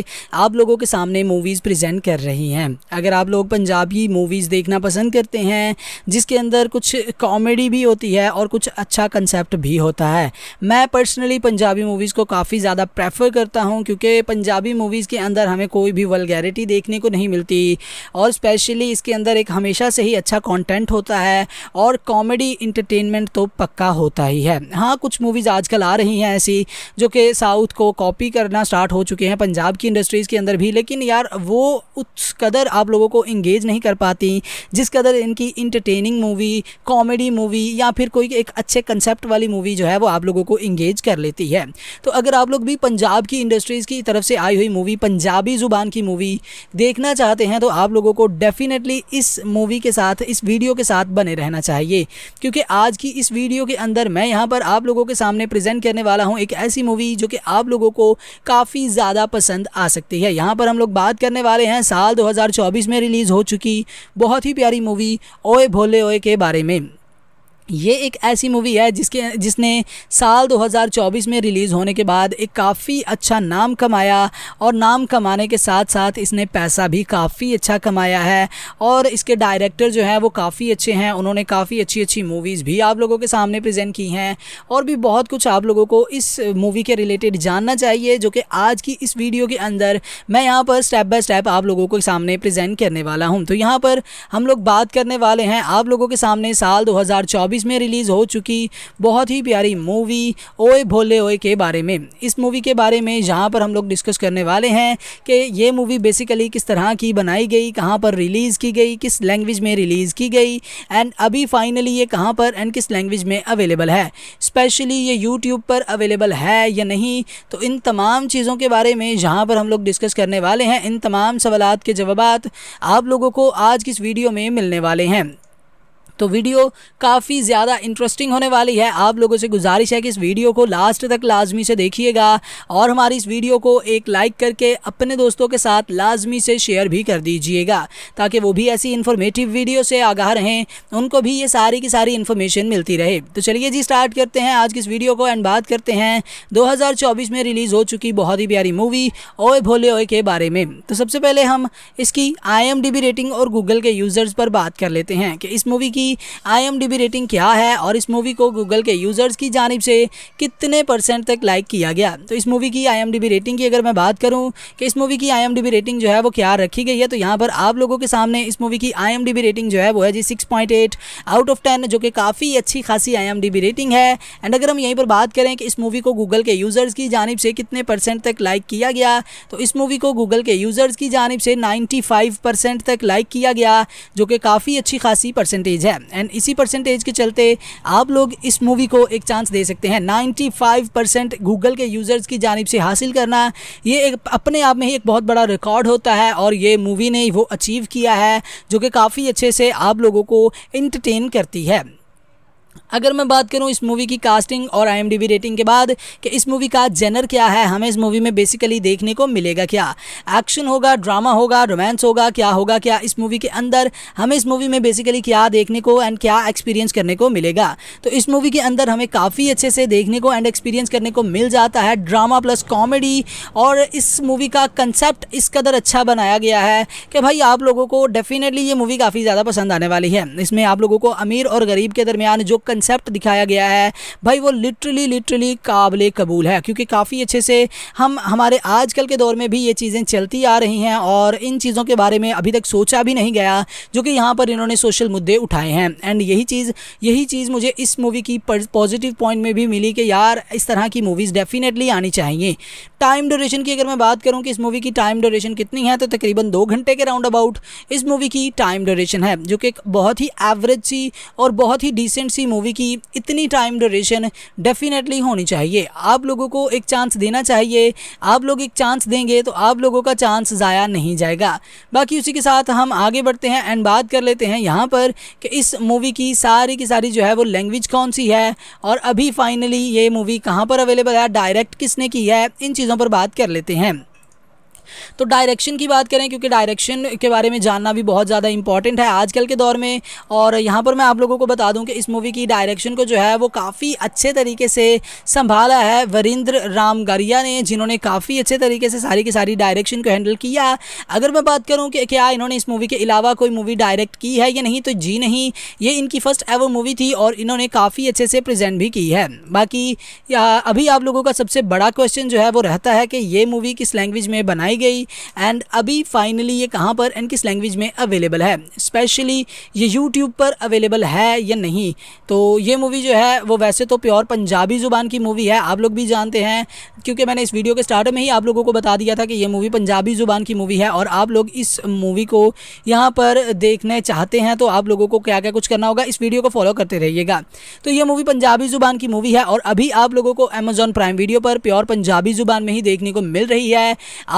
Speaker 1: आप लोगों के सामने मूवीज़ प्रेजेंट कर रही हैं अगर आप लोग पंजाबी मूवीज़ देखना पसंद करते हैं जिसके अंदर कुछ कॉमेडी भी होती है और कुछ अच्छा कंसेप्ट भी होता है मैं पर्सनली पंजाबी मूवीज़ को काफ़ी ज़्यादा प्रेफर करता हूँ क्योंकि पंजाबी मूवीज़ के अंदर हमें कोई भी वलगैरिटी देखने को नहीं मिलती क्रिएटिविटी और स्पेशली इसके अंदर एक हमेशा से ही अच्छा कंटेंट होता है और कॉमेडी इंटरटेनमेंट तो पक्का होता ही है हाँ कुछ मूवीज़ आजकल आ रही हैं ऐसी जो कि साउथ को कॉपी करना स्टार्ट हो चुके हैं पंजाब की इंडस्ट्रीज़ के अंदर भी लेकिन यार वो उस कदर आप लोगों को इंगेज नहीं कर पाती जिस कदर इनकी इंटरटेनिंग मूवी कॉमेडी मूवी या फिर कोई एक अच्छे कंसेप्ट वाली मूवी जो है वो आप लोगों को इंगेज कर लेती है तो अगर आप लोग भी पंजाब की इंडस्ट्रीज़ की तरफ से आई हुई मूवी पंजाबी ज़ुबान की मूवी देखना चाहते करते हैं तो आप लोगों को डेफिनेटली इस मूवी के साथ इस वीडियो के साथ बने रहना चाहिए क्योंकि आज की इस वीडियो के अंदर मैं यहाँ पर आप लोगों के सामने प्रेजेंट करने वाला हूँ एक ऐसी मूवी जो कि आप लोगों को काफ़ी ज़्यादा पसंद आ सकती है यहाँ पर हम लोग बात करने वाले हैं साल दो में रिलीज़ हो चुकी बहुत ही प्यारी मूवी ओए भोले ओए के बारे में ये एक ऐसी मूवी है जिसके जिसने साल 2024 में रिलीज़ होने के बाद एक काफ़ी अच्छा नाम कमाया और नाम कमाने के साथ साथ इसने पैसा भी काफ़ी अच्छा कमाया है और इसके डायरेक्टर जो हैं वो काफ़ी अच्छे हैं उन्होंने काफ़ी अच्छी अच्छी मूवीज़ भी आप लोगों के सामने प्रेजेंट की हैं और भी बहुत कुछ आप लोगों को इस मूवी के रिलेटेड जानना चाहिए जो कि आज की इस वीडियो के अंदर मैं यहाँ पर स्टेप बाय स्टेप आप लोगों के सामने प्रजेंट करने वाला हूँ तो यहाँ पर हम लोग बात करने वाले हैं आप लोगों के सामने साल दो 2024 में रिलीज़ हो चुकी बहुत ही प्यारी मूवी ओए भोले ओए के बारे में इस मूवी के बारे में जहाँ पर हम लोग डिस्कस करने वाले हैं कि ये मूवी बेसिकली किस तरह की बनाई गई कहाँ पर रिलीज़ की गई किस लैंग्वेज में रिलीज़ की गई एंड अभी फाइनली ये कहाँ पर एंड किस लैंग्वेज में अवेलेबल है स्पेशली ये यूट्यूब पर अवेलेबल है या नहीं तो इन तमाम चीज़ों के बारे में जहाँ पर हम लोग डिस्कस करने वाले हैं इन तमाम सवाल के जवाब आप लोगों को आज की इस वीडियो में मिलने वाले हैं तो वीडियो काफ़ी ज़्यादा इंटरेस्टिंग होने वाली है आप लोगों से गुजारिश है कि इस वीडियो को लास्ट तक लाजमी से देखिएगा और हमारी इस वीडियो को एक लाइक करके अपने दोस्तों के साथ लाजमी से शेयर भी कर दीजिएगा ताकि वो भी ऐसी इन्फॉर्मेटिव वीडियो से आगाह रहें उनको भी ये सारी की सारी इन्फॉर्मेशन मिलती रहे तो चलिए जी स्टार्ट करते हैं आज की इस वीडियो को एंड बात करते हैं दो में रिलीज़ हो चुकी बहुत ही प्यारी मूवी ओए भोले ओए के बारे में तो सबसे पहले हम इसकी आई रेटिंग और गूगल के यूज़र्स पर बात कर लेते हैं कि इस मूवी की की आई रेटिंग क्या है और इस मूवी को गूगल के यूज़र्स की जानब से कितने परसेंट तक लाइक किया गया तो इस मूवी की आई रेटिंग की अगर मैं बात करूँ कि इस मूवी की आई रेटिंग जो है वो क्या रखी गई है तो यहाँ पर आप लोगों के सामने इस मूवी की आई रेटिंग जो है वो है जी सिक्स आउट ऑफ टेन जो कि काफ़ी अच्छी खासी आई रेटिंग है एंड अगर हम यहीं पर बात करें कि इस मूवी को गूगल के यूज़र्स की जानब से कितने परसेंट तक लाइक किया गया तो इस मूवी को गूगल के यूज़र्स की जानब से 95 परसेंट तक लाइक किया गया जो कि काफ़ी अच्छी खासी परसेंटेज है है एंड इसी परसेंटेज के चलते आप लोग इस मूवी को एक चांस दे सकते हैं 95 परसेंट गूगल के यूज़र्स की जानब से हासिल करना ये एक अपने आप में ही एक बहुत बड़ा रिकॉर्ड होता है और ये मूवी ने वो अचीव किया है जो कि काफ़ी अच्छे से आप लोगों को इंटरटेन करती है अगर मैं बात करूँ इस मूवी की कास्टिंग और आई रेटिंग के बाद कि इस मूवी का जेनर क्या है हमें इस मूवी में बेसिकली देखने को मिलेगा क्या एक्शन होगा ड्रामा होगा रोमांस होगा क्या होगा क्या इस मूवी के अंदर हमें इस मूवी में बेसिकली क्या देखने को एंड क्या एक्सपीरियंस करने को मिलेगा तो इस मूवी के अंदर हमें काफ़ी अच्छे से देखने को एंड एक्सपीरियंस करने को मिल जाता है ड्रामा प्लस कॉमेडी और इस मूवी का कंसेप्ट इस कदर अच्छा बनाया गया है कि भाई आप लोगों को डेफिनेटली ये मूवी काफ़ी ज़्यादा पसंद आने वाली है इसमें आप लोगों को अमीर और गरीब के दरमियान जो कंसेप्ट दिखाया गया है भाई वो लिटरली लिटरली काबिल कबूल है क्योंकि काफ़ी अच्छे से हम हमारे आजकल के दौर में भी ये चीज़ें चलती आ रही हैं और इन चीज़ों के बारे में अभी तक सोचा भी नहीं गया जो कि यहाँ पर इन्होंने सोशल मुद्दे उठाए हैं एंड यही चीज़ यही चीज़ मुझे इस मूवी की पॉजिटिव पॉइंट में भी मिली कि यार इस तरह की मूवीज़ डेफिनेटली आनी चाहिए टाइम ड्यूरेशन की अगर मैं बात करूँ कि इस मूवी की टाइम ड्यूरेशन कितनी है तो तकरीबन दो घंटे के राउंड अबाउट इस मूवी की टाइम ड्यूरेशन है जो कि बहुत ही एवरेज सी और बहुत ही डिसेंट सी मूवी मूवी की इतनी टाइम ड्यूरेशन डेफिनेटली होनी चाहिए आप लोगों को एक चांस देना चाहिए आप लोग एक चांस देंगे तो आप लोगों का चांस ज़ाया नहीं जाएगा बाकी उसी के साथ हम आगे बढ़ते हैं एंड बात कर लेते हैं यहाँ पर कि इस मूवी की सारी की सारी जो है वो लैंग्वेज कौन सी है और अभी फाइनली ये मूवी कहाँ पर अवेलेबल है डायरेक्ट किसने की है इन चीज़ों पर बात कर लेते हैं तो डायरेक्शन की बात करें क्योंकि डायरेक्शन के बारे में जानना भी बहुत ज़्यादा इंपॉर्टेंट है आजकल के दौर में और यहाँ पर मैं आप लोगों को बता दूँ कि इस मूवी की डायरेक्शन को जो है वो काफ़ी अच्छे तरीके से संभाला है वरिंद्र रामगरिया ने जिन्होंने काफ़ी अच्छे तरीके से सारी की सारी डायरेक्शन को हैंडल किया अगर मैं बात करूँ कि क्या इन्होंने इस मूवी के अलावा कोई मूवी डायरेक्ट की है या नहीं तो जी नहीं ये इनकी फ़र्स्ट एवर मूवी थी और इन्होंने काफ़ी अच्छे से प्रेजेंट भी की है बाकी अभी आप लोगों का सबसे बड़ा क्वेश्चन जो है वो रहता है कि ये मूवी किस लैंग्वेज में बनाई गई गई एंड अभी फाइनली ये कहाँ पर एंड किस लैंग्वेज में अवेलेबल है स्पेशली ये यूट्यूब पर अवेलेबल है या नहीं तो ये मूवी जो है वो वैसे तो प्योर पंजाबी ज़ुबान की मूवी है आप लोग भी जानते हैं क्योंकि मैंने इस वीडियो के स्टार्ट में ही आप लोगों को बता दिया था कि ये मूवी पंजाबी ज़ुबान की मूवी है और आप लोग इस मूवी को यहाँ पर देखने चाहते हैं तो आप लोगों को क्या क्या कुछ करना होगा इस वीडियो को फॉलो करते रहिएगा तो ये मूवी पंजाबी ज़ुबान की मूवी है और अभी आप लोगों को अमेजॉन प्राइम वीडियो पर प्योर पंजाबी ज़ुबान में ही देखने को मिल रही है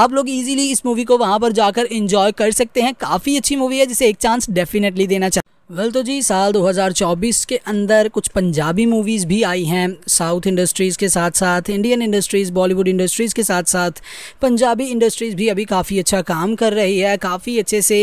Speaker 1: आप लोग लोग इजीली इस मूवी को वहां पर जाकर एंजॉय कर सकते हैं काफ़ी अच्छी मूवी है जिसे एक चांस डेफिनेटली देना चाहिए वेल तो जी साल 2024 के अंदर कुछ पंजाबी मूवीज़ भी आई हैं साउथ इंडस्ट्रीज़ के साथ साथ इंडियन इंडस्ट्रीज़ बॉलीवुड इंडस्ट्रीज़ के साथ साथ पंजाबी इंडस्ट्रीज़ भी अभी काफ़ी अच्छा काम कर रही है काफ़ी अच्छे से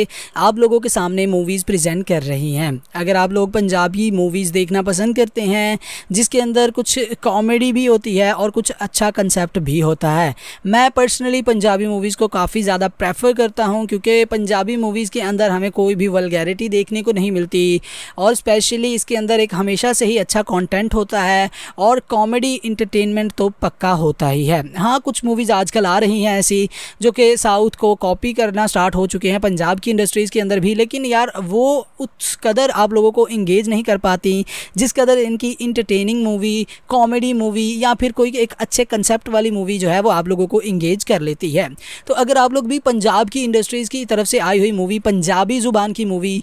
Speaker 1: आप लोगों के सामने मूवीज़ प्रेजेंट कर रही हैं अगर आप लोग पंजाबी मूवीज़ देखना पसंद करते हैं जिसके अंदर कुछ कॉमेडी भी होती है और कुछ अच्छा कंसेप्ट भी होता है मैं पर्सनली पंजाबी मूवीज़ को काफ़ी ज़्यादा प्रेफर करता हूँ क्योंकि पंजाबी मूवीज़ के अंदर हमें कोई भी वलगैरिटी देखने को नहीं मिलती होती और स्पेशली इसके अंदर एक हमेशा से ही अच्छा कंटेंट होता है और कॉमेडी इंटरटेनमेंट तो पक्का होता ही है हाँ कुछ मूवीज़ आजकल आ रही हैं ऐसी जो कि साउथ को कॉपी करना स्टार्ट हो चुके हैं पंजाब की इंडस्ट्रीज़ के अंदर भी लेकिन यार वो उस कदर आप लोगों को इंगेज नहीं कर पाती जिस कदर इनकी इंटरटेनिंग मूवी कॉमेडी मूवी या फिर कोई एक अच्छे कंसेप्ट वाली मूवी जो है वो आप लोगों को इंगेज कर लेती है तो अगर आप लोग भी पंजाब की इंडस्ट्रीज़ की तरफ से आई हुई मूवी पंजाबी ज़ुबान की मूवी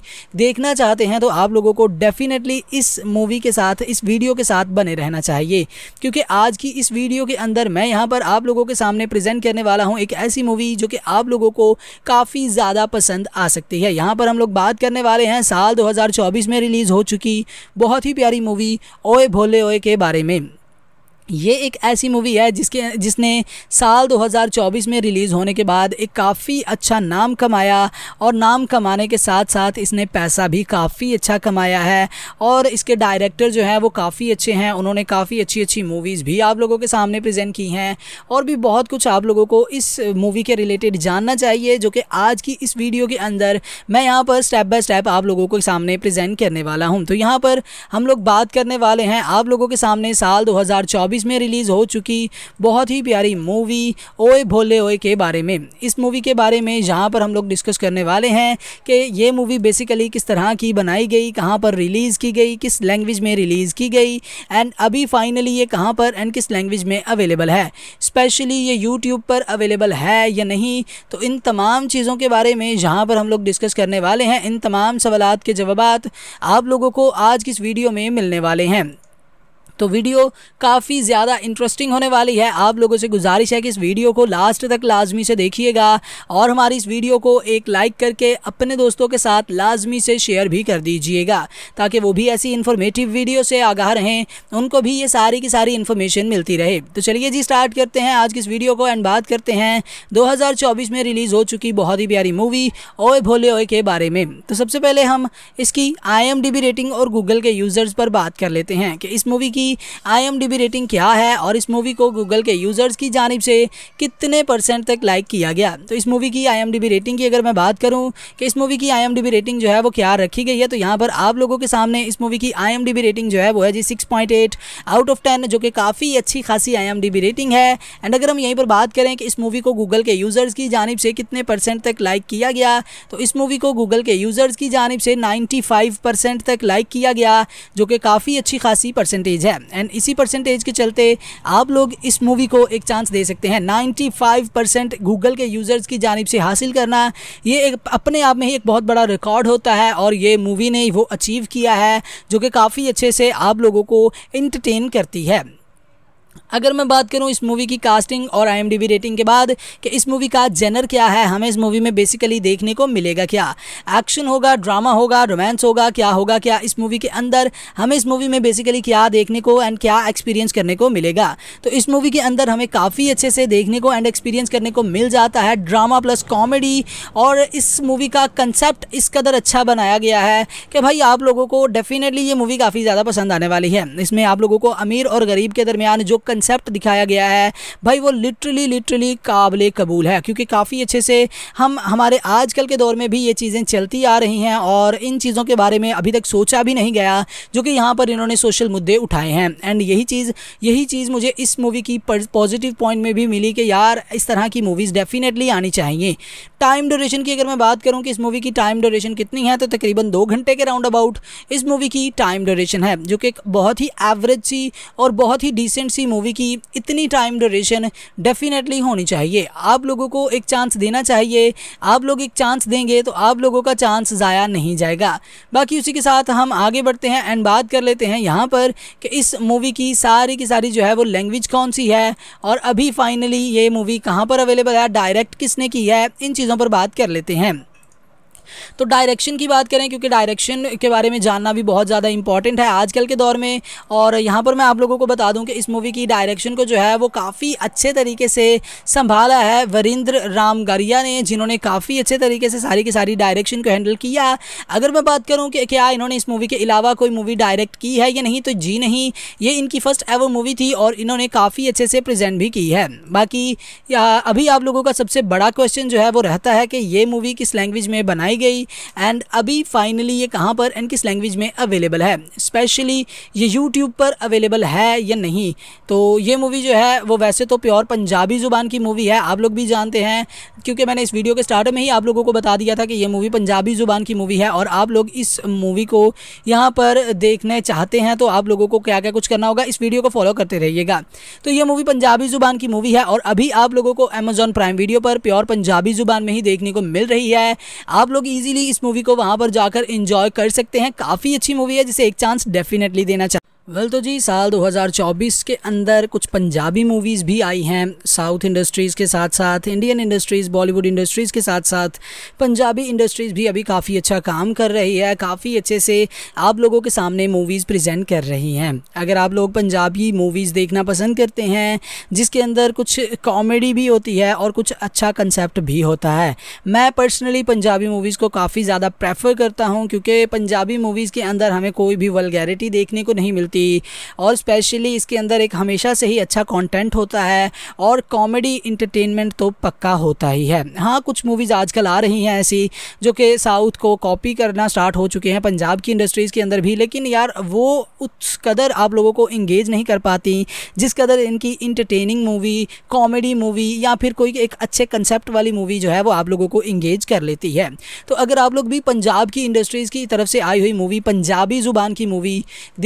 Speaker 1: देखना चाहते चाहते हैं तो आप लोगों को डेफिनेटली इस मूवी के साथ इस वीडियो के साथ बने रहना चाहिए क्योंकि आज की इस वीडियो के अंदर मैं यहाँ पर आप लोगों के सामने प्रेजेंट करने वाला हूँ एक ऐसी मूवी जो कि आप लोगों को काफ़ी ज़्यादा पसंद आ सकती है यहाँ पर हम लोग बात करने वाले हैं साल दो में रिलीज़ हो चुकी बहुत ही प्यारी मूवी ओए भोले ओए के बारे में ये एक ऐसी मूवी है जिसके जिसने साल 2024 में रिलीज़ होने के बाद एक काफ़ी अच्छा नाम कमाया और नाम कमाने के साथ साथ इसने पैसा भी काफ़ी अच्छा कमाया है और इसके डायरेक्टर जो हैं वो काफ़ी अच्छे हैं उन्होंने काफ़ी अच्छी अच्छी मूवीज़ भी आप लोगों के सामने प्रेजेंट की हैं और भी बहुत कुछ आप लोगों को इस मूवी के रिलेटेड जानना चाहिए जो कि आज की इस वीडियो के अंदर मैं यहाँ पर स्टेप बाय स्टेप आप लोगों के सामने प्रजेंट करने वाला हूँ तो यहाँ पर हम लोग बात करने वाले हैं आप लोगों के सामने साल दो 1920 में रिलीज़ हो चुकी बहुत ही प्यारी मूवी ओए भोले ओए के बारे में इस मूवी के बारे में जहाँ पर हम लोग डिस्कस करने वाले हैं कि ये मूवी बेसिकली किस तरह की बनाई गई कहाँ पर रिलीज़ की गई किस लैंग्वेज में रिलीज़ की गई एंड अभी फाइनली ये कहाँ पर एंड किस लैंग्वेज में अवेलेबल है स्पेशली ये यूट्यूब पर अवेलेबल है या नहीं तो इन तमाम चीज़ों के बारे में जहाँ पर हम लोग डिस्कस करने वाले हैं इन तमाम सवाल के जवाब आप लोगों को आज की इस वीडियो में मिलने वाले हैं तो वीडियो काफ़ी ज़्यादा इंटरेस्टिंग होने वाली है आप लोगों से गुजारिश है कि इस वीडियो को लास्ट तक लाजमी से देखिएगा और हमारी इस वीडियो को एक लाइक करके अपने दोस्तों के साथ लाजमी से शेयर भी कर दीजिएगा ताकि वो भी ऐसी इन्फॉर्मेटिव वीडियो से आगाह रहें उनको भी ये सारी की सारी इन्फॉर्मेशन मिलती रहे तो चलिए जी स्टार्ट करते हैं आज की इस वीडियो को एंड बात करते हैं 2024 में रिलीज़ हो चुकी बहुत ही प्यारी मूवी ओए भोले ओए के बारे में तो सबसे पहले हम इसकी आई रेटिंग और गूगल के यूज़र्स पर बात कर लेते हैं कि इस मूवी की की आई रेटिंग क्या है और इस मूवी को गूगल के यूज़र्स की जानब से कितने परसेंट तक लाइक किया गया तो इस मूवी की आई रेटिंग की अगर मैं बात करूँ कि इस मूवी की आई रेटिंग जो है वो क्या रखी गई है तो यहाँ पर आप लोगों के सामने इस मूवी की आई रेटिंग जो है वो है जी सिक्स आउट ऑफ टेन जो कि काफ़ी अच्छी खासी आई रेटिंग है एंड अगर हम यहीं पर बात करें कि इस मूवी को गूगल के यूज़र्स की जानब से कितने परसेंट तक लाइक किया गया तो इस मूवी को गूगल के यूज़र्स की जानब से 95 परसेंट तक लाइक किया गया जो कि काफ़ी अच्छी खासी परसेंटेज है एंड इसी परसेंटेज के चलते आप लोग इस मूवी को एक चांस दे सकते हैं 95 परसेंट गूगल के यूज़र्स की जानब से हासिल करना ये एक अपने आप में ही एक बहुत बड़ा रिकॉर्ड होता है और ये मूवी ने वो अचीव किया है जो कि काफ़ी अच्छे से आप लोगों को इंटरटेन करती है अगर मैं बात करूँ इस मूवी की कास्टिंग और आई रेटिंग के बाद कि इस मूवी का जेनर क्या है हमें इस मूवी में बेसिकली देखने को मिलेगा क्या एक्शन होगा ड्रामा होगा रोमांस होगा क्या होगा क्या इस मूवी के अंदर हमें इस मूवी में बेसिकली क्या देखने को एंड क्या एक्सपीरियंस करने को मिलेगा तो इस मूवी के अंदर हमें काफ़ी अच्छे से देखने को एंड एक्सपीरियंस करने को मिल जाता है ड्रामा प्लस कॉमेडी और इस मूवी का कंसेप्ट इस कदर अच्छा बनाया गया है कि भाई आप लोगों को डेफिनेटली ये मूवी काफ़ी ज़्यादा पसंद आने वाली है इसमें आप लोगों को अमीर और गरीब के दरमियान जो कन कंसेप्ट दिखाया गया है भाई वो लिटरली लिटरली काबिल कबूल है क्योंकि काफ़ी अच्छे से हम हमारे आजकल के दौर में भी ये चीज़ें चलती आ रही हैं और इन चीज़ों के बारे में अभी तक सोचा भी नहीं गया जो कि यहाँ पर इन्होंने सोशल मुद्दे उठाए हैं एंड यही चीज़ यही चीज़ मुझे इस मूवी की पॉजिटिव पॉइंट में भी मिली कि यार इस तरह की मूवीज़ डेफिनेटली आनी चाहिए टाइम ड्यूरेशन की अगर मैं बात करूँ कि इस मूवी की टाइम ड्यूरेशन कितनी है तो तकरीबन दो घंटे के राउंड अबाउट इस मूवी की टाइम ड्यूरेशन है जो कि बहुत ही एवरेज सी और बहुत ही डिसेंट सी मूवी यानी की इतनी टाइम ड्यूरेशन डेफिनेटली होनी चाहिए आप लोगों को एक चांस देना चाहिए आप लोग एक चांस देंगे तो आप लोगों का चांस ज़ाया नहीं जाएगा बाकी उसी के साथ हम आगे बढ़ते हैं एंड बात कर लेते हैं यहाँ पर कि इस मूवी की सारी की सारी जो है वो लैंग्वेज कौन सी है और अभी फाइनली ये मूवी कहाँ पर अवेलेबल है डायरेक्ट किसने की है इन चीज़ों पर बात कर लेते हैं तो डायरेक्शन की बात करें क्योंकि डायरेक्शन के बारे में जानना भी बहुत ज़्यादा इंपॉर्टेंट है आजकल के दौर में और यहाँ पर मैं आप लोगों को बता दूँ कि इस मूवी की डायरेक्शन को जो है वो काफ़ी अच्छे तरीके से संभाला है वरिंद्र राम ने जिन्होंने काफ़ी अच्छे तरीके से सारी की सारी डायरेक्शन को हैंडल किया अगर मैं बात करूँ कि क्या इन्होंने इस मूवी के अलावा कोई मूवी डायरेक्ट की है या नहीं तो जी नहीं ये इनकी फ़र्स्ट एवर मूवी थी और इन्होंने काफ़ी अच्छे से प्रेजेंट भी की है बाकी अभी आप लोगों का सबसे बड़ा क्वेश्चन जो है वो रहता है कि ये मूवी किस लैंग्वेज में बनाई गई एंड अभी फाइनली ये कहाँ पर एंड किस लैंग्वेज में अवेलेबल है स्पेशली ये यूट्यूब पर अवेलेबल है या नहीं तो ये मूवी जो है वो वैसे तो प्योर पंजाबी ज़ुबान की मूवी है आप लोग भी जानते हैं क्योंकि मैंने इस वीडियो के स्टार्ट में ही आप लोगों को बता दिया था कि ये मूवी पंजाबी ज़ुबान की मूवी है और आप लोग इस मूवी को यहाँ पर देखने चाहते हैं तो आप लोगों को क्या क्या कुछ करना होगा इस वीडियो को फॉलो करते रहिएगा तो ये मूवी पंजाबी ज़ुबान की मूवी है और अभी आप लोगों को अमेजॉन प्राइम वीडियो पर प्योर पंजाबी ज़ुबान में ही देखने को मिल रही है आप लोग इजीली इस मूवी को वहां पर जाकर इंजॉय कर सकते हैं काफ़ी अच्छी मूवी है जिसे एक चांस डेफिनेटली देना चाहिए वेल तो जी साल 2024 के अंदर कुछ पंजाबी मूवीज़ भी आई हैं साउथ इंडस्ट्रीज़ के साथ साथ इंडियन इंडस्ट्रीज़ बॉलीवुड इंडस्ट्रीज़ के साथ साथ पंजाबी इंडस्ट्रीज़ भी अभी काफ़ी अच्छा काम कर रही है काफ़ी अच्छे से आप लोगों के सामने मूवीज़ प्रेजेंट कर रही हैं अगर आप लोग पंजाबी मूवीज़ देखना पसंद करते हैं जिसके अंदर कुछ कॉमेडी भी होती है और कुछ अच्छा कंसेप्ट भी होता है मैं पर्सनली पंजाबी मूवीज़ को काफ़ी ज़्यादा प्रेफर करता हूँ क्योंकि पंजाबी मूवीज़ के अंदर हमें कोई भी वलगैरिटी देखने को नहीं मिलती होती और स्पेशली इसके अंदर एक हमेशा से ही अच्छा कंटेंट होता है और कॉमेडी इंटरटेनमेंट तो पक्का होता ही है हाँ कुछ मूवीज़ आजकल आ रही हैं ऐसी जो कि साउथ को कॉपी करना स्टार्ट हो चुके हैं पंजाब की इंडस्ट्रीज़ के अंदर भी लेकिन यार वो उस कदर आप लोगों को इंगेज नहीं कर पाती जिस कदर इनकी इंटरटेनिंग मूवी कॉमेडी मूवी या फिर कोई एक अच्छे कंसेप्ट वाली मूवी जो है वो आप लोगों को इंगेज कर लेती है तो अगर आप लोग भी पंजाब की इंडस्ट्रीज़ की तरफ से आई हुई मूवी पंजाबी ज़ुबान की मूवी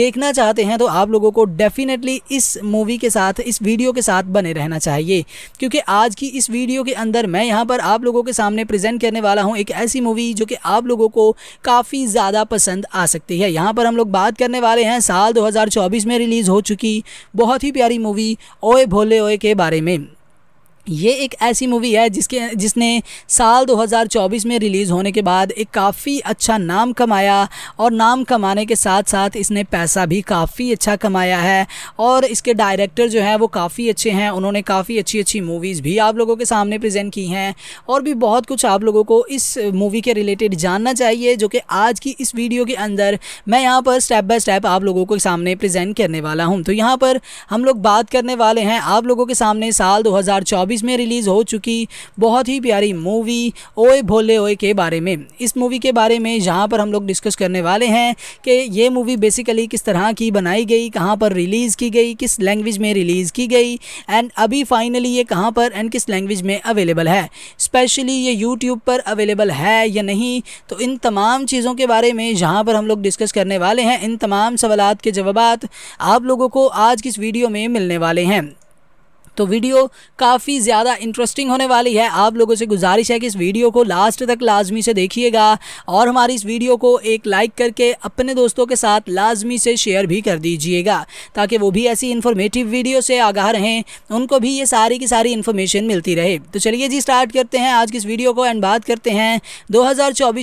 Speaker 1: देखना चाहते चाहते हैं तो आप लोगों को डेफिनेटली इस मूवी के साथ इस वीडियो के साथ बने रहना चाहिए क्योंकि आज की इस वीडियो के अंदर मैं यहाँ पर आप लोगों के सामने प्रेजेंट करने वाला हूँ एक ऐसी मूवी जो कि आप लोगों को काफ़ी ज़्यादा पसंद आ सकती है यहाँ पर हम लोग बात करने वाले हैं साल दो में रिलीज़ हो चुकी बहुत ही प्यारी मूवी ओए भोले ओए के बारे में ये एक ऐसी मूवी है जिसके जिसने साल 2024 में रिलीज़ होने के बाद एक काफ़ी अच्छा नाम कमाया और नाम कमाने के साथ साथ इसने पैसा भी काफ़ी अच्छा कमाया है और इसके डायरेक्टर जो हैं वो काफ़ी अच्छे हैं उन्होंने काफ़ी अच्छी अच्छी मूवीज़ भी आप लोगों के सामने प्रेजेंट की हैं और भी बहुत कुछ आप लोगों को इस मूवी के रिलेटेड जानना चाहिए जो कि आज की इस वीडियो के अंदर मैं यहाँ पर स्टेप बाय स्टेप आप लोगों के सामने प्रजेंट करने वाला हूँ तो यहाँ पर हम लोग बात करने वाले हैं आप लोगों के सामने साल दो 2024 में रिलीज़ हो चुकी बहुत ही प्यारी मूवी ओए भोले ओए के बारे में इस मूवी के बारे में जहाँ पर हम लोग डिस्कस करने वाले हैं कि ये मूवी बेसिकली किस तरह की बनाई गई कहाँ पर रिलीज़ की गई किस लैंग्वेज में रिलीज़ की गई एंड अभी फाइनली ये कहाँ पर एंड किस लैंग्वेज में अवेलेबल है स्पेशली ये यूट्यूब पर अवेलेबल है या नहीं तो इन तमाम चीज़ों के बारे में जहाँ पर हम लोग डिस्कस करने वाले हैं इन तमाम सवाल के जवाब आप लोगों को आज की इस वीडियो में मिलने वाले हैं तो वीडियो काफ़ी ज़्यादा इंटरेस्टिंग होने वाली है आप लोगों से गुजारिश है कि इस वीडियो को लास्ट तक लाजमी से देखिएगा और हमारी इस वीडियो को एक लाइक करके अपने दोस्तों के साथ लाजमी से शेयर भी कर दीजिएगा ताकि वो भी ऐसी इन्फॉर्मेटिव वीडियो से आगाह रहें उनको भी ये सारी की सारी इन्फॉर्मेशन मिलती रहे तो चलिए जी स्टार्ट करते हैं आज की इस वीडियो को एंड बात करते हैं दो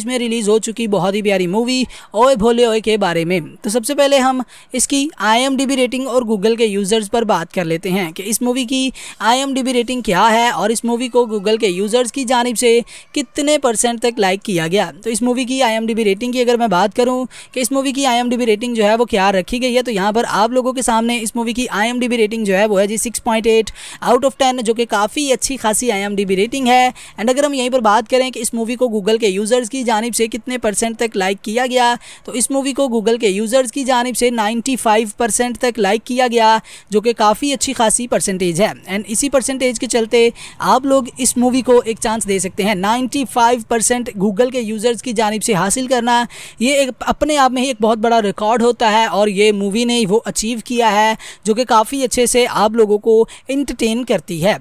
Speaker 1: में रिलीज़ हो चुकी बहुत ही प्यारी मूवी ओए भोले ओए के बारे में तो सबसे पहले हम इसकी आई रेटिंग और गूगल के यूज़र्स पर बात कर लेते हैं कि इस मूवी की की आईएमडीबी रेटिंग क्या है और इस मूवी को गूगल के यूज़र्स की जानब से कितने परसेंट तक लाइक किया गया तो इस मूवी की आई रेटिंग की अगर मैं बात करूँ कि इस मूवी की आई रेटिंग जो है वो क्या रखी गई है तो यहाँ पर आप लोगों के सामने इस मूवी की आई रेटिंग जो है वो है जी सिक्स आउट ऑफ टेन जो कि काफ़ी अच्छी खासी आईएमडीबी रेटिंग है एंड अगर हम यहीं पर बात करें कि इस मूवी को गूगल के यूज़र्स की जानब से कितने परसेंट तक लाइक किया गया तो इस मूवी को गूगल के यूज़र्स की जानब से परसेंट तक लाइक किया गया जो कि काफ़ी अच्छी खासी परसेंटेज है है एंड इसी परसेंटेज के चलते आप लोग इस मूवी को एक चांस दे सकते हैं 95 परसेंट गूगल के यूज़र्स की जानब से हासिल करना ये एक अपने आप में ही एक बहुत बड़ा रिकॉर्ड होता है और ये मूवी ने वो अचीव किया है जो कि काफ़ी अच्छे से आप लोगों को इंटरटेन करती है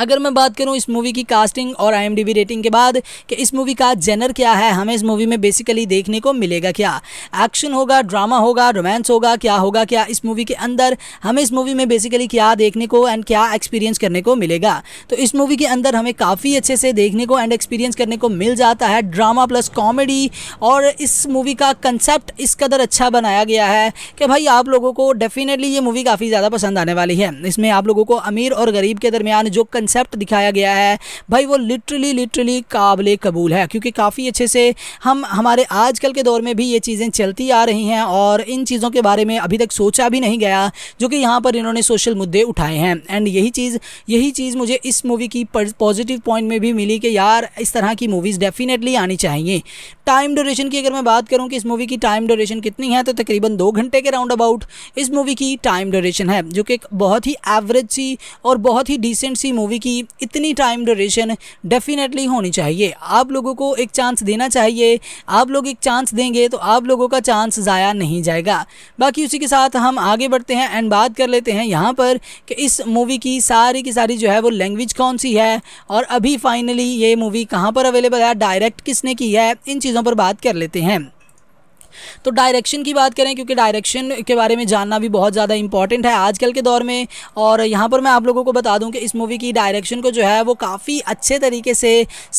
Speaker 1: अगर मैं बात करूँ इस मूवी की कास्टिंग और आई रेटिंग के बाद कि इस मूवी का जेनर क्या है हमें इस मूवी में बेसिकली देखने को मिलेगा क्या एक्शन होगा ड्रामा होगा रोमांस होगा क्या होगा क्या इस मूवी के अंदर हमें इस मूवी में बेसिकली क्या देखने को एंड क्या एक्सपीरियंस करने को मिलेगा तो इस मूवी के अंदर हमें काफ़ी अच्छे से देखने को एंड एक्सपीरियंस करने को मिल जाता है ड्रामा प्लस कॉमेडी और इस मूवी का कंसेप्ट इस कदर अच्छा बनाया गया है कि भाई आप लोगों को डेफिनेटली ये मूवी काफ़ी ज़्यादा पसंद आने वाली है इसमें आप लोगों को अमीर और गरीब के दरमियान जो कंसेप्ट दिखाया गया है भाई वो लिटरली लिटरली काबिल कबूल है क्योंकि काफ़ी अच्छे से हम हमारे आजकल के दौर में भी ये चीज़ें चलती आ रही हैं और इन चीज़ों के बारे में अभी तक सोचा भी नहीं गया जो कि यहाँ पर इन्होंने सोशल मुद्दे उठाए हैं एंड यही चीज़ यही चीज़ मुझे इस मूवी की पॉजिटिव पॉइंट में भी मिली कि यार इस तरह की मूवीज़ डेफिनेटली आनी चाहिए टाइम ड्यूरेशन की अगर मैं बात करूँ कि इस मूवी की टाइम ड्यूरेशन कितनी है तो तकरीबन दो घंटे के राउंड अबाउट इस मूवी की टाइम ड्यूरेशन है जो कि बहुत ही एवरेज सी और बहुत ही डिसेंट सी मूवी मूवी की इतनी टाइम ड्यूरेशन डेफिनेटली होनी चाहिए आप लोगों को एक चांस देना चाहिए आप लोग एक चांस देंगे तो आप लोगों का चांस ज़ाया नहीं जाएगा बाकी उसी के साथ हम आगे बढ़ते हैं एंड बात कर लेते हैं यहाँ पर कि इस मूवी की सारी की सारी जो है वो लैंग्वेज कौन सी है और अभी फाइनली ये मूवी कहाँ पर अवेलेबल है डायरेक्ट किसने की है इन चीज़ों पर बात कर लेते हैं तो डायरेक्शन की बात करें क्योंकि डायरेक्शन के बारे में जानना भी बहुत ज़्यादा इंपॉर्टेंट है आजकल के दौर में और यहाँ पर मैं आप लोगों को बता दूँ कि इस मूवी की डायरेक्शन को जो है वो काफ़ी अच्छे तरीके से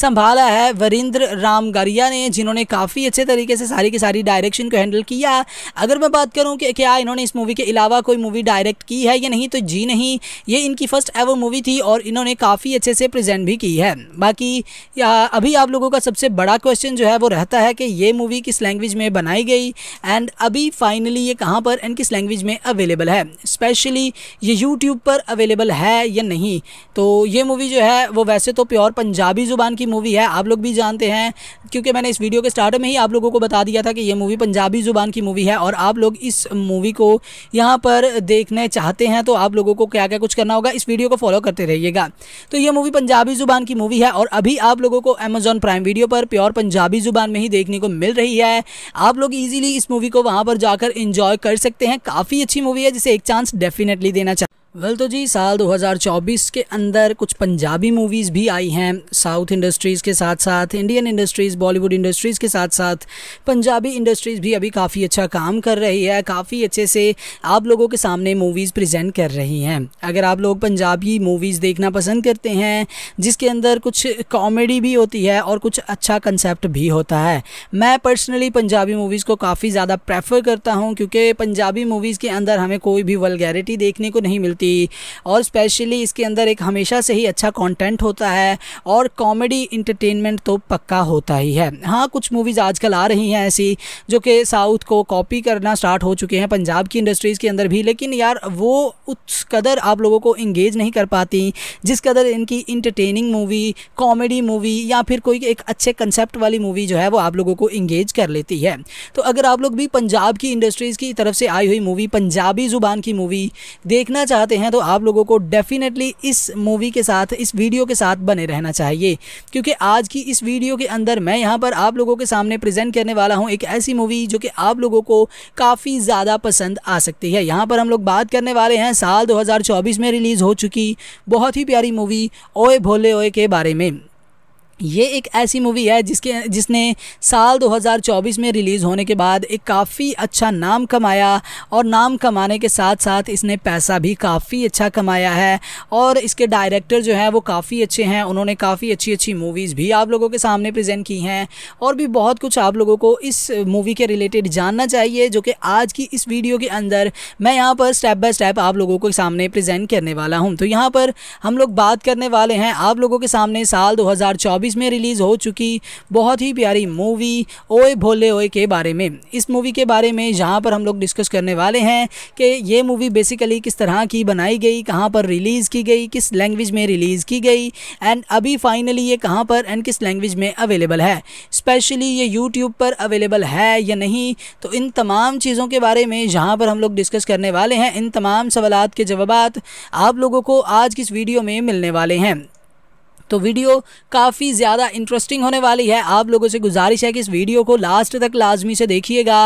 Speaker 1: संभाला है वरिंद्र रामगरिया ने जिन्होंने काफ़ी अच्छे तरीके से सारी की सारी डायरेक्शन को हैंडल किया अगर मैं बात करूँ कि क्या इन्होंने इस मूवी के अलावा कोई मूवी डायरेक्ट की है या नहीं तो जी नहीं ये इनकी फ़र्स्ट एवर मूवी थी और इन्होंने काफ़ी अच्छे से प्रेजेंट भी की है बाकी अभी आप लोगों का सबसे बड़ा क्वेश्चन जो है वो रहता है कि ये मूवी किस लैंग्वेज में बनाई बनाई गई एंड अभी फाइनली ये कहाँ पर एंड किस लैंग्वेज में अवेलेबल है स्पेशली ये यूट्यूब पर अवेलेबल है या नहीं तो ये मूवी जो है वो वैसे तो प्योर पंजाबी ज़ुबान की मूवी है आप लोग भी जानते हैं क्योंकि मैंने इस वीडियो के स्टार्ट में ही आप लोगों को बता दिया था कि ये मूवी पंजाबी ज़ुबान की मूवी है और आप लोग इस मूवी को यहाँ पर देखने चाहते हैं तो आप लोगों को क्या क्या कुछ करना होगा इस वीडियो को फॉलो करते रहिएगा तो ये मूवी पंजाबी ज़ुबान की मूवी है और अभी आप लोगों को अमेजॉन प्राइम वीडियो पर प्योर पंजाबी ज़ुबान में ही देखने को मिल रही है आप लोग लोग इजीली इस मूवी को वहां पर जाकर एंजॉय कर सकते हैं काफ़ी अच्छी मूवी है जिसे एक चांस डेफिनेटली देना चाहिए वेल तो जी साल 2024 के अंदर कुछ पंजाबी मूवीज़ भी आई हैं साउथ इंडस्ट्रीज़ के साथ साथ इंडियन इंडस्ट्रीज़ बॉलीवुड इंडस्ट्रीज़ के साथ साथ पंजाबी इंडस्ट्रीज़ भी अभी काफ़ी अच्छा काम कर रही है काफ़ी अच्छे से आप लोगों के सामने मूवीज़ प्रेजेंट कर रही हैं अगर आप लोग पंजाबी मूवीज़ देखना पसंद करते हैं जिसके अंदर कुछ कॉमेडी भी होती है और कुछ अच्छा कंसेप्ट भी होता है मैं पर्सनली पंजाबी मूवीज़ को काफ़ी ज़्यादा प्रेफर करता हूँ क्योंकि पंजाबी मूवीज़ के अंदर हमें कोई भी वलगैरिटी देखने को नहीं मिलती थी और स्पेशली इसके अंदर एक हमेशा से ही अच्छा कंटेंट होता है और कॉमेडी इंटरटेनमेंट तो पक्का होता ही है हाँ कुछ मूवीज़ आजकल आ रही हैं ऐसी जो कि साउथ को कॉपी करना स्टार्ट हो चुके हैं पंजाब की इंडस्ट्रीज़ के अंदर भी लेकिन यार वो उस कदर आप लोगों को इंगेज नहीं कर पाती जिस कदर इनकी इंटरटेनिंग मूवी कॉमेडी मूवी या फिर कोई एक अच्छे कंसेप्ट वाली मूवी जो है वो आप लोगों को इंगेज कर लेती है तो अगर आप लोग भी पंजाब की इंडस्ट्रीज़ की तरफ से आई हुई मूवी पंजाबी ज़ुबान की मूवी देखना चाहते चाहते हैं तो आप लोगों को डेफिनेटली इस मूवी के साथ इस वीडियो के साथ बने रहना चाहिए क्योंकि आज की इस वीडियो के अंदर मैं यहाँ पर आप लोगों के सामने प्रेजेंट करने वाला हूँ एक ऐसी मूवी जो कि आप लोगों को काफ़ी ज़्यादा पसंद आ सकती है यहाँ पर हम लोग बात करने वाले हैं साल दो में रिलीज़ हो चुकी बहुत ही प्यारी मूवी ओए भोले ओए के बारे में ये एक ऐसी मूवी है जिसके जिसने साल 2024 में रिलीज़ होने के बाद एक काफ़ी अच्छा नाम कमाया और नाम कमाने के साथ साथ इसने पैसा भी काफ़ी अच्छा कमाया है और इसके डायरेक्टर जो हैं वो काफ़ी अच्छे हैं उन्होंने काफ़ी अच्छी अच्छी मूवीज़ भी आप लोगों के सामने प्रेजेंट की हैं और भी बहुत कुछ आप लोगों को इस मूवी के रिलेटेड जानना चाहिए जो कि आज की इस वीडियो के अंदर मैं यहाँ पर स्टेप बाय स्टेप आप लोगों के सामने प्रजेंट करने वाला हूँ तो यहाँ पर हम लोग बात करने वाले हैं आप लोगों के सामने साल दो 2024 में रिलीज़ हो चुकी बहुत ही प्यारी मूवी ओए भोले ओए के बारे में इस मूवी के बारे में जहाँ पर हम लोग डिस्कस करने वाले हैं कि ये मूवी बेसिकली किस तरह की बनाई गई कहाँ पर रिलीज़ की गई किस लैंग्वेज में रिलीज़ की गई एंड अभी फाइनली ये कहाँ पर एंड किस लैंग्वेज में अवेलेबल है स्पेशली ये यूट्यूब पर अवेलेबल है या नहीं तो इन तमाम चीज़ों के बारे में जहाँ पर हम लोग डिस्कस करने वाले हैं इन तमाम सवाल के जवाब आप लोगों को आज की इस वीडियो में मिलने वाले हैं तो वीडियो काफ़ी ज़्यादा इंटरेस्टिंग होने वाली है आप लोगों से गुजारिश है कि इस वीडियो को लास्ट तक लाजमी से देखिएगा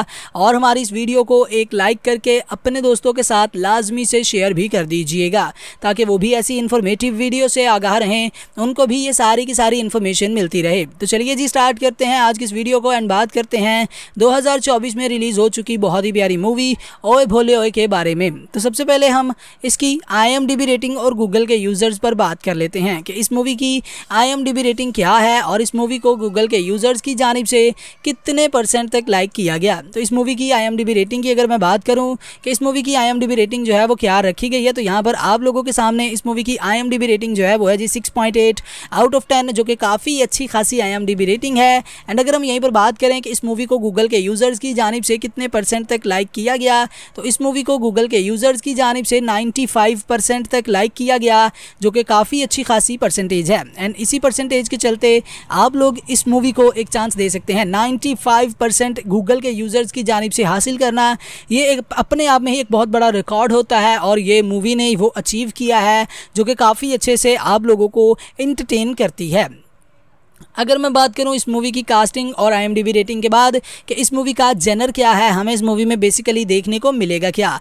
Speaker 1: और हमारी इस वीडियो को एक लाइक करके अपने दोस्तों के साथ लाजमी से शेयर भी कर दीजिएगा ताकि वो भी ऐसी इन्फॉर्मेटिव वीडियो से आगाह रहें उनको भी ये सारी की सारी इन्फॉर्मेशन मिलती रहे तो चलिए जी स्टार्ट करते हैं आज की इस वीडियो को एंड बात करते हैं 2024 में रिलीज़ हो चुकी बहुत ही प्यारी मूवी ओए भोले ओए के बारे में तो सबसे पहले हम इसकी आई रेटिंग और गूगल के यूज़र्स पर बात कर लेते हैं कि इस मूवी की आईएमडीबी आई रेटिंग क्या है और इस मूवी को गूगल के यूज़र्स की जानब से कितने परसेंट तक लाइक किया गया तो इस मूवी की आई रेटिंग की अगर मैं बात करूँ कि इस मूवी की आई रेटिंग जो है वो क्या रखी गई है तो यहाँ पर आप लोगों के सामने इस मूवी की आई रेटिंग जो है वो है जी सिक्स आउट ऑफ टेन जो कि काफ़ी अच्छी खासी आई रेटिंग है एंड अगर हम यहीं पर बात करें कि इस मूवी को गूगल के यूज़र्स की जानब से कितने परसेंट तक लाइक किया गया तो इस मूवी को गूगल के यूज़र्स की जानब से 95 परसेंट तक लाइक किया गया जो कि काफ़ी अच्छी खासी परसेंटेज है एंड इसी परसेंटेज के चलते आप लोग इस मूवी को एक चांस दे सकते हैं 95 परसेंट गूगल के यूज़र्स की जानब से हासिल करना ये एक अपने आप में ही एक बहुत बड़ा रिकॉर्ड होता है और ये मूवी ने वो अचीव किया है जो कि काफ़ी अच्छे से आप लोगों को इंटरटेन करती है अगर मैं बात करूं इस मूवी की कास्टिंग और आई रेटिंग के बाद कि इस मूवी का जेनर क्या है हमें इस मूवी में बेसिकली देखने को मिलेगा क्या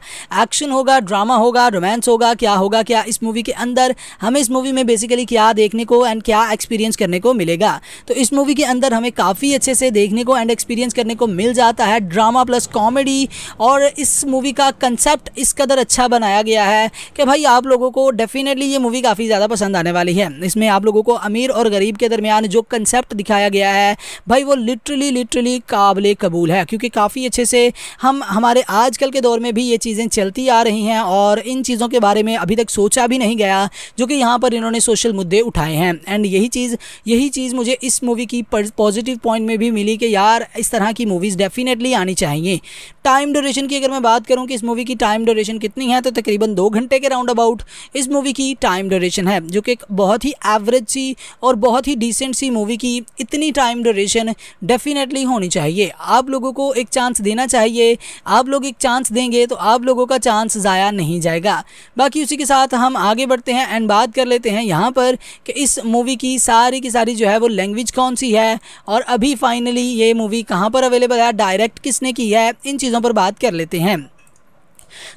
Speaker 1: एक्शन होगा ड्रामा होगा रोमांस होगा क्या होगा क्या इस मूवी के अंदर हमें इस मूवी में बेसिकली क्या देखने को एंड क्या एक्सपीरियंस करने को मिलेगा तो इस मूवी के अंदर हमें काफ़ी अच्छे से देखने को एंड एक्सपीरियंस करने को मिल जाता है ड्रामा प्लस कॉमेडी और इस मूवी का कंसेप्ट इस कदर अच्छा बनाया गया है कि भाई आप लोगों को डेफिनेटली ये मूवी काफ़ी ज़्यादा पसंद आने वाली है इसमें आप लोगों को अमीर और गरीब के दरमियान जो कंसेप्ट दिखाया गया है भाई वो लिटरली लिटरली काबिल कबूल है क्योंकि काफ़ी अच्छे से हम हमारे आजकल के दौर में भी ये चीज़ें चलती आ रही हैं और इन चीज़ों के बारे में अभी तक सोचा भी नहीं गया जो कि यहाँ पर इन्होंने सोशल मुद्दे उठाए हैं एंड यही चीज़ यही चीज़ मुझे इस मूवी की पॉजिटिव पॉइंट में भी मिली कि यार इस तरह की मूवीज़ डेफिनेटली आनी चाहिए टाइम ड्यूरेशन की अगर मैं बात करूँ कि इस मूवी की टाइम ड्यूरेशन कितनी है तो तकरीबन दो घंटे के राउंड अबाउट इस मूवी की टाइम ड्यूरेशन है जो कि एक बहुत ही एवरेज सी और बहुत ही डिसेंट सी मूवी की इतनी टाइम ड्यूरेशन डेफिनेटली होनी चाहिए आप लोगों को एक चांस देना चाहिए आप लोग एक चांस देंगे तो आप लोगों का चांस ज़ाया नहीं जाएगा बाकी उसी के साथ हम आगे बढ़ते हैं एंड बात कर लेते हैं यहाँ पर कि इस मूवी की सारी की सारी जो है वो लैंग्वेज कौन सी है और अभी फाइनली ये मूवी कहाँ पर अवेलेबल है डायरेक्ट किसने की है इन चीज़ों पर बात कर लेते हैं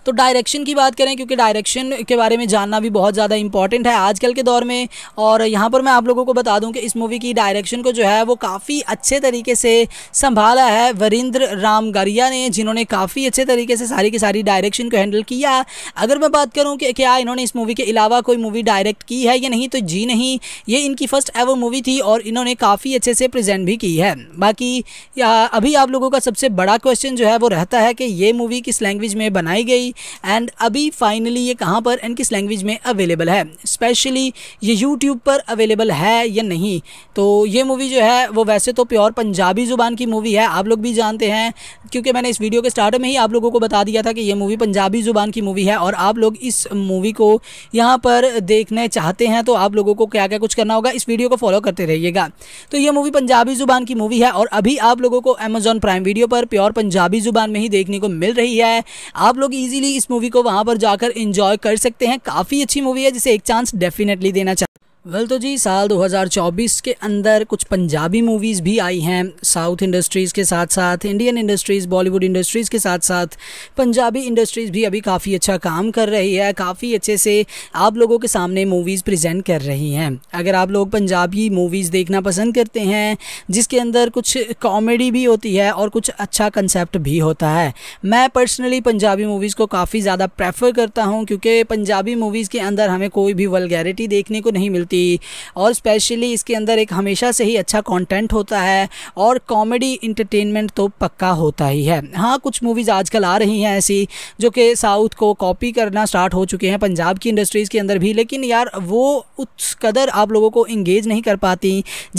Speaker 1: तो डायरेक्शन की बात करें क्योंकि डायरेक्शन के बारे में जानना भी बहुत ज़्यादा इंपॉर्टेंट है आजकल के दौर में और यहाँ पर मैं आप लोगों को बता दूँ कि इस मूवी की डायरेक्शन को जो है वो काफ़ी अच्छे तरीके से संभाला है वरिंद्र राम गरिया ने जिन्होंने काफ़ी अच्छे तरीके से सारी की सारी डायरेक्शन को हैंडल किया अगर मैं बात करूँ कि क्या इन्होंने इस मूवी के अलावा कोई मूवी डायरेक्ट की है या नहीं तो जी नहीं ये इनकी फ़र्स्ट एवर मूवी थी और इन्होंने काफ़ी अच्छे से प्रेजेंट भी की है बाकी अभी आप लोगों का सबसे बड़ा क्वेश्चन जो है वो रहता है कि ये मूवी किस लैंग्वेज में बनाई गई एंड अभी फाइनली ये कहाँ पर एंड किस लैंग्वेज में अवेलेबल है स्पेशली ये यूट्यूब पर अवेलेबल है या नहीं तो ये मूवी जो है वो वैसे तो प्योर पंजाबी ज़ुबान की मूवी है आप लोग भी जानते हैं क्योंकि मैंने इस वीडियो के स्टार्ट में ही आप लोगों को बता दिया था कि ये मूवी पंजाबी ज़ुबान की मूवी है और आप लोग इस मूवी को यहाँ पर देखने चाहते हैं तो आप लोगों को क्या क्या कुछ करना होगा इस वीडियो को फॉलो करते रहिएगा तो ये मूवी पंजाबी ज़ुबान की मूवी है और अभी आप लोगों को अमेजॉन प्राइम वीडियो पर प्योर पंजाबी ज़ुबान में ही देखने को मिल रही है आप लोग लोग इजीली इस मूवी को वहां पर जाकर इंजॉय कर सकते हैं काफ़ी अच्छी मूवी है जिसे एक चांस डेफिनेटली देना चाहिए वेल तो जी साल 2024 के अंदर कुछ पंजाबी मूवीज़ भी आई हैं साउथ इंडस्ट्रीज़ के साथ साथ इंडियन इंडस्ट्रीज़ बॉलीवुड इंडस्ट्रीज़ के साथ साथ पंजाबी इंडस्ट्रीज़ भी अभी काफ़ी अच्छा काम कर रही है काफ़ी अच्छे से आप लोगों के सामने मूवीज़ प्रेजेंट कर रही हैं अगर आप लोग पंजाबी मूवीज़ देखना पसंद करते हैं जिसके अंदर कुछ कॉमेडी भी होती है और कुछ अच्छा कंसेप्ट भी होता है मैं पर्सनली पंजाबी मूवीज़ को काफ़ी ज़्यादा प्रेफर करता हूँ क्योंकि पंजाबी मूवीज़ के अंदर हमें कोई भी वलगैरिटी देखने को नहीं मिलती होती और स्पेशली इसके अंदर एक हमेशा से ही अच्छा कंटेंट होता है और कॉमेडी इंटरटेनमेंट तो पक्का होता ही है हाँ कुछ मूवीज़ आजकल आ रही हैं ऐसी जो कि साउथ को कॉपी करना स्टार्ट हो चुके हैं पंजाब की इंडस्ट्रीज़ के अंदर भी लेकिन यार वो उस कदर आप लोगों को इंगेज नहीं कर पाती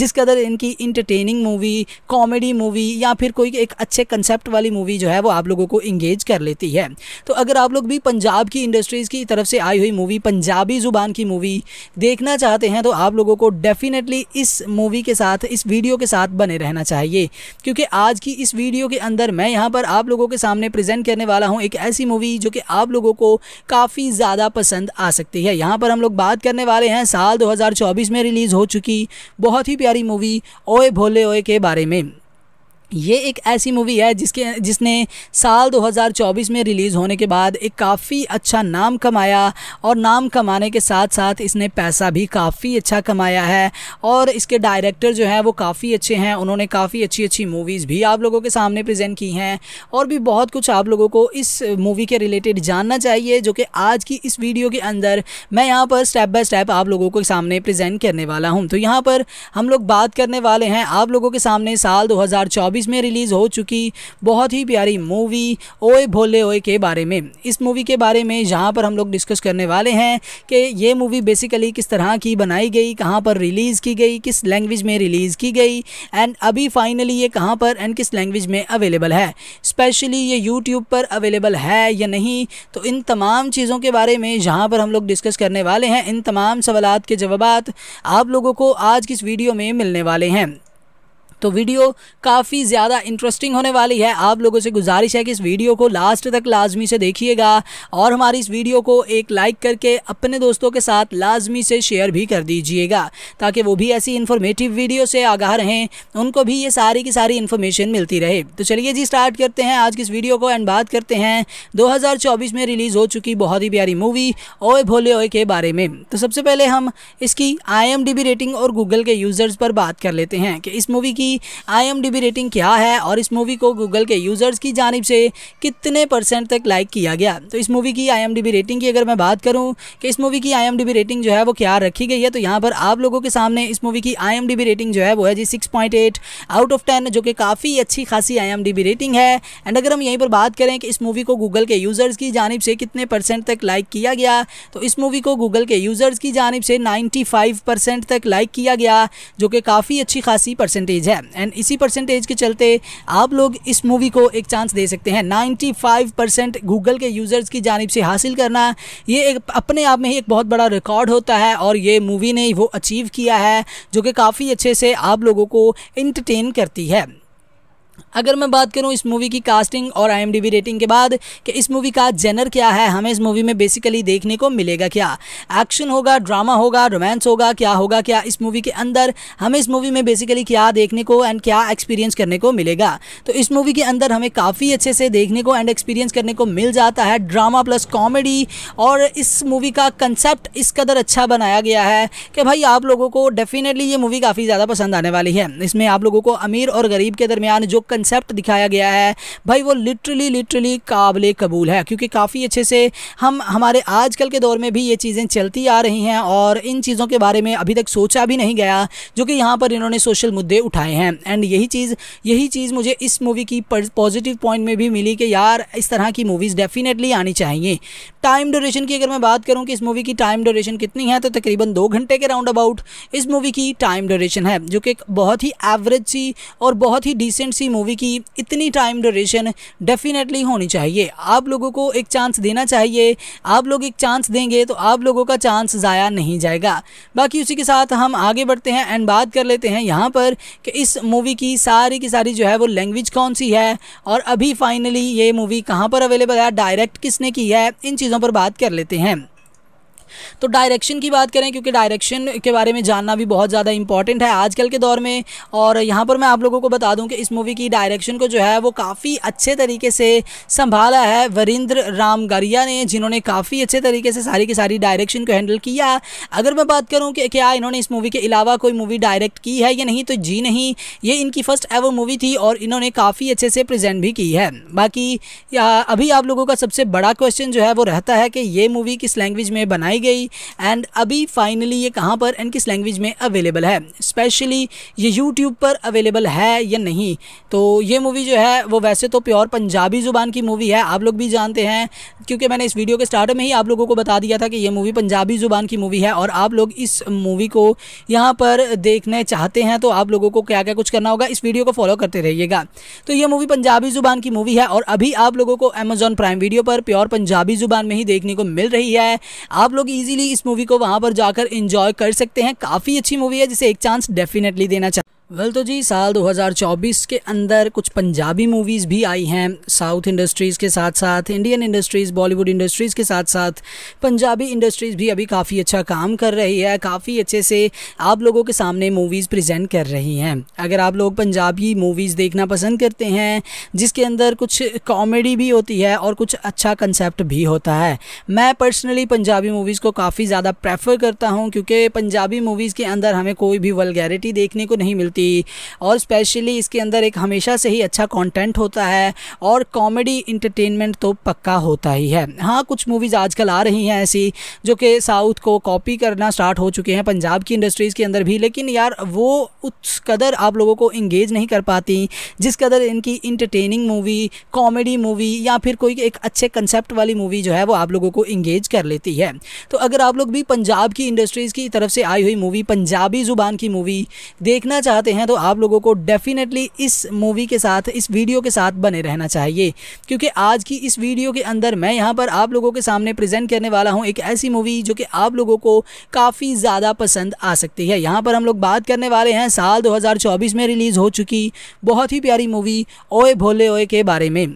Speaker 1: जिस कदर इनकी इंटरटेनिंग मूवी कॉमेडी मूवी या फिर कोई एक अच्छे कंसेप्ट वाली मूवी जो है वो आप लोगों को इंगेज कर लेती है तो अगर आप लोग भी पंजाब की इंडस्ट्रीज़ की तरफ से आई हुई मूवी पंजाबी ज़ुबान की मूवी देखना चाहते चाहते हैं तो आप लोगों को डेफिनेटली इस मूवी के साथ इस वीडियो के साथ बने रहना चाहिए क्योंकि आज की इस वीडियो के अंदर मैं यहाँ पर आप लोगों के सामने प्रेजेंट करने वाला हूँ एक ऐसी मूवी जो कि आप लोगों को काफ़ी ज़्यादा पसंद आ सकती है यहाँ पर हम लोग बात करने वाले हैं साल दो में रिलीज़ हो चुकी बहुत ही प्यारी मूवी ओए भोले ओए के बारे में ये एक ऐसी मूवी है जिसके जिसने साल 2024 में रिलीज़ होने के बाद एक काफ़ी अच्छा नाम कमाया और नाम कमाने के साथ साथ इसने पैसा भी काफ़ी अच्छा कमाया है और इसके डायरेक्टर जो हैं वो काफ़ी अच्छे हैं उन्होंने काफ़ी अच्छी अच्छी मूवीज़ भी आप लोगों के सामने प्रेजेंट की हैं और भी बहुत कुछ आप लोगों को इस मूवी के रिलेटेड जानना चाहिए जो कि आज की इस वीडियो के अंदर मैं यहाँ पर स्टेप बाय स्टेप आप लोगों के सामने प्रजेंट करने वाला हूँ तो यहाँ पर हम लोग बात करने वाले हैं आप लोगों के सामने साल दो 2024 में रिलीज़ हो चुकी बहुत ही प्यारी मूवी ओए भोले ओए के बारे में इस मूवी के बारे में जहाँ पर हम लोग डिस्कस करने वाले हैं कि ये मूवी बेसिकली किस तरह की बनाई गई कहाँ पर रिलीज़ की गई किस लैंग्वेज में रिलीज़ की गई एंड अभी फाइनली ये कहाँ पर एंड किस लैंग्वेज में अवेलेबल है स्पेशली ये यूट्यूब पर अवेलेबल है या नहीं तो इन तमाम चीज़ों के बारे में जहाँ पर हम लोग डिस्कस करने वाले हैं इन तमाम सवाल के जवाब आप लोगों को आज की इस वीडियो में मिलने वाले हैं तो वीडियो काफ़ी ज़्यादा इंटरेस्टिंग होने वाली है आप लोगों से गुजारिश है कि इस वीडियो को लास्ट तक लाजमी से देखिएगा और हमारी इस वीडियो को एक लाइक करके अपने दोस्तों के साथ लाजमी से शेयर भी कर दीजिएगा ताकि वो भी ऐसी इन्फॉर्मेटिव वीडियो से आगाह रहें उनको भी ये सारी की सारी इन्फॉर्मेशन मिलती रहे तो चलिए जी स्टार्ट करते हैं आज की इस वीडियो को एंड बात करते हैं 2024 में रिलीज़ हो चुकी बहुत ही प्यारी मूवी ओए भोले ओए के बारे में तो सबसे पहले हम इसकी आई रेटिंग और गूगल के यूज़र्स पर बात कर लेते हैं कि इस मूवी की की आईएमडीबी रेटिंग क्या है और इस मूवी को गूगल के यूज़र्स की जानब से कितने परसेंट तक लाइक किया गया तो इस मूवी की आई रेटिंग की अगर मैं बात करूँ कि इस मूवी की आई रेटिंग जो है वो क्या रखी गई है तो यहाँ पर आप लोगों के सामने इस मूवी की आई रेटिंग जो है वो है जी सिक्स आउट ऑफ टेन जो कि काफ़ी अच्छी खासी आईएमडीबी रेटिंग है एंड अगर हम यहीं पर बात करें कि इस मूवी को गूगल के यूज़र्स की जानब से कितने परसेंट तक लाइक किया गया तो इस मूवी को गूगल के यूज़र्स की जानब से परसेंट तक लाइक किया गया जो कि काफ़ी अच्छी खासी परसेंटेज है है एंड इसी परसेंटेज के चलते आप लोग इस मूवी को एक चांस दे सकते हैं 95 परसेंट गूगल के यूज़र्स की जानब से हासिल करना ये एक अपने आप में ही एक बहुत बड़ा रिकॉर्ड होता है और ये मूवी ने वो अचीव किया है जो कि काफ़ी अच्छे से आप लोगों को इंटरटेन करती है अगर मैं बात करूँ इस मूवी की कास्टिंग और आई रेटिंग के बाद कि इस मूवी का जेनर क्या है हमें इस मूवी में बेसिकली देखने को मिलेगा क्या एक्शन होगा ड्रामा होगा रोमांस होगा क्या होगा क्या इस मूवी के अंदर हमें इस मूवी में बेसिकली क्या देखने को एंड क्या एक्सपीरियंस करने को मिलेगा तो इस मूवी के अंदर हमें काफ़ी अच्छे से देखने को एंड एक्सपीरियंस करने को मिल जाता है ड्रामा प्लस कॉमेडी और इस मूवी का कंसेप्ट इस कदर अच्छा बनाया गया है कि भाई आप लोगों को डेफिनेटली ये मूवी काफ़ी ज़्यादा पसंद आने वाली है इसमें आप लोगों को अमीर और गरीब के दरमियान जो कंसेप्ट दिखाया गया है भाई वो लिटरली लिटरली काबिल कबूल है क्योंकि काफ़ी अच्छे से हम हमारे आजकल के दौर में भी ये चीज़ें चलती आ रही हैं और इन चीज़ों के बारे में अभी तक सोचा भी नहीं गया जो कि यहाँ पर इन्होंने सोशल मुद्दे उठाए हैं एंड यही चीज़ यही चीज़ मुझे इस मूवी की पॉजिटिव पॉइंट में भी मिली कि यार इस तरह की मूवीज़ डेफिनेटली आनी चाहिए टाइम ड्यूरेशन की अगर मैं बात करूँ कि इस मूवी की टाइम ड्यूरेशन कितनी है तो तकरीबन दो घंटे के राउंड अबाउट इस मूवी की टाइम ड्यूरेशन है जो कि बहुत ही एवरेज सी और बहुत ही डिसेंट सी मूवी मूवी की इतनी टाइम ड्यूरेशन डेफिनेटली होनी चाहिए आप लोगों को एक चांस देना चाहिए आप लोग एक चांस देंगे तो आप लोगों का चांस ज़ाया नहीं जाएगा बाकी उसी के साथ हम आगे बढ़ते हैं एंड बात कर लेते हैं यहाँ पर कि इस मूवी की सारी की सारी जो है वो लैंग्वेज कौन सी है और अभी फाइनली ये मूवी कहाँ पर अवेलेबल है डायरेक्ट किसने की है इन चीज़ों पर बात कर लेते हैं तो डायरेक्शन की बात करें क्योंकि डायरेक्शन के बारे में जानना भी बहुत ज़्यादा इंपॉर्टेंट है आजकल के दौर में और यहाँ पर मैं आप लोगों को बता दूँ कि इस मूवी की डायरेक्शन को जो है वो काफ़ी अच्छे तरीके से संभाला है वरिंद्र गरिया ने जिन्होंने काफ़ी अच्छे तरीके से सारी की सारी डायरेक्शन को हैंडल किया अगर मैं बात करूँ कि क्या इन्होंने इस मूवी के अलावा कोई मूवी डायरेक्ट की है या नहीं तो जी नहीं ये इनकी फ़र्स्ट एवर मूवी थी और इन्होंने काफ़ी अच्छे से प्रेजेंट भी की है बाकी अभी आप लोगों का सबसे बड़ा क्वेश्चन जो है वो रहता है कि ये मूवी किस लैंग्वेज में बनाई बनाई गई एंड अभी फाइनली ये कहाँ पर एंड किस लैंग्वेज में अवेलेबल है स्पेशली ये यूट्यूब पर अवेलेबल है या नहीं तो ये मूवी जो है वो वैसे तो प्योर पंजाबी ज़ुबान की मूवी है आप लोग भी जानते हैं क्योंकि मैंने इस वीडियो के स्टार्ट में ही आप लोगों को बता दिया था कि ये मूवी पंजाबी ज़ुबान की मूवी है और आप लोग इस मूवी को यहाँ पर देखने चाहते हैं तो आप लोगों को क्या क्या कुछ करना होगा इस वीडियो को फॉलो करते रहिएगा तो ये मूवी पंजाबी ज़ुबान की मूवी है और अभी आप लोगों को अमेजॉन प्राइम वीडियो पर प्योर पंजाबी ज़ुबान में ही देखने को मिल रही है आप लोग इजीली इस मूवी को वहां पर जाकर इंजॉय कर सकते हैं काफ़ी अच्छी मूवी है जिसे एक चांस डेफिनेटली देना चाहिए वेल तो जी साल 2024 के अंदर कुछ पंजाबी मूवीज़ भी आई हैं साउथ इंडस्ट्रीज़ के साथ साथ इंडियन इंडस्ट्रीज़ बॉलीवुड इंडस्ट्रीज़ के साथ साथ पंजाबी इंडस्ट्रीज़ भी अभी काफ़ी अच्छा काम कर रही है काफ़ी अच्छे से आप लोगों के सामने मूवीज़ प्रेजेंट कर रही हैं अगर आप लोग पंजाबी मूवीज़ देखना पसंद करते हैं जिसके अंदर कुछ कॉमेडी भी होती है और कुछ अच्छा कंसेप्ट भी होता है मैं पर्सनली पंजाबी मूवीज़ को काफ़ी ज़्यादा प्रेफर करता हूँ क्योंकि पंजाबी मूवीज़ के अंदर हमें कोई भी वलगैरिटी देखने को नहीं मिलती क्रिएटिविटी और स्पेशली इसके अंदर एक हमेशा से ही अच्छा कंटेंट होता है और कॉमेडी इंटरटेनमेंट तो पक्का होता ही है हाँ कुछ मूवीज़ आजकल आ रही हैं ऐसी जो कि साउथ को कॉपी करना स्टार्ट हो चुके हैं पंजाब की इंडस्ट्रीज़ के अंदर भी लेकिन यार वो उस कदर आप लोगों को इंगेज नहीं कर पाती जिस कदर इनकी इंटरटेनिंग मूवी कॉमेडी मूवी या फिर कोई एक अच्छे कंसेप्ट वाली मूवी जो है वो आप लोगों को इंगेज कर लेती है तो अगर आप लोग भी पंजाब की इंडस्ट्रीज़ की तरफ से आई हुई मूवी पंजाबी ज़ुबान की मूवी देखना चाहते करते हैं तो आप लोगों को डेफिनेटली इस मूवी के साथ इस वीडियो के साथ बने रहना चाहिए क्योंकि आज की इस वीडियो के अंदर मैं यहाँ पर आप लोगों के सामने प्रेजेंट करने वाला हूँ एक ऐसी मूवी जो कि आप लोगों को काफ़ी ज़्यादा पसंद आ सकती है यहाँ पर हम लोग बात करने वाले हैं साल दो में रिलीज़ हो चुकी बहुत ही प्यारी मूवी ओए भोले ओए के बारे में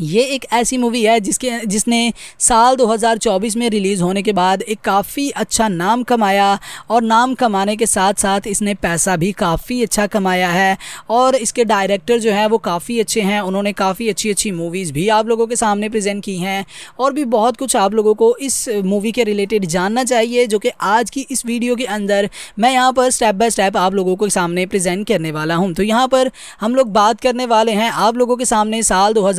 Speaker 1: ये एक ऐसी मूवी है जिसके जिसने साल 2024 में रिलीज़ होने के बाद एक काफ़ी अच्छा नाम कमाया और नाम कमाने के साथ साथ इसने पैसा भी काफ़ी अच्छा कमाया है और इसके डायरेक्टर जो हैं वो काफ़ी अच्छे हैं उन्होंने काफ़ी अच्छी अच्छी मूवीज़ भी आप लोगों के सामने प्रेजेंट की हैं और भी बहुत कुछ आप लोगों को इस मूवी के रिलेटेड जानना चाहिए जो कि आज की इस वीडियो के अंदर मैं यहाँ पर स्टेप बाय स्टेप आप लोगों के सामने प्रजेंट करने वाला हूँ तो यहाँ पर हम लोग बात करने वाले हैं आप लोगों के सामने साल दो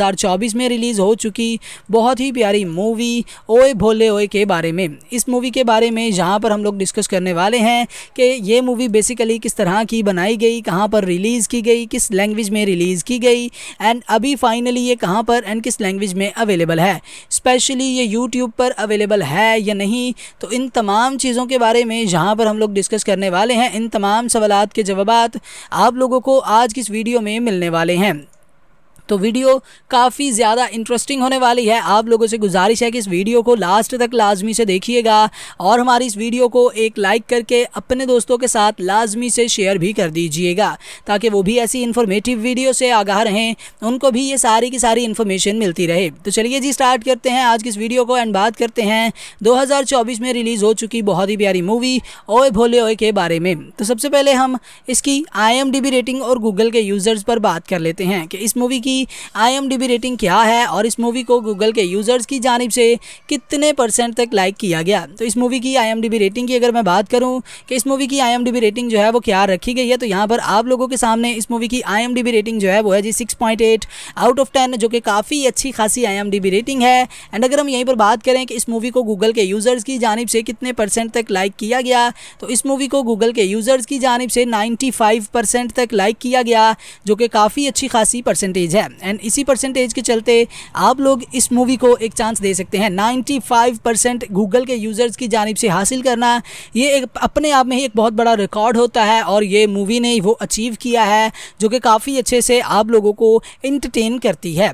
Speaker 1: 2024 में रिलीज़ हो चुकी बहुत ही प्यारी मूवी ओए भोले ओए के बारे में इस मूवी के बारे में जहाँ पर हम लोग डिस्कस करने वाले हैं कि ये मूवी बेसिकली किस तरह की बनाई गई कहाँ पर रिलीज़ की गई किस लैंग्वेज में रिलीज़ की गई एंड अभी फाइनली ये कहाँ पर एंड किस लैंग्वेज में अवेलेबल है स्पेशली ये यूट्यूब पर अवेलेबल है या नहीं तो इन तमाम चीज़ों के बारे में जहाँ पर हम लोग डिस्कस करने वाले हैं इन तमाम सवाल के जवाब आप लोगों को आज की इस वीडियो में मिलने वाले हैं तो वीडियो काफ़ी ज़्यादा इंटरेस्टिंग होने वाली है आप लोगों से गुजारिश है कि इस वीडियो को लास्ट तक लाजमी से देखिएगा और हमारी इस वीडियो को एक लाइक करके अपने दोस्तों के साथ लाजमी से शेयर भी कर दीजिएगा ताकि वो भी ऐसी इन्फॉर्मेटिव वीडियो से आगाह रहें उनको भी ये सारी की सारी इन्फॉर्मेशन मिलती रहे तो चलिए जी स्टार्ट करते हैं आज की इस वीडियो को एंड बात करते हैं दो में रिलीज़ हो चुकी बहुत ही प्यारी मूवी ओए भोले ओए के बारे में तो सबसे पहले हम इसकी आई रेटिंग और गूगल के यूज़र्स पर बात कर लेते हैं कि इस मूवी की की आई रेटिंग क्या है और इस मूवी को गूगल के यूज़र्स की जानब से कितने परसेंट तक लाइक किया गया तो इस मूवी की आई रेटिंग की अगर मैं बात करूँ कि इस मूवी की आई रेटिंग जो है वो क्या रखी गई है तो यहाँ पर आप लोगों के सामने इस मूवी की आई रेटिंग जो है वो है जी सिक्स आउट ऑफ टेन जो कि काफ़ी अच्छी खासी आई रेटिंग है एंड अगर हम यहीं पर बात करें कि इस मूवी को गूगल के यूज़र्स की जानब से कितने परसेंट तक लाइक किया गया तो इस मूवी को गूगल के यूज़र्स की जानब से 95 परसेंट तक लाइक किया गया जो कि काफ़ी अच्छी खासी परसेंटेज है है एंड इसी परसेंटेज के चलते आप लोग इस मूवी को एक चांस दे सकते हैं 95 परसेंट गूगल के यूज़र्स की जानब से हासिल करना ये एक अपने आप में ही एक बहुत बड़ा रिकॉर्ड होता है और ये मूवी ने वो अचीव किया है जो कि काफ़ी अच्छे से आप लोगों को इंटरटेन करती है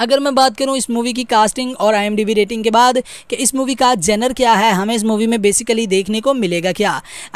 Speaker 1: अगर मैं बात करूँ इस मूवी की कास्टिंग और आई रेटिंग के बाद कि इस मूवी का जेनर क्या है हमें इस मूवी में बेसिकली देखने को मिलेगा क्या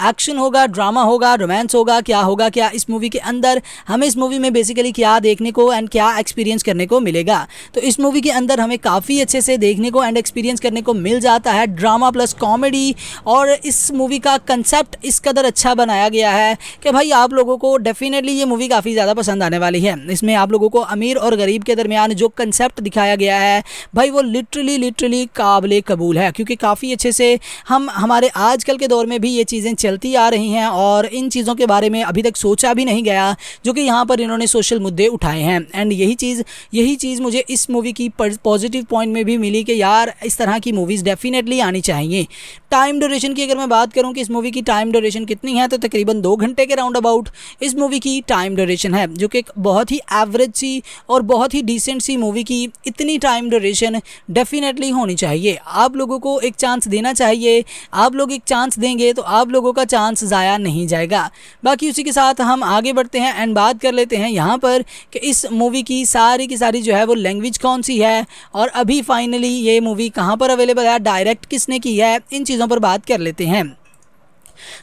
Speaker 1: एक्शन होगा ड्रामा होगा रोमांस होगा क्या होगा क्या इस मूवी के अंदर हमें इस मूवी में बेसिकली क्या देखने को एंड क्या एक्सपीरियंस करने को मिलेगा तो इस मूवी के अंदर हमें काफ़ी अच्छे से देखने को एंड एक्सपीरियंस करने को मिल जाता है ड्रामा प्लस कॉमेडी और इस मूवी का कंसेप्ट इस कदर अच्छा बनाया गया है कि भाई आप लोगों को डेफिनेटली ये मूवी काफ़ी ज़्यादा पसंद आने वाली है इसमें आप लोगों को अमीर और गरीब के दरमियान जो कंसेप्ट दिखाया गया है भाई वो लिटरली लिटरली काबिल कबूल है क्योंकि काफ़ी अच्छे से हम हमारे आजकल के दौर में भी ये चीज़ें चलती आ रही हैं और इन चीज़ों के बारे में अभी तक सोचा भी नहीं गया जो कि यहाँ पर इन्होंने सोशल मुद्दे उठाए हैं एंड यही चीज़ यही चीज़ मुझे इस मूवी की पॉजिटिव पॉइंट में भी मिली कि यार इस तरह की मूवीज़ डेफिनेटली आनी चाहिए टाइम ड्यूरेशन की अगर मैं बात करूँ कि इस मूवी की टाइम ड्यूरेशन कितनी है तो तकरीबन दो घंटे के राउंड अबाउट इस मूवी की टाइम ड्यूरेशन है जो कि एक बहुत ही एवरेज सी और बहुत ही डिसेंट सी मूवी की इतनी टाइम ड्यूरेशन डेफिनेटली होनी चाहिए आप लोगों को एक चांस देना चाहिए आप लोग एक चांस देंगे तो आप लोगों का चांस ज़ाया नहीं जाएगा बाकी उसी के साथ हम आगे बढ़ते हैं एंड बात कर लेते हैं यहाँ पर कि इस मूवी की सारी की सारी जो है वो लैंग्वेज कौन सी है और अभी फाइनली ये मूवी कहाँ पर अवेलेबल है डायरेक्ट किसने की है इन चीज़ों पर बात कर लेते हैं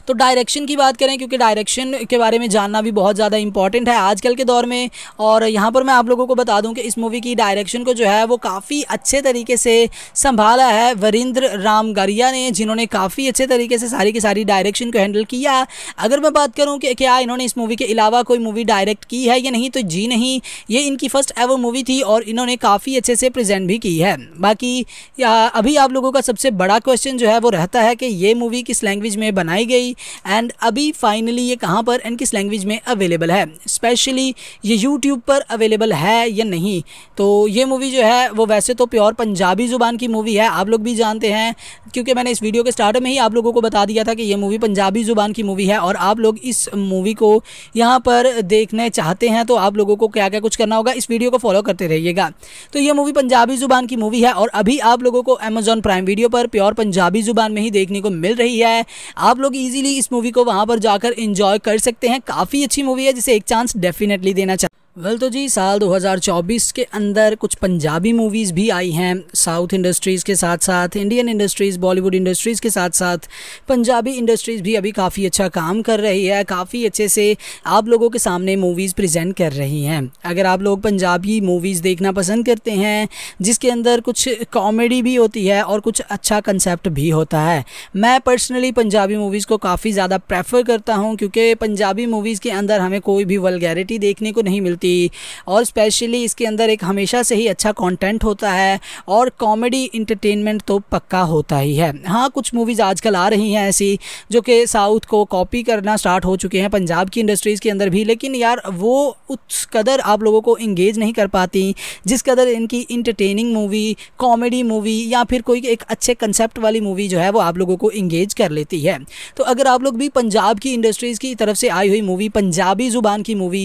Speaker 1: तो डायरेक्शन की बात करें क्योंकि डायरेक्शन के बारे में जानना भी बहुत ज़्यादा इंपॉर्टेंट है आजकल के दौर में और यहाँ पर मैं आप लोगों को बता दूँ कि इस मूवी की डायरेक्शन को जो है वो काफ़ी अच्छे तरीके से संभाला है वरिंद्र राम गरिया ने जिन्होंने काफ़ी अच्छे तरीके से सारी की सारी डायरेक्शन को हैंडल किया अगर मैं बात करूँ कि क्या इन्होंने इस मूवी के अलावा कोई मूवी डायरेक्ट की है या नहीं तो जी नहीं ये इनकी फ़र्स्ट एवर मूवी थी और इन्होंने काफ़ी अच्छे से प्रेजेंट भी की है बाकी अभी आप लोगों का सबसे बड़ा क्वेश्चन जो है वो रहता है कि ये मूवी किस लैंग्वेज में बनाई बनाई गई एंड अभी फाइनली ये कहाँ पर एंड किस लैंग्वेज में अवेलेबल है स्पेशली ये यूट्यूब पर अवेलेबल है या नहीं तो ये मूवी जो है वो वैसे तो प्योर पंजाबी ज़ुबान की मूवी है आप लोग भी जानते हैं क्योंकि मैंने इस वीडियो के स्टार्ट में ही आप लोगों को बता दिया था कि ये मूवी पंजाबी ज़ुबान की मूवी है और आप लोग इस मूवी को यहाँ पर देखने चाहते हैं तो आप लोगों को क्या क्या कुछ करना होगा इस वीडियो को फॉलो करते रहिएगा तो ये मूवी पंजाबी ज़ुबान की मूवी है और अभी आप लोगों को अमेजॉन प्राइम वीडियो पर प्योर पंजाबी ज़ुबान में ही देखने को मिल रही है आप लोग लोग इजीली इस मूवी को वहां पर जाकर इंजॉय कर सकते हैं काफ़ी अच्छी मूवी है जिसे एक चांस डेफिनेटली देना चाहिए वेल तो जी साल 2024 के अंदर कुछ पंजाबी मूवीज़ भी आई हैं साउथ इंडस्ट्रीज़ के साथ साथ इंडियन इंडस्ट्रीज़ बॉलीवुड इंडस्ट्रीज़ के साथ साथ पंजाबी इंडस्ट्रीज़ भी अभी काफ़ी अच्छा काम कर रही है काफ़ी अच्छे से आप लोगों के सामने मूवीज़ प्रेजेंट कर रही हैं अगर आप लोग पंजाबी मूवीज़ देखना पसंद करते हैं जिसके अंदर कुछ कॉमेडी भी होती है और कुछ अच्छा कंसेप्ट भी होता है मैं पर्सनली पंजाबी मूवीज़ को काफ़ी ज़्यादा प्रेफर करता हूँ क्योंकि पंजाबी मूवीज़ के अंदर हमें कोई भी वलगैरिटी देखने को नहीं मिलती क्वालिटी और स्पेशली इसके अंदर एक हमेशा से ही अच्छा कंटेंट होता है और कॉमेडी इंटरटेनमेंट तो पक्का होता ही है हाँ कुछ मूवीज़ आजकल आ रही हैं ऐसी जो कि साउथ को कॉपी करना स्टार्ट हो चुके हैं पंजाब की इंडस्ट्रीज़ के अंदर भी लेकिन यार वो उस कदर आप लोगों को इंगेज नहीं कर पाती जिस कदर इनकी इंटरटेनिंग मूवी कॉमेडी मूवी या फिर कोई एक अच्छे कंसेप्ट वाली मूवी जो है वो आप लोगों को इंगेज कर लेती है तो अगर आप लोग भी पंजाब की इंडस्ट्रीज़ की तरफ से आई हुई मूवी पंजाबी ज़ुबान की मूवी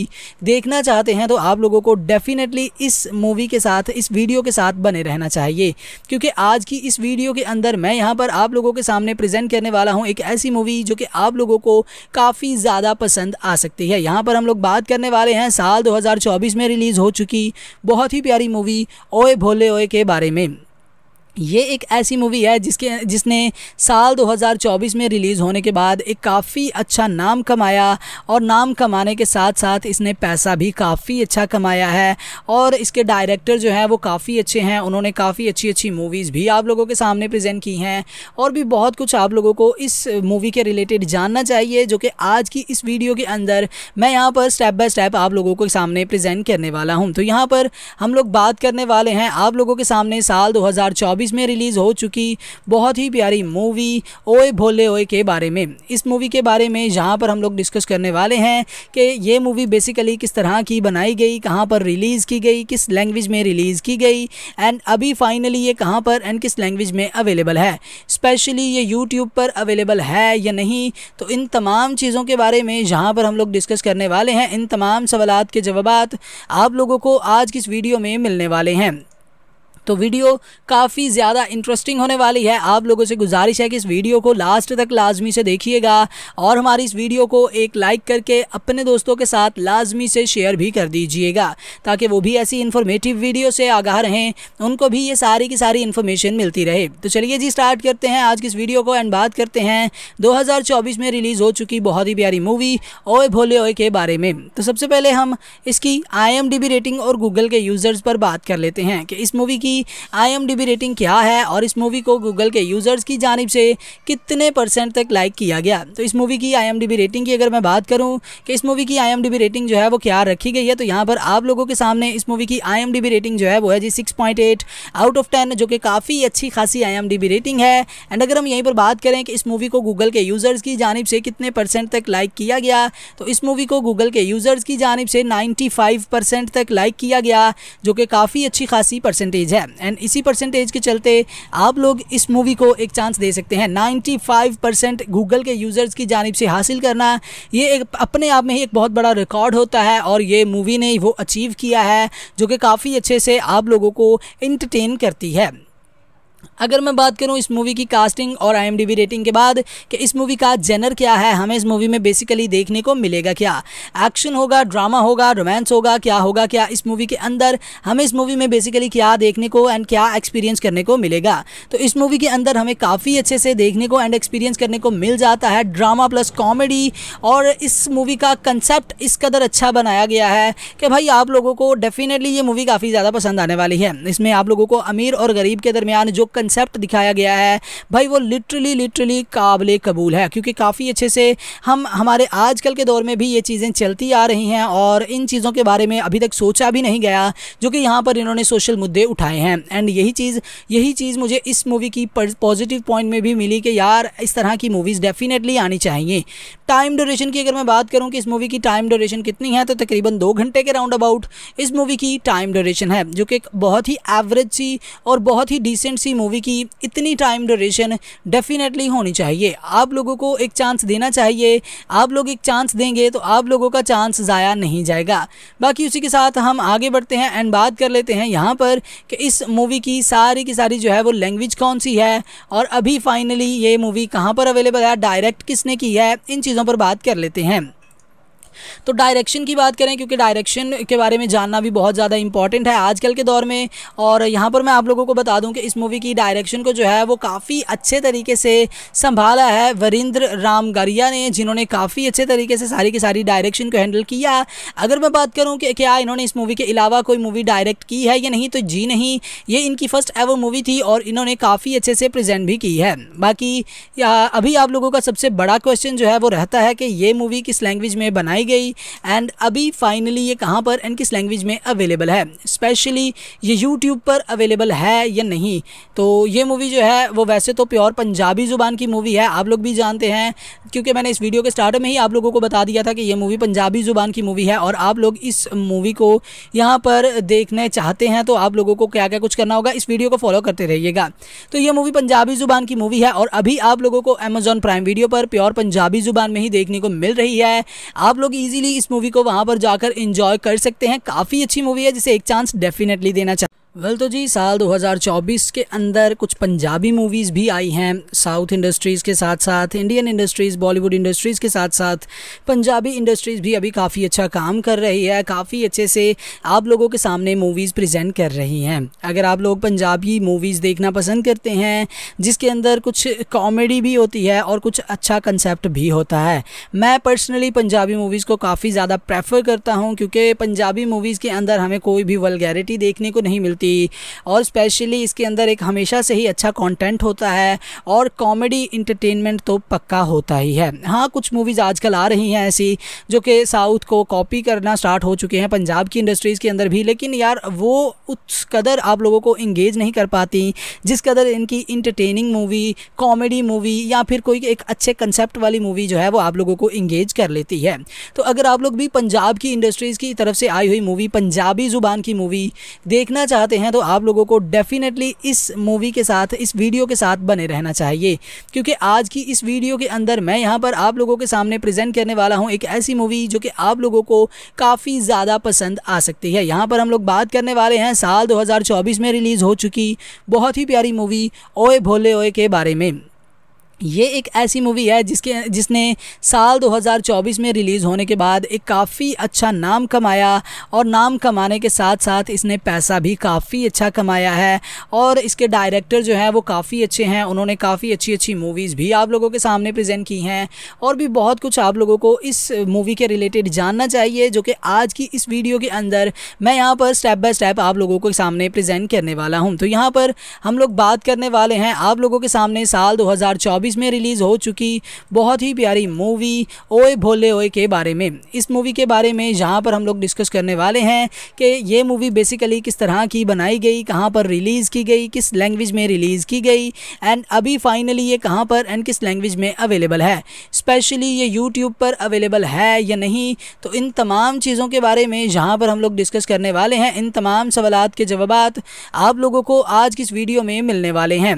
Speaker 1: देखना चाहते चाहते हैं तो आप लोगों को डेफिनेटली इस मूवी के साथ इस वीडियो के साथ बने रहना चाहिए क्योंकि आज की इस वीडियो के अंदर मैं यहाँ पर आप लोगों के सामने प्रेजेंट करने वाला हूँ एक ऐसी मूवी जो कि आप लोगों को काफ़ी ज़्यादा पसंद आ सकती है यहाँ पर हम लोग बात करने वाले हैं साल दो में रिलीज़ हो चुकी बहुत ही प्यारी मूवी ओए भोले ओए के बारे में ये एक ऐसी मूवी है जिसके जिसने साल 2024 में रिलीज़ होने के बाद एक काफ़ी अच्छा नाम कमाया और नाम कमाने के साथ साथ इसने पैसा भी काफ़ी अच्छा कमाया है और इसके डायरेक्टर जो हैं वो काफ़ी अच्छे हैं उन्होंने काफ़ी अच्छी अच्छी मूवीज़ भी आप लोगों के सामने प्रेजेंट की हैं और भी बहुत कुछ आप लोगों को इस मूवी के रिलेटेड जानना चाहिए जो कि आज की इस वीडियो के अंदर मैं यहाँ पर स्टेप बाय स्टेप आप लोगों के सामने प्रजेंट करने वाला हूँ तो यहाँ पर हम लोग बात करने वाले हैं आप लोगों के सामने साल दो मूवीज़ में रिलीज़ हो चुकी बहुत ही प्यारी मूवी ओए भोले ओए के बारे में इस मूवी के बारे में जहाँ पर हम लोग डिस्कस करने वाले हैं कि ये मूवी बेसिकली किस तरह की बनाई गई कहाँ पर रिलीज़ की गई किस लैंग्वेज में रिलीज़ की गई एंड अभी फाइनली ये कहाँ पर एंड किस लैंग्वेज में अवेलेबल है स्पेशली ये यूट्यूब पर अवेलेबल है या नहीं तो इन तमाम चीज़ों के बारे में जहाँ पर हम लोग डिस्कस करने वाले हैं इन तमाम सवाल के जवाब आप लोगों को आज की इस वीडियो में मिलने वाले हैं तो वीडियो काफ़ी ज़्यादा इंटरेस्टिंग होने वाली है आप लोगों से गुजारिश है कि इस वीडियो को लास्ट तक लाजमी से देखिएगा और हमारी इस वीडियो को एक लाइक करके अपने दोस्तों के साथ लाजमी से शेयर भी कर दीजिएगा ताकि वो भी ऐसी इन्फॉर्मेटिव वीडियो से आगाह रहें उनको भी ये सारी की सारी इन्फॉर्मेशन मिलती रहे तो चलिए जी स्टार्ट करते हैं आज की इस वीडियो को एंड बात करते हैं 2024 में रिलीज़ हो चुकी बहुत ही प्यारी मूवी ओए भोले ओए के बारे में तो सबसे पहले हम इसकी आई रेटिंग और गूगल के यूज़र्स पर बात कर लेते हैं कि इस मूवी की की आई रेटिंग क्या है और इस मूवी को गूगल के यूज़र्स की जानब से कितने परसेंट तक लाइक किया गया तो इस मूवी की आई रेटिंग की अगर मैं बात करूँ कि इस मूवी की आई रेटिंग जो है वो क्या रखी गई है तो यहाँ पर आप लोगों के सामने इस मूवी की आई रेटिंग जो है वो है जी सिक्स आउट ऑफ टेन जो कि काफ़ी अच्छी खासी आई रेटिंग है एंड अगर हम यहीं पर बात करें कि इस मूवी को गूगल के यूज़र्स की जानब से कितने परसेंट तक लाइक किया गया तो इस मूवी को गूगल के यूज़र्स की जानब से 95 परसेंट तक लाइक किया गया जो कि काफ़ी अच्छी खासी परसेंटेज है है एंड इसी परसेंटेज के चलते आप लोग इस मूवी को एक चांस दे सकते हैं 95 परसेंट गूगल के यूज़र्स की जानब से हासिल करना ये एक अपने आप में ही एक बहुत बड़ा रिकॉर्ड होता है और ये मूवी ने वो अचीव किया है जो कि काफ़ी अच्छे से आप लोगों को इंटरटेन करती है अगर मैं बात करूं इस मूवी की कास्टिंग और आई रेटिंग के बाद कि इस मूवी का जेनर क्या है हमें इस मूवी में बेसिकली देखने को मिलेगा क्या एक्शन होगा ड्रामा होगा रोमांस होगा क्या होगा क्या इस मूवी के अंदर हमें इस मूवी में बेसिकली क्या देखने को एंड क्या एक्सपीरियंस करने को मिलेगा तो इस मूवी के अंदर हमें काफ़ी अच्छे से देखने को एंड एक्सपीरियंस करने को मिल जाता है ड्रामा प्लस कॉमेडी और इस मूवी का कंसेप्ट इस कदर अच्छा बनाया गया है कि भाई आप लोगों को डेफिनेटली ये मूवी काफ़ी ज़्यादा पसंद आने वाली है इसमें आप लोगों को अमीर और गरीब के दरमियान जो कंसेप्ट दिखाया गया है भाई वो लिटरली लिटरली काबिल कबूल है क्योंकि काफ़ी अच्छे से हम हमारे आजकल के दौर में भी ये चीज़ें चलती आ रही हैं और इन चीज़ों के बारे में अभी तक सोचा भी नहीं गया जो कि यहाँ पर इन्होंने सोशल मुद्दे उठाए हैं एंड यही चीज़ यही चीज़ मुझे इस मूवी की पॉजिटिव पॉइंट में भी मिली कि यार इस तरह की मूवीज़ डेफिनेटली आनी चाहिए टाइम ड्यूरेशन की अगर मैं बात करूँ कि इस मूवी की टाइम ड्यूरेशन कितनी है तो तकरीबन दो घंटे के राउंड अबाउट इस मूवी की टाइम ड्यूरेशन है जो कि एक बहुत ही एवरेज सी और बहुत ही डिसेंट सी मूवी की इतनी टाइम ड्यूरेशन डेफिनेटली होनी चाहिए आप लोगों को एक चांस देना चाहिए आप लोग एक चांस देंगे तो आप लोगों का चांस ज़ाया नहीं जाएगा बाकी उसी के साथ हम आगे बढ़ते हैं एंड बात कर लेते हैं यहाँ पर कि इस मूवी की सारी की सारी जो है वो लैंग्वेज कौन सी है और अभी फाइनली ये मूवी कहाँ पर अवेलेबल है डायरेक्ट किसने की है इन चीज़ों चीज़ों पर बात कर लेते हैं तो डायरेक्शन की बात करें क्योंकि डायरेक्शन के बारे में जानना भी बहुत ज़्यादा इंपॉर्टेंट है आजकल के दौर में और यहाँ पर मैं आप लोगों को बता दूँ कि इस मूवी की डायरेक्शन को जो है वो काफ़ी अच्छे तरीके से संभाला है वरिंद्र राम ने जिन्होंने काफ़ी अच्छे तरीके से सारी की सारी डायरेक्शन को हैंडल किया अगर मैं बात करूँ कि क्या इन्होंने इस मूवी के अलावा कोई मूवी डायरेक्ट की है या नहीं तो जी नहीं ये इनकी फ़र्स्ट एवर मूवी थी और इन्होंने काफ़ी अच्छे से प्रेजेंट भी की है बाकी अभी आप लोगों का सबसे बड़ा क्वेश्चन जो है वो रहता है कि ये मूवी किस लैंग्वेज में बनाई गई एंड अभी फाइनली ये कहाँ पर एंड किस लैंग्वेज में अवेलेबल है स्पेशली ये यूट्यूब पर अवेलेबल है या नहीं तो ये मूवी जो है वो वैसे तो प्योर पंजाबी ज़ुबान की मूवी है आप लोग भी जानते हैं क्योंकि मैंने इस वीडियो के स्टार्ट में ही आप लोगों को बता दिया था कि ये मूवी पंजाबी ज़ुबान की मूवी है और आप लोग इस मूवी को यहाँ पर देखने चाहते हैं तो आप लोगों को क्या क्या कुछ करना होगा इस वीडियो को फॉलो करते रहिएगा तो ये मूवी पंजाबी ज़ुबान की मूवी है और अभी आप लोगों को अमेजॉन प्राइम वीडियो पर प्योर पंजाबी ज़ुबान में ही देखने को मिल रही है आप लोग इजीली इस मूवी को वहां पर जाकर एंजॉय कर सकते हैं काफ़ी अच्छी मूवी है जिसे एक चांस डेफिनेटली देना चाहिए वेल तो जी साल 2024 के अंदर कुछ पंजाबी मूवीज़ भी आई हैं साउथ इंडस्ट्रीज़ के साथ साथ इंडियन इंडस्ट्रीज़ बॉलीवुड इंडस्ट्रीज़ के साथ साथ पंजाबी इंडस्ट्रीज़ भी अभी काफ़ी अच्छा काम कर रही है काफ़ी अच्छे से आप लोगों के सामने मूवीज़ प्रेजेंट कर रही हैं अगर आप लोग पंजाबी मूवीज़ देखना पसंद करते हैं जिसके अंदर कुछ कॉमेडी भी होती है और कुछ अच्छा कंसेप्ट भी होता है मैं पर्सनली पंजाबी मूवीज़ को काफ़ी ज़्यादा प्रेफर करता हूँ क्योंकि पंजाबी मूवीज़ के अंदर हमें कोई भी वलगैरिटी देखने को नहीं मिलती कॉमेडी और स्पेशली इसके अंदर एक हमेशा से ही अच्छा कंटेंट होता है और कॉमेडी इंटरटेनमेंट तो पक्का होता ही है हाँ कुछ मूवीज़ आजकल आ रही हैं ऐसी जो कि साउथ को कॉपी करना स्टार्ट हो चुके हैं पंजाब की इंडस्ट्रीज़ के अंदर भी लेकिन यार वो उस कदर आप लोगों को इंगेज नहीं कर पाती जिस कदर इनकी इंटरटेनिंग मूवी कॉमेडी मूवी या फिर कोई एक अच्छे कंसेप्ट वाली मूवी जो है वो आप लोगों को इंगेज कर लेती है तो अगर आप लोग भी पंजाब की इंडस्ट्रीज़ की तरफ से आई हुई मूवी पंजाबी ज़ुबान की मूवी देखना चाहते हैं तो आप लोगों को डेफिनेटली इस मूवी के साथ इस वीडियो के साथ बने रहना चाहिए क्योंकि आज की इस वीडियो के अंदर मैं यहाँ पर आप लोगों के सामने प्रेजेंट करने वाला हूँ एक ऐसी मूवी जो कि आप लोगों को काफ़ी ज़्यादा पसंद आ सकती है यहाँ पर हम लोग बात करने वाले हैं साल दो में रिलीज़ हो चुकी बहुत ही प्यारी मूवी ओए भोले ओए के बारे में ये एक ऐसी मूवी है जिसके जिसने साल 2024 में रिलीज़ होने के बाद एक काफ़ी अच्छा नाम कमाया और नाम कमाने के साथ साथ इसने पैसा भी काफ़ी अच्छा कमाया है और इसके डायरेक्टर जो हैं वो काफ़ी अच्छे हैं उन्होंने काफ़ी अच्छी अच्छी मूवीज़ भी आप लोगों के सामने प्रेजेंट की हैं और भी बहुत कुछ आप लोगों को इस मूवी के रिलेटेड जानना चाहिए जो कि आज की इस वीडियो के अंदर मैं यहाँ पर स्टेप बाय स्टेप आप लोगों के सामने प्रजेंट करने वाला हूँ तो यहाँ पर हम लोग बात करने वाले हैं आप लोगों के सामने साल दो 2024 में रिलीज़ हो चुकी बहुत ही प्यारी मूवी ओए भोले ओए के बारे में इस मूवी के बारे में जहाँ पर हम लोग डिस्कस करने वाले हैं कि ये मूवी बेसिकली किस तरह की बनाई गई कहाँ पर रिलीज़ की गई किस लैंग्वेज में रिलीज़ की गई एंड अभी फाइनली ये कहाँ पर एंड किस लैंग्वेज में अवेलेबल है स्पेशली ये यूट्यूब पर अवेलेबल है या नहीं तो इन तमाम चीज़ों के बारे में जहाँ पर हम लोग डिस्कस करने वाले हैं इन तमाम सवाल के जवाब आप लोगों को आज की इस वीडियो में मिलने वाले हैं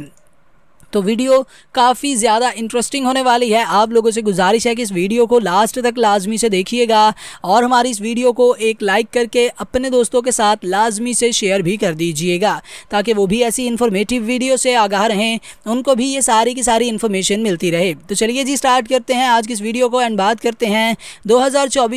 Speaker 1: तो वीडियो काफ़ी ज़्यादा इंटरेस्टिंग होने वाली है आप लोगों से गुजारिश है कि इस वीडियो को लास्ट तक लाजमी से देखिएगा और हमारी इस वीडियो को एक लाइक करके अपने दोस्तों के साथ लाजमी से शेयर भी कर दीजिएगा ताकि वो भी ऐसी इन्फॉर्मेटिव वीडियो से आगाह रहें उनको भी ये सारी की सारी इन्फॉर्मेशन मिलती रहे तो चलिए जी स्टार्ट करते हैं आज की इस वीडियो को एंड बात करते हैं दो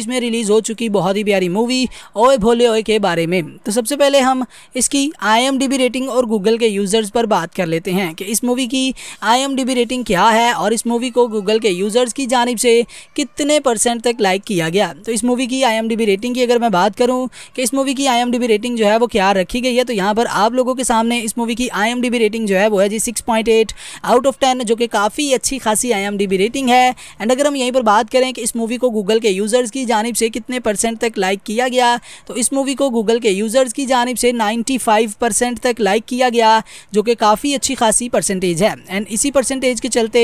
Speaker 1: में रिलीज़ हो चुकी बहुत ही प्यारी मूवी ओए भोले ओए के बारे में तो सबसे पहले हम इसकी आई रेटिंग और गूगल के यूज़र्स पर बात कर लेते हैं कि इस मूवी की की आई रेटिंग क्या है और इस मूवी को गूगल के यूज़र्स की जानब से कितने परसेंट तक लाइक किया गया तो इस मूवी की आई रेटिंग की अगर मैं बात करूँ कि इस मूवी की आई रेटिंग जो है वो क्या रखी गई है तो यहाँ पर आप लोगों के सामने इस मूवी की आई रेटिंग जो है वो है जी सिक्स आउट ऑफ टेन जो कि काफ़ी अच्छी खासी आई रेटिंग है एंड अगर हम यहीं पर बात करें कि इस मूवी को गूगल के यूज़र्स की जानब से कितने परसेंट तक लाइक किया गया तो इस मूवी को गूगल के यूज़र्स की जानब से 95 परसेंट तक लाइक किया गया जो कि काफ़ी अच्छी खासी परसेंटेज है है एंड इसी परसेंटेज के चलते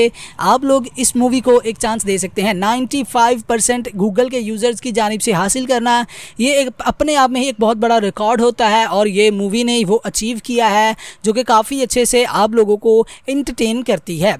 Speaker 1: आप लोग इस मूवी को एक चांस दे सकते हैं 95 परसेंट गूगल के यूज़र्स की जानब से हासिल करना ये एक अपने आप में ही एक बहुत बड़ा रिकॉर्ड होता है और ये मूवी ने वो अचीव किया है जो कि काफ़ी अच्छे से आप लोगों को इंटरटेन करती है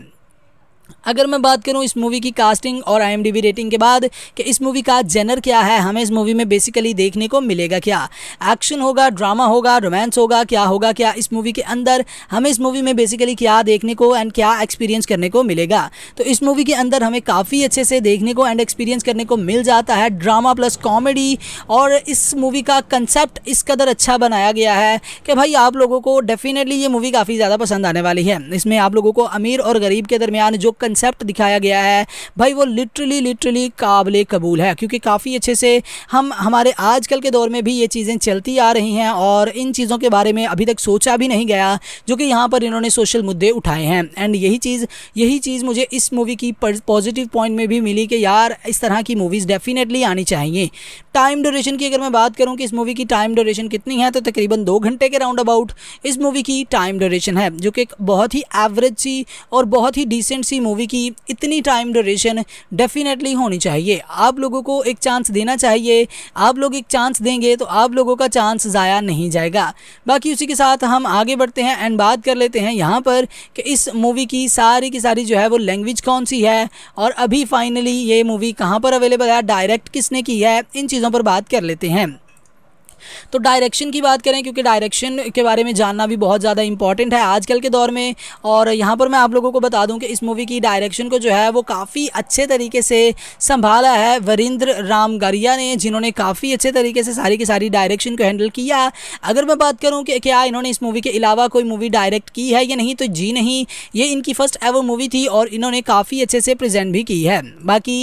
Speaker 1: अगर मैं बात करूँ इस मूवी की कास्टिंग और आई रेटिंग के बाद कि इस मूवी का जेनर क्या है हमें इस मूवी में बेसिकली देखने को मिलेगा क्या एक्शन होगा ड्रामा होगा रोमांस होगा क्या होगा क्या इस मूवी के अंदर हमें इस मूवी में बेसिकली क्या देखने को एंड क्या एक्सपीरियंस करने को मिलेगा तो इस मूवी के अंदर हमें काफ़ी अच्छे से देखने को एंड एक्सपीरियंस करने को मिल जाता है ड्रामा प्लस कॉमेडी और इस मूवी का कंसेप्ट इस कदर अच्छा बनाया गया है कि भाई आप लोगों को डेफिनेटली ये मूवी काफ़ी ज़्यादा पसंद आने वाली है इसमें आप लोगों को अमीर और गरीब के दरमियान जो कंसेप्ट दिखाया गया है भाई वो लिटरली लिटरली काबिल कबूल है क्योंकि काफ़ी अच्छे से हम हमारे आजकल के दौर में भी ये चीज़ें चलती आ रही हैं और इन चीज़ों के बारे में अभी तक सोचा भी नहीं गया जो कि यहाँ पर इन्होंने सोशल मुद्दे उठाए हैं एंड यही चीज़ यही चीज़ मुझे इस मूवी की पॉजिटिव पॉइंट में भी मिली कि यार इस तरह की मूवीज़ डेफिनेटली आनी चाहिए टाइम ड्यूरेशन की अगर मैं बात करूँ कि इस मूवी की टाइम ड्यूरेशन कितनी है तो तकरीबन दो घंटे के राउंड अबाउट इस मूवी की टाइम ड्यूरेशन है जो कि बहुत ही एवरेज सी और बहुत ही डिसेंट सी मूवी मूवी की इतनी टाइम ड्यूरेशन डेफिनेटली होनी चाहिए आप लोगों को एक चांस देना चाहिए आप लोग एक चांस देंगे तो आप लोगों का चांस ज़ाया नहीं जाएगा बाकी उसी के साथ हम आगे बढ़ते हैं एंड बात कर लेते हैं यहाँ पर कि इस मूवी की सारी की सारी जो है वो लैंग्वेज कौन सी है और अभी फाइनली ये मूवी कहाँ पर अवेलेबल है डायरेक्ट किसने की है इन चीज़ों पर बात कर लेते हैं तो डायरेक्शन की बात करें क्योंकि डायरेक्शन के बारे में जानना भी बहुत ज़्यादा इंपॉर्टेंट है आजकल के दौर में और यहाँ पर मैं आप लोगों को बता दूँ कि इस मूवी की डायरेक्शन को जो है वो काफ़ी अच्छे तरीके से संभाला है वरिंद्र रामगरिया ने जिन्होंने काफ़ी अच्छे तरीके से सारी की सारी डायरेक्शन को हैंडल किया अगर मैं बात करूँ कि क्या इन्होंने इस मूवी के अलावा कोई मूवी डायरेक्ट की है या नहीं तो जी नहीं ये इनकी फ़र्स्ट एवर मूवी थी और इन्होंने काफ़ी अच्छे से प्रेजेंट भी की है बाकी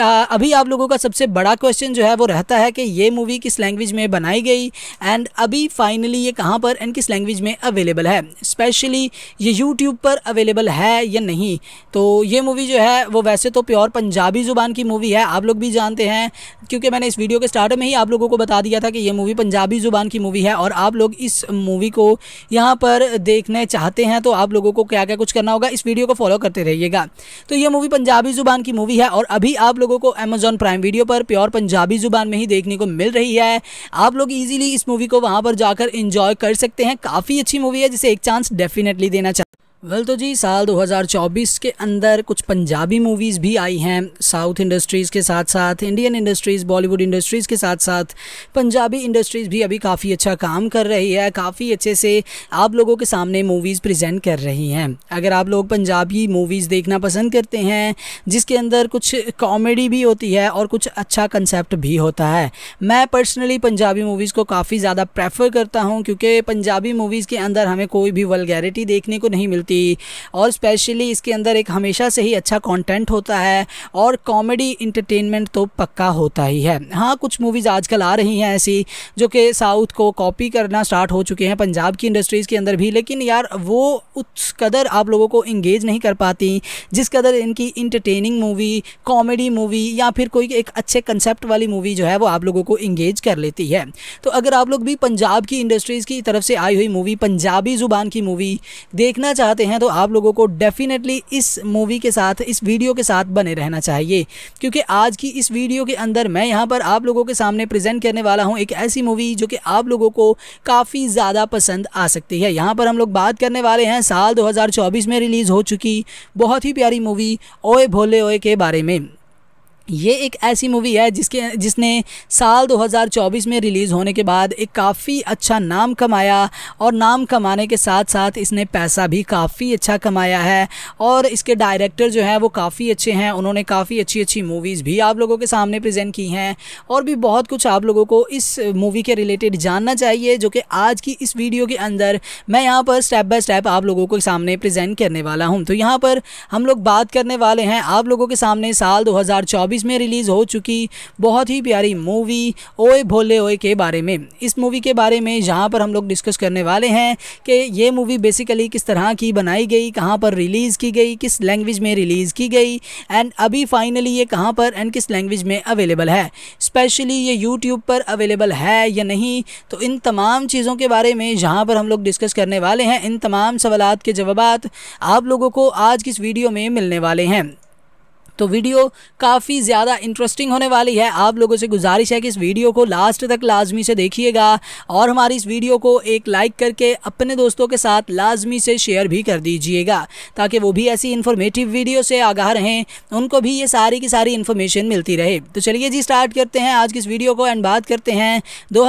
Speaker 1: अभी आप लोगों का सबसे बड़ा क्वेश्चन जो है वो रहता है कि ये मूवी किस लैंग्वेज में बनाई गई गई एंड अभी फाइनली ये कहाँ पर एंड किस लैंग्वेज में अवेलेबल है स्पेशली ये यूट्यूब पर अवेलेबल है या नहीं तो ये मूवी जो है वो वैसे तो प्योर पंजाबी ज़ुबान की मूवी है आप लोग भी जानते हैं क्योंकि मैंने इस वीडियो के स्टार्ट में ही आप लोगों को बता दिया था कि ये मूवी पंजाबी ज़ुबान की मूवी है और आप लोग इस मूवी को यहाँ पर देखने चाहते हैं तो आप लोगों को क्या क्या कुछ करना होगा इस वीडियो को फॉलो करते रहिएगा तो ये मूवी पंजाबी ज़ुबान की मूवी है और अभी आप लोगों को अमेजॉन प्राइम वीडियो पर प्योर पंजाबी ज़ुबान में ही देखने को मिल रही है आप लोग इजीली इस मूवी को वहाँ पर जाकर इंजॉय कर सकते हैं काफ़ी अच्छी मूवी है जिसे एक चांस डेफिनेटली देना चाहिए वेल तो जी साल 2024 के अंदर कुछ पंजाबी मूवीज़ भी आई हैं साउथ इंडस्ट्रीज़ के साथ साथ इंडियन इंडस्ट्रीज़ बॉलीवुड इंडस्ट्रीज़ के साथ साथ पंजाबी इंडस्ट्रीज़ भी अभी काफ़ी अच्छा काम कर रही है काफ़ी अच्छे से आप लोगों के सामने मूवीज़ प्रेजेंट कर रही हैं अगर आप लोग पंजाबी मूवीज़ देखना पसंद करते हैं जिसके अंदर कुछ कॉमेडी भी होती है और कुछ अच्छा कंसेप्ट भी होता है मैं पर्सनली पंजाबी मूवीज़ को काफ़ी ज़्यादा प्रेफर करता हूँ क्योंकि पंजाबी मूवीज़ के अंदर हमें कोई भी वलगैरिटी देखने को नहीं मिलती सिटी और स्पेशली इसके अंदर एक हमेशा से ही अच्छा कंटेंट होता है और कॉमेडी इंटरटेनमेंट तो पक्का होता ही है हाँ कुछ मूवीज़ आजकल आ रही हैं ऐसी जो कि साउथ को कॉपी करना स्टार्ट हो चुके हैं पंजाब की इंडस्ट्रीज़ के अंदर भी लेकिन यार वो उस कदर आप लोगों को इंगेज नहीं कर पाती जिस कदर इनकी इंटरटेनिंग मूवी कॉमेडी मूवी या फिर कोई एक अच्छे कंसेप्ट वाली मूवी जो है वो आप लोगों को इंगेज कर लेती है तो अगर आप लोग भी पंजाब की इंडस्ट्रीज़ की तरफ से आई हुई मूवी पंजाबी ज़ुबान की मूवी देखना चाहते चाहते हैं तो आप लोगों को डेफिनेटली इस मूवी के साथ इस वीडियो के साथ बने रहना चाहिए क्योंकि आज की इस वीडियो के अंदर मैं यहाँ पर आप लोगों के सामने प्रेजेंट करने वाला हूँ एक ऐसी मूवी जो कि आप लोगों को काफ़ी ज़्यादा पसंद आ सकती है यहाँ पर हम लोग बात करने वाले हैं साल दो में रिलीज़ हो चुकी बहुत ही प्यारी मूवी ओए भोले ओए के बारे में ये एक ऐसी मूवी है जिसके जिसने साल 2024 में रिलीज़ होने के बाद एक काफ़ी अच्छा नाम कमाया और नाम कमाने के साथ साथ इसने पैसा भी काफ़ी अच्छा कमाया है और इसके डायरेक्टर जो हैं वो काफ़ी अच्छे हैं उन्होंने काफ़ी अच्छी अच्छी मूवीज़ भी आप लोगों के सामने प्रेजेंट की हैं और भी बहुत कुछ आप लोगों को इस मूवी के रिलेटेड जानना चाहिए जो कि आज की इस वीडियो के अंदर मैं यहाँ पर स्टेप बाय स्टेप आप लोगों के सामने प्रजेंट करने वाला हूँ तो यहाँ पर हम लोग बात करने वाले हैं आप लोगों के सामने साल दो 1919 में रिलीज़ हो चुकी बहुत ही प्यारी मूवी ओए भोले ओए के बारे में इस मूवी के बारे में जहाँ पर हम लोग डिस्कस करने वाले हैं कि ये मूवी बेसिकली किस तरह की बनाई गई कहाँ पर रिलीज़ की गई किस लैंग्वेज में रिलीज़ की गई एंड अभी फाइनली ये कहाँ पर एंड किस लैंग्वेज में अवेलेबल है स्पेशली ये यूट्यूब पर अवेलेबल है या नहीं तो इन तमाम चीज़ों के बारे में जहाँ पर हम लोग डिस्कस करने वाले हैं इन तमाम सवाल के जवाब आप लोगों को आज की इस वीडियो में मिलने वाले हैं तो वीडियो काफ़ी ज़्यादा इंटरेस्टिंग होने वाली है आप लोगों से गुजारिश है कि इस वीडियो को लास्ट तक लाजमी से देखिएगा और हमारी इस वीडियो को एक लाइक करके अपने दोस्तों के साथ लाजमी से शेयर भी कर दीजिएगा ताकि वो भी ऐसी इन्फॉर्मेटिव वीडियो से आगाह रहें उनको भी ये सारी की सारी इन्फॉर्मेशन मिलती रहे तो चलिए जी स्टार्ट करते हैं आज की इस वीडियो को एंड बात करते हैं दो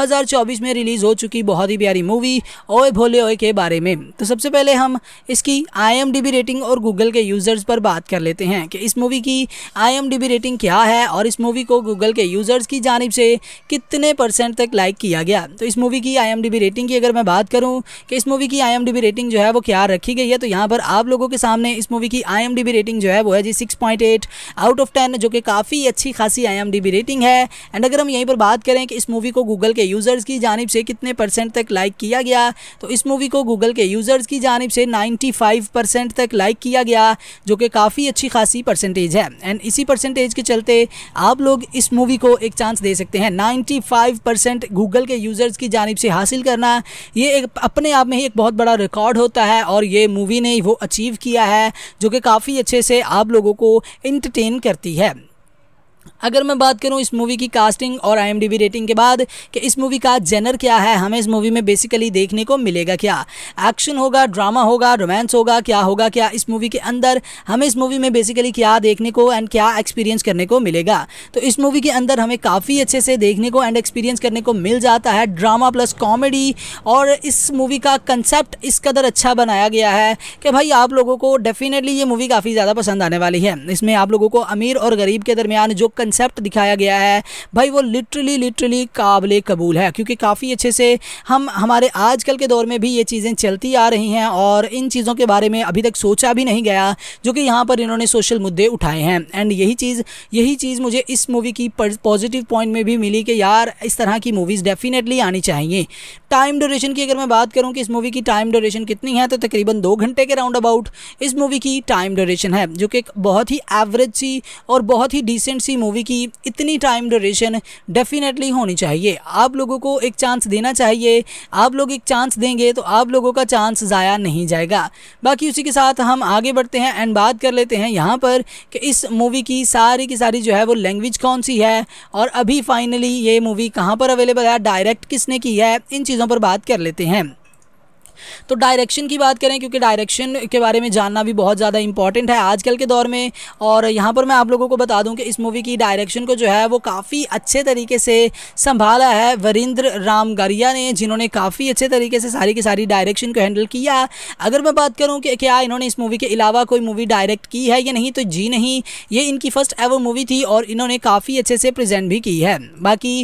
Speaker 1: में रिलीज़ हो चुकी बहुत ही प्यारी मूवी ओए भोले ओए के बारे में तो सबसे पहले हम इसकी आई रेटिंग और गूगल के यूज़र्स पर बात कर लेते हैं कि इस मूवी की की आई रेटिंग क्या है और इस मूवी को गूगल के यूज़र्स की जानब से कितने परसेंट तक लाइक किया गया तो इस मूवी की आई रेटिंग की अगर मैं बात करूँ कि इस मूवी की आई रेटिंग जो है वो क्या रखी गई है तो यहाँ पर आप लोगों के सामने इस मूवी की आई रेटिंग जो है वो है जी सिक्स आउट ऑफ टेन जो कि काफ़ी अच्छी खासी आई रेटिंग है एंड अगर हम यहीं पर बात करें कि इस मूवी को गूगल के यूज़र्स की जानब से कितने परसेंट तक लाइक किया गया तो इस मूवी को गूगल के यूज़र्स की जानब से 95 परसेंट तक लाइक किया गया जो कि काफ़ी अच्छी खासी परसेंटेज है है एंड इसी परसेंटेज के चलते आप लोग इस मूवी को एक चांस दे सकते हैं 95 परसेंट गूगल के यूज़र्स की जानब से हासिल करना ये एक अपने आप में ही एक बहुत बड़ा रिकॉर्ड होता है और ये मूवी ने वो अचीव किया है जो कि काफ़ी अच्छे से आप लोगों को इंटरटेन करती है अगर मैं बात करूँ इस मूवी की कास्टिंग और आई रेटिंग के बाद कि इस मूवी का जेनर क्या है हमें इस मूवी में बेसिकली देखने को मिलेगा क्या एक्शन होगा ड्रामा होगा रोमांस होगा क्या होगा क्या इस मूवी के अंदर हमें इस मूवी में बेसिकली क्या देखने को एंड क्या एक्सपीरियंस करने को मिलेगा तो इस मूवी के अंदर हमें काफ़ी अच्छे से देखने को एंड एक्सपीरियंस करने को मिल जाता है ड्रामा प्लस कॉमेडी और इस मूवी का कंसेप्ट इस कदर अच्छा बनाया गया है कि भाई आप लोगों को डेफिनेटली ये मूवी काफ़ी ज़्यादा पसंद आने वाली है इसमें आप लोगों को अमीर और गरीब के दरमियान जो कन कंसेप्ट दिखाया गया है भाई वो लिटरली लिटरली काबिल कबूल है क्योंकि काफ़ी अच्छे से हम हमारे आजकल के दौर में भी ये चीज़ें चलती आ रही हैं और इन चीज़ों के बारे में अभी तक सोचा भी नहीं गया जो कि यहाँ पर इन्होंने सोशल मुद्दे उठाए हैं एंड यही चीज़ यही चीज़ मुझे इस मूवी की पॉजिटिव पॉइंट में भी मिली कि यार इस तरह की मूवीज़ डेफिनेटली आनी चाहिए टाइम ड्यूरेशन की अगर मैं बात करूँ कि इस मूवी की टाइम ड्यूरेशन कितनी है तो तकरीबन दो घंटे के राउंड अबाउट इस मूवी की टाइम ड्यूरेशन है जो कि बहुत ही एवरेज सी और बहुत ही डिसेंट सी मूवी यानी की इतनी टाइम ड्यूरेशन डेफिनेटली होनी चाहिए आप लोगों को एक चांस देना चाहिए आप लोग एक चांस देंगे तो आप लोगों का चांस ज़ाया नहीं जाएगा बाकी उसी के साथ हम आगे बढ़ते हैं एंड बात कर लेते हैं यहाँ पर कि इस मूवी की सारी की सारी जो है वो लैंग्वेज कौन सी है और अभी फाइनली ये मूवी कहाँ पर अवेलेबल है डायरेक्ट किसने की है इन चीज़ों पर बात कर लेते हैं तो डायरेक्शन की बात करें क्योंकि डायरेक्शन के बारे में जानना भी बहुत ज़्यादा इंपॉर्टेंट है आजकल के दौर में और यहाँ पर मैं आप लोगों को बता दूँ कि इस मूवी की डायरेक्शन को जो है वो काफ़ी अच्छे तरीके से संभाला है वरिंद्र राम ने जिन्होंने काफ़ी अच्छे तरीके से सारी की सारी डायरेक्शन को हैंडल किया अगर मैं बात करूँ कि क्या इन्होंने इस मूवी के अलावा कोई मूवी डायरेक्ट की है या नहीं तो जी नहीं ये इनकी फ़र्स्ट एवर मूवी थी और इन्होंने काफ़ी अच्छे से प्रेजेंट भी की है बाकी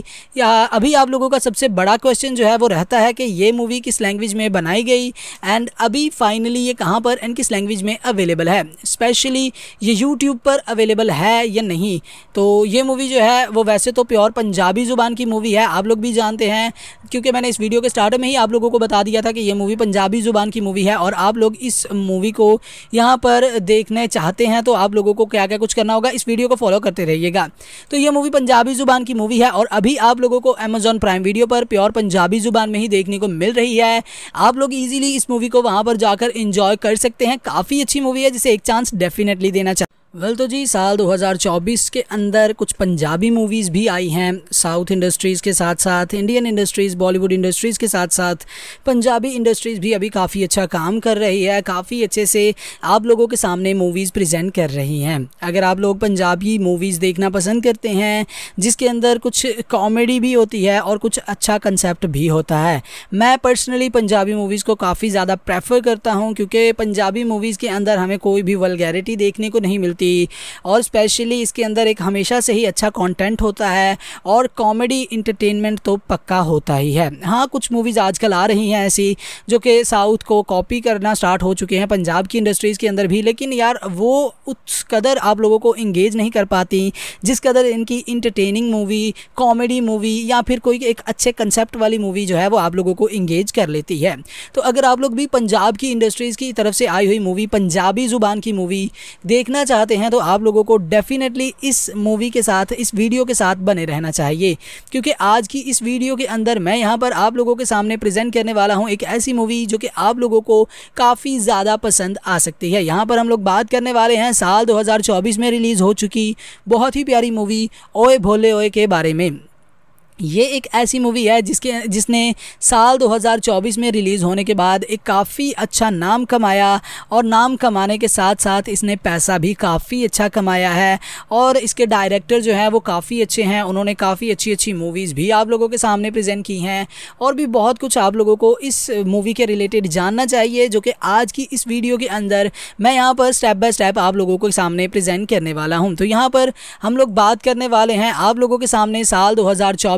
Speaker 1: अभी आप लोगों का सबसे बड़ा क्वेश्चन जो है वो रहता है कि ये मूवी किस लैंग्वेज में बनाई गई एंड अभी फाइनली ये कहाँ पर एंड किस लैंग्वेज में अवेलेबल है स्पेशली ये यूट्यूब पर अवेलेबल है या नहीं तो ये मूवी जो है वो वैसे तो प्योर पंजाबी ज़ुबान की मूवी है आप लोग भी जानते हैं क्योंकि मैंने इस वीडियो के स्टार्ट में ही आप लोगों को बता दिया था कि ये मूवी पंजाबी ज़ुबान की मूवी है और आप लोग इस मूवी को यहाँ पर देखने चाहते हैं तो आप लोगों को क्या क्या कुछ करना होगा इस वीडियो को फॉलो करते रहिएगा तो ये मूवी पंजाबी ज़ुबान की मूवी है और अभी आप लोगों को अमेजॉन प्राइम वीडियो पर प्योर पंजाबी ज़ुबान में ही देखने को मिल रही है आप लोग इजीली इस मूवी को वहां पर जाकर इंजॉय कर सकते हैं काफ़ी अच्छी मूवी है जिसे एक चांस डेफिनेटली देना चाहिए वेल तो जी साल 2024 के अंदर कुछ पंजाबी मूवीज़ भी आई हैं साउथ इंडस्ट्रीज़ के साथ साथ इंडियन इंडस्ट्रीज़ बॉलीवुड इंडस्ट्रीज़ के साथ साथ पंजाबी इंडस्ट्रीज़ भी अभी काफ़ी अच्छा काम कर रही है काफ़ी अच्छे से आप लोगों के सामने मूवीज़ प्रेजेंट कर रही हैं अगर आप लोग पंजाबी मूवीज़ देखना पसंद करते हैं जिसके अंदर कुछ कॉमेडी भी होती है और कुछ अच्छा कंसेप्ट भी होता है मैं पर्सनली पंजाबी मूवीज़ को काफ़ी ज़्यादा प्रेफर करता हूँ क्योंकि पंजाबी मूवीज़ के अंदर हमें कोई भी वलगैरिटी देखने को नहीं मिलती थेरेपी और स्पेशली इसके अंदर एक हमेशा से ही अच्छा कंटेंट होता है और कॉमेडी इंटरटेनमेंट तो पक्का होता ही है हाँ कुछ मूवीज़ आजकल आ रही हैं ऐसी जो कि साउथ को कॉपी करना स्टार्ट हो चुके हैं पंजाब की इंडस्ट्रीज़ के अंदर भी लेकिन यार वो उस कदर आप लोगों को इंगेज नहीं कर पाती जिस कदर इनकी इंटरटेनिंग मूवी कॉमेडी मूवी या फिर कोई एक अच्छे कंसेप्ट वाली मूवी जो है वो आप लोगों को इंगेज कर लेती है तो अगर आप लोग भी पंजाब की इंडस्ट्रीज़ की तरफ से आई हुई मूवी पंजाबी ज़ुबान की मूवी देखना चाहते चाहते हैं तो आप लोगों को डेफिनेटली इस मूवी के साथ इस वीडियो के साथ बने रहना चाहिए क्योंकि आज की इस वीडियो के अंदर मैं यहाँ पर आप लोगों के सामने प्रेजेंट करने वाला हूँ एक ऐसी मूवी जो कि आप लोगों को काफ़ी ज़्यादा पसंद आ सकती है यहाँ पर हम लोग बात करने वाले हैं साल दो में रिलीज़ हो चुकी बहुत ही प्यारी मूवी ओए भोले ओए के बारे में ये एक ऐसी मूवी है जिसके जिसने साल 2024 में रिलीज़ होने के बाद एक काफ़ी अच्छा नाम कमाया और नाम कमाने के साथ साथ इसने पैसा भी काफ़ी अच्छा कमाया है और इसके डायरेक्टर जो हैं वो काफ़ी अच्छे हैं उन्होंने काफ़ी अच्छी अच्छी मूवीज़ भी आप लोगों के सामने प्रेजेंट की हैं और भी बहुत कुछ आप लोगों को इस मूवी के रिलेटेड जानना चाहिए जो कि आज की इस वीडियो के अंदर मैं यहाँ पर स्टेप बाय स्टेप आप लोगों के सामने प्रजेंट करने वाला हूँ तो यहाँ पर हम लोग बात करने वाले हैं आप लोगों के सामने साल दो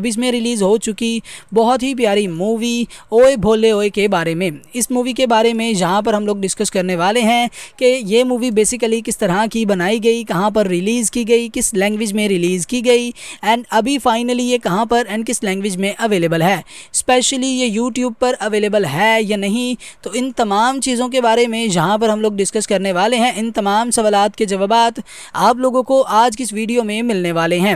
Speaker 1: 2024 में रिलीज़ हो चुकी बहुत ही प्यारी मूवी ओए भोले ओए के बारे में इस मूवी के बारे में जहाँ पर हम लोग डिस्कस करने वाले हैं कि ये मूवी बेसिकली किस तरह की बनाई गई कहाँ पर रिलीज़ की गई किस लैंग्वेज में रिलीज़ की गई एंड अभी फाइनली ये कहाँ पर एंड किस लैंग्वेज में अवेलेबल है स्पेशली ये यूट्यूब पर अवेलेबल है या नहीं तो इन तमाम चीज़ों के बारे में जहाँ पर हम लोग डिस्कस करने वाले हैं इन तमाम सवाल के जवाब आप लोगों को आज की इस वीडियो में मिलने वाले हैं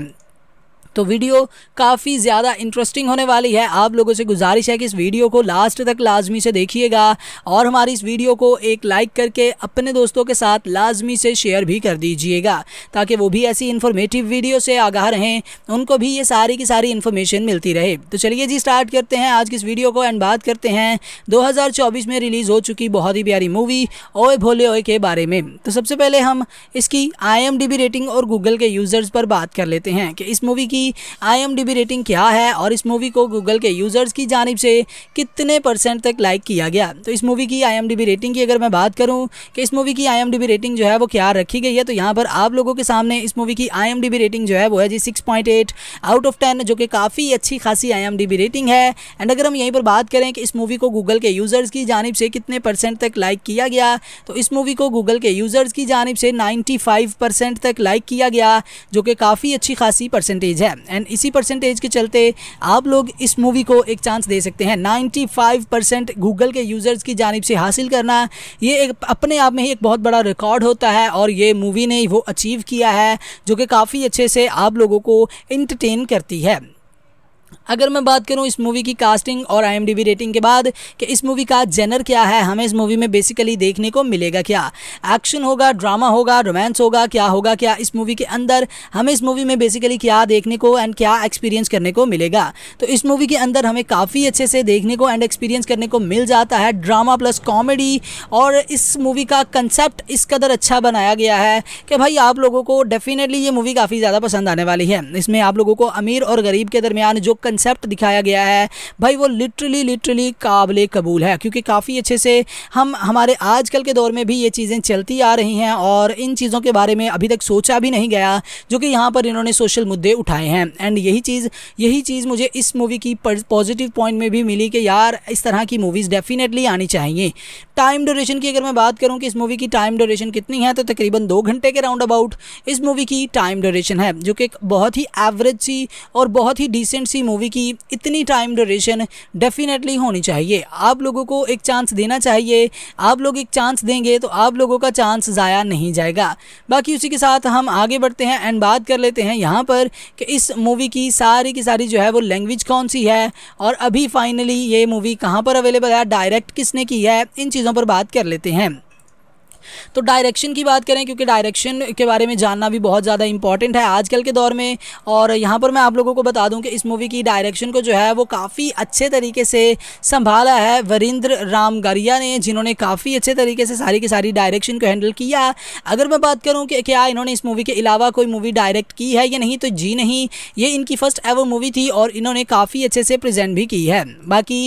Speaker 1: तो वीडियो काफ़ी ज़्यादा इंटरेस्टिंग होने वाली है आप लोगों से गुजारिश है कि इस वीडियो को लास्ट तक लाजमी से देखिएगा और हमारी इस वीडियो को एक लाइक करके अपने दोस्तों के साथ लाजमी से शेयर भी कर दीजिएगा ताकि वो भी ऐसी इन्फॉर्मेटिव वीडियो से आगाह रहें उनको भी ये सारी की सारी इन्फॉर्मेशन मिलती रहे तो चलिए जी स्टार्ट करते हैं आज की इस वीडियो को एंड बात करते हैं 2024 में रिलीज़ हो चुकी बहुत ही प्यारी मूवी ओए भोले ओए के बारे में तो सबसे पहले हम इसकी आई रेटिंग और गूगल के यूज़र्स पर बात कर लेते हैं कि इस मूवी की की आईएमडीबी रेटिंग क्या है और इस मूवी को गूगल के यूज़र्स की जानब से कितने परसेंट तक लाइक किया गया तो इस मूवी की आईएमडीबी रेटिंग की अगर मैं बात करूँ कि इस मूवी की आईएमडीबी रेटिंग जो है वो क्या रखी गई है तो यहाँ पर आप लोगों के सामने इस मूवी की आई रेटिंग जो है वो है जी सिक्स आउट ऑफ टेन जो कि काफ़ी अच्छी खासी आईएमडीबी रेटिंग है एंड अगर हम यहीं पर बात करें कि इस मूवी को गूगल के यूज़र्स की जानब से कितने परसेंट तक लाइक किया गया तो इस मूवी को गूगल के यूज़र्स की जानब से नाइन्टी तक लाइक किया गया जो कि काफ़ी अच्छी खासी परसेंटेज है है एंड इसी परसेंटेज के चलते आप लोग इस मूवी को एक चांस दे सकते हैं 95 परसेंट गूगल के यूज़र्स की जानब से हासिल करना ये एक अपने आप में ही एक बहुत बड़ा रिकॉर्ड होता है और ये मूवी ने वो अचीव किया है जो कि काफ़ी अच्छे से आप लोगों को इंटरटेन करती है अगर मैं बात करूँ इस मूवी की कास्टिंग और आई रेटिंग के बाद कि इस मूवी का जेनर क्या है हमें इस मूवी में बेसिकली देखने को मिलेगा क्या एक्शन होगा ड्रामा होगा रोमांस होगा क्या होगा क्या इस मूवी के अंदर हमें इस मूवी में बेसिकली क्या देखने को एंड क्या एक्सपीरियंस करने को मिलेगा तो इस मूवी के अंदर हमें काफ़ी अच्छे से देखने को एंड एक्सपीरियंस करने को मिल जाता है ड्रामा प्लस कॉमेडी और इस मूवी का कंसेप्ट इस कदर अच्छा बनाया गया है कि भाई आप लोगों को डेफिनेटली ये मूवी काफ़ी ज़्यादा पसंद आने वाली है इसमें आप लोगों को अमीर और गरीब के दरमियान जो कंसेप्ट दिखाया गया है भाई वो लिटरली लिटरली काबिल कबूल है क्योंकि काफ़ी अच्छे से हम हमारे आजकल के दौर में भी ये चीज़ें चलती आ रही हैं और इन चीज़ों के बारे में अभी तक सोचा भी नहीं गया जो कि यहाँ पर इन्होंने सोशल मुद्दे उठाए हैं एंड यही चीज़ यही चीज़ मुझे इस मूवी की पॉजिटिव पॉइंट में भी मिली कि यार इस तरह की मूवीज़ डेफिनेटली आनी चाहिए टाइम ड्यूरेशन की अगर मैं बात करूँ कि इस मूवी की टाइम ड्यूरेशन कितनी है तो तकरीबन दो घंटे के राउंड अबाउट इस मूवी की टाइम ड्यूरेशन है जो कि बहुत ही एवरेज सी और बहुत ही डिसेंट सी मूवी मूवी की इतनी टाइम ड्यूरेशन डेफिनेटली होनी चाहिए आप लोगों को एक चांस देना चाहिए आप लोग एक चांस देंगे तो आप लोगों का चांस ज़ाया नहीं जाएगा बाकी उसी के साथ हम आगे बढ़ते हैं एंड बात कर लेते हैं यहाँ पर कि इस मूवी की सारी की सारी जो है वो लैंग्वेज कौन सी है और अभी फाइनली ये मूवी कहाँ पर अवेलेबल है डायरेक्ट किसने की है इन चीज़ों पर बात कर लेते हैं तो डायरेक्शन की बात करें क्योंकि डायरेक्शन के बारे में जानना भी बहुत ज़्यादा इंपॉर्टेंट है आजकल के दौर में और यहाँ पर मैं आप लोगों को बता दूँ कि इस मूवी की डायरेक्शन को जो है वो काफ़ी अच्छे तरीके से संभाला है वरिंद्र राम ने जिन्होंने काफ़ी अच्छे तरीके से सारी की सारी डायरेक्शन को हैंडल किया अगर मैं बात करूँ कि क्या इन्होंने इस मूवी के अलावा कोई मूवी डायरेक्ट की है या नहीं तो जी नहीं ये इनकी फ़र्स्ट एवर मूवी थी और इन्होंने काफ़ी अच्छे से प्रेजेंट भी की है बाकी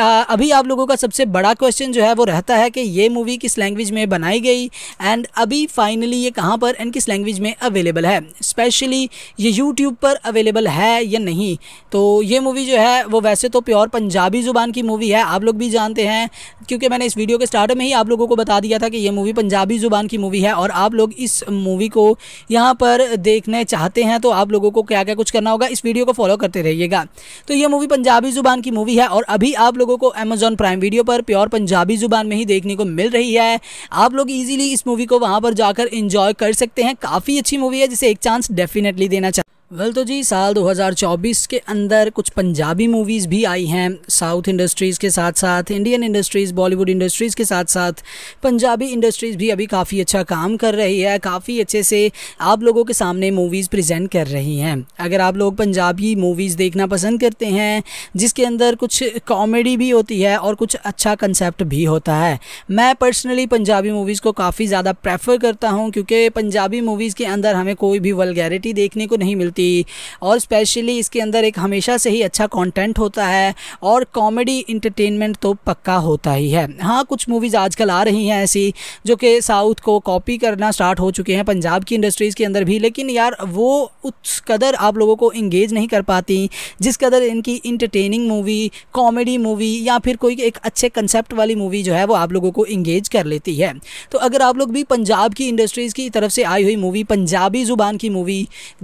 Speaker 1: अभी आप लोगों का सबसे बड़ा क्वेश्चन जो है वो रहता है कि ये मूवी किस लैंग्वेज में बनाई बनाई गई एंड अभी फाइनली ये कहाँ पर एंड किस लैंग्वेज में अवेलेबल है स्पेशली ये यूट्यूब पर अवेलेबल है या नहीं तो ये मूवी जो है वो वैसे तो प्योर पंजाबी ज़ुबान की मूवी है आप लोग भी जानते हैं क्योंकि मैंने इस वीडियो के स्टार्ट में ही आप लोगों को बता दिया था कि ये मूवी पंजाबी ज़ुबान की मूवी है और आप लोग इस मूवी को यहाँ पर देखने चाहते हैं तो आप लोगों को क्या क्या कुछ करना होगा इस वीडियो को फॉलो करते रहिएगा तो ये मूवी पंजाबी ज़ुबान की मूवी है और अभी आप लोगों को अमेजॉन प्राइम वीडियो पर प्योर पंजाबी ज़ुबान में ही देखने को मिल रही है आप लोग लोग इजीली इस मूवी को वहां पर जाकर एंजॉय कर सकते हैं काफ़ी अच्छी मूवी है जिसे एक चांस डेफिनेटली देना चाहिए वेल तो जी साल 2024 के अंदर कुछ पंजाबी मूवीज़ भी आई हैं साउथ इंडस्ट्रीज़ के साथ साथ इंडियन इंडस्ट्रीज़ बॉलीवुड इंडस्ट्रीज़ के साथ साथ पंजाबी इंडस्ट्रीज़ भी अभी काफ़ी अच्छा काम कर रही है काफ़ी अच्छे से आप लोगों के सामने मूवीज़ प्रेजेंट कर रही हैं अगर आप लोग पंजाबी मूवीज़ देखना पसंद करते हैं जिसके अंदर कुछ कॉमेडी भी होती है और कुछ अच्छा कंसेप्ट भी होता है मैं पर्सनली पंजाबी मूवीज़ को काफ़ी ज़्यादा प्रेफर करता हूँ क्योंकि पंजाबी मूवीज़ के अंदर हमें कोई भी वलगैरिटी देखने को नहीं मिलती होती और स्पेशली इसके अंदर एक हमेशा से ही अच्छा कंटेंट होता है और कॉमेडी इंटरटेनमेंट तो पक्का होता ही है हाँ कुछ मूवीज़ आजकल आ रही हैं ऐसी जो कि साउथ को कॉपी करना स्टार्ट हो चुके हैं पंजाब की इंडस्ट्रीज़ के अंदर भी लेकिन यार वो उस कदर आप लोगों को इंगेज नहीं कर पाती जिस कदर इनकी इंटरटेनिंग मूवी कॉमेडी मूवी या फिर कोई एक अच्छे कंसेप्ट वाली मूवी जो है वो आप लोगों को इंगेज कर लेती है तो अगर आप लोग भी पंजाब की इंडस्ट्रीज़ की तरफ से आई हुई मूवी पंजाबी ज़ुबान की मूवी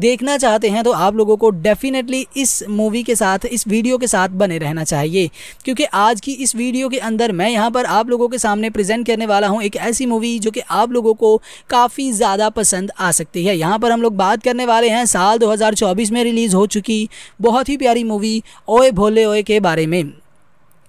Speaker 1: देखना चाहते चाहते हैं तो आप लोगों को डेफिनेटली इस मूवी के साथ इस वीडियो के साथ बने रहना चाहिए क्योंकि आज की इस वीडियो के अंदर मैं यहाँ पर आप लोगों के सामने प्रेजेंट करने वाला हूँ एक ऐसी मूवी जो कि आप लोगों को काफ़ी ज़्यादा पसंद आ सकती है यहाँ पर हम लोग बात करने वाले हैं साल दो में रिलीज़ हो चुकी बहुत ही प्यारी मूवी ओए भोले ओए के बारे में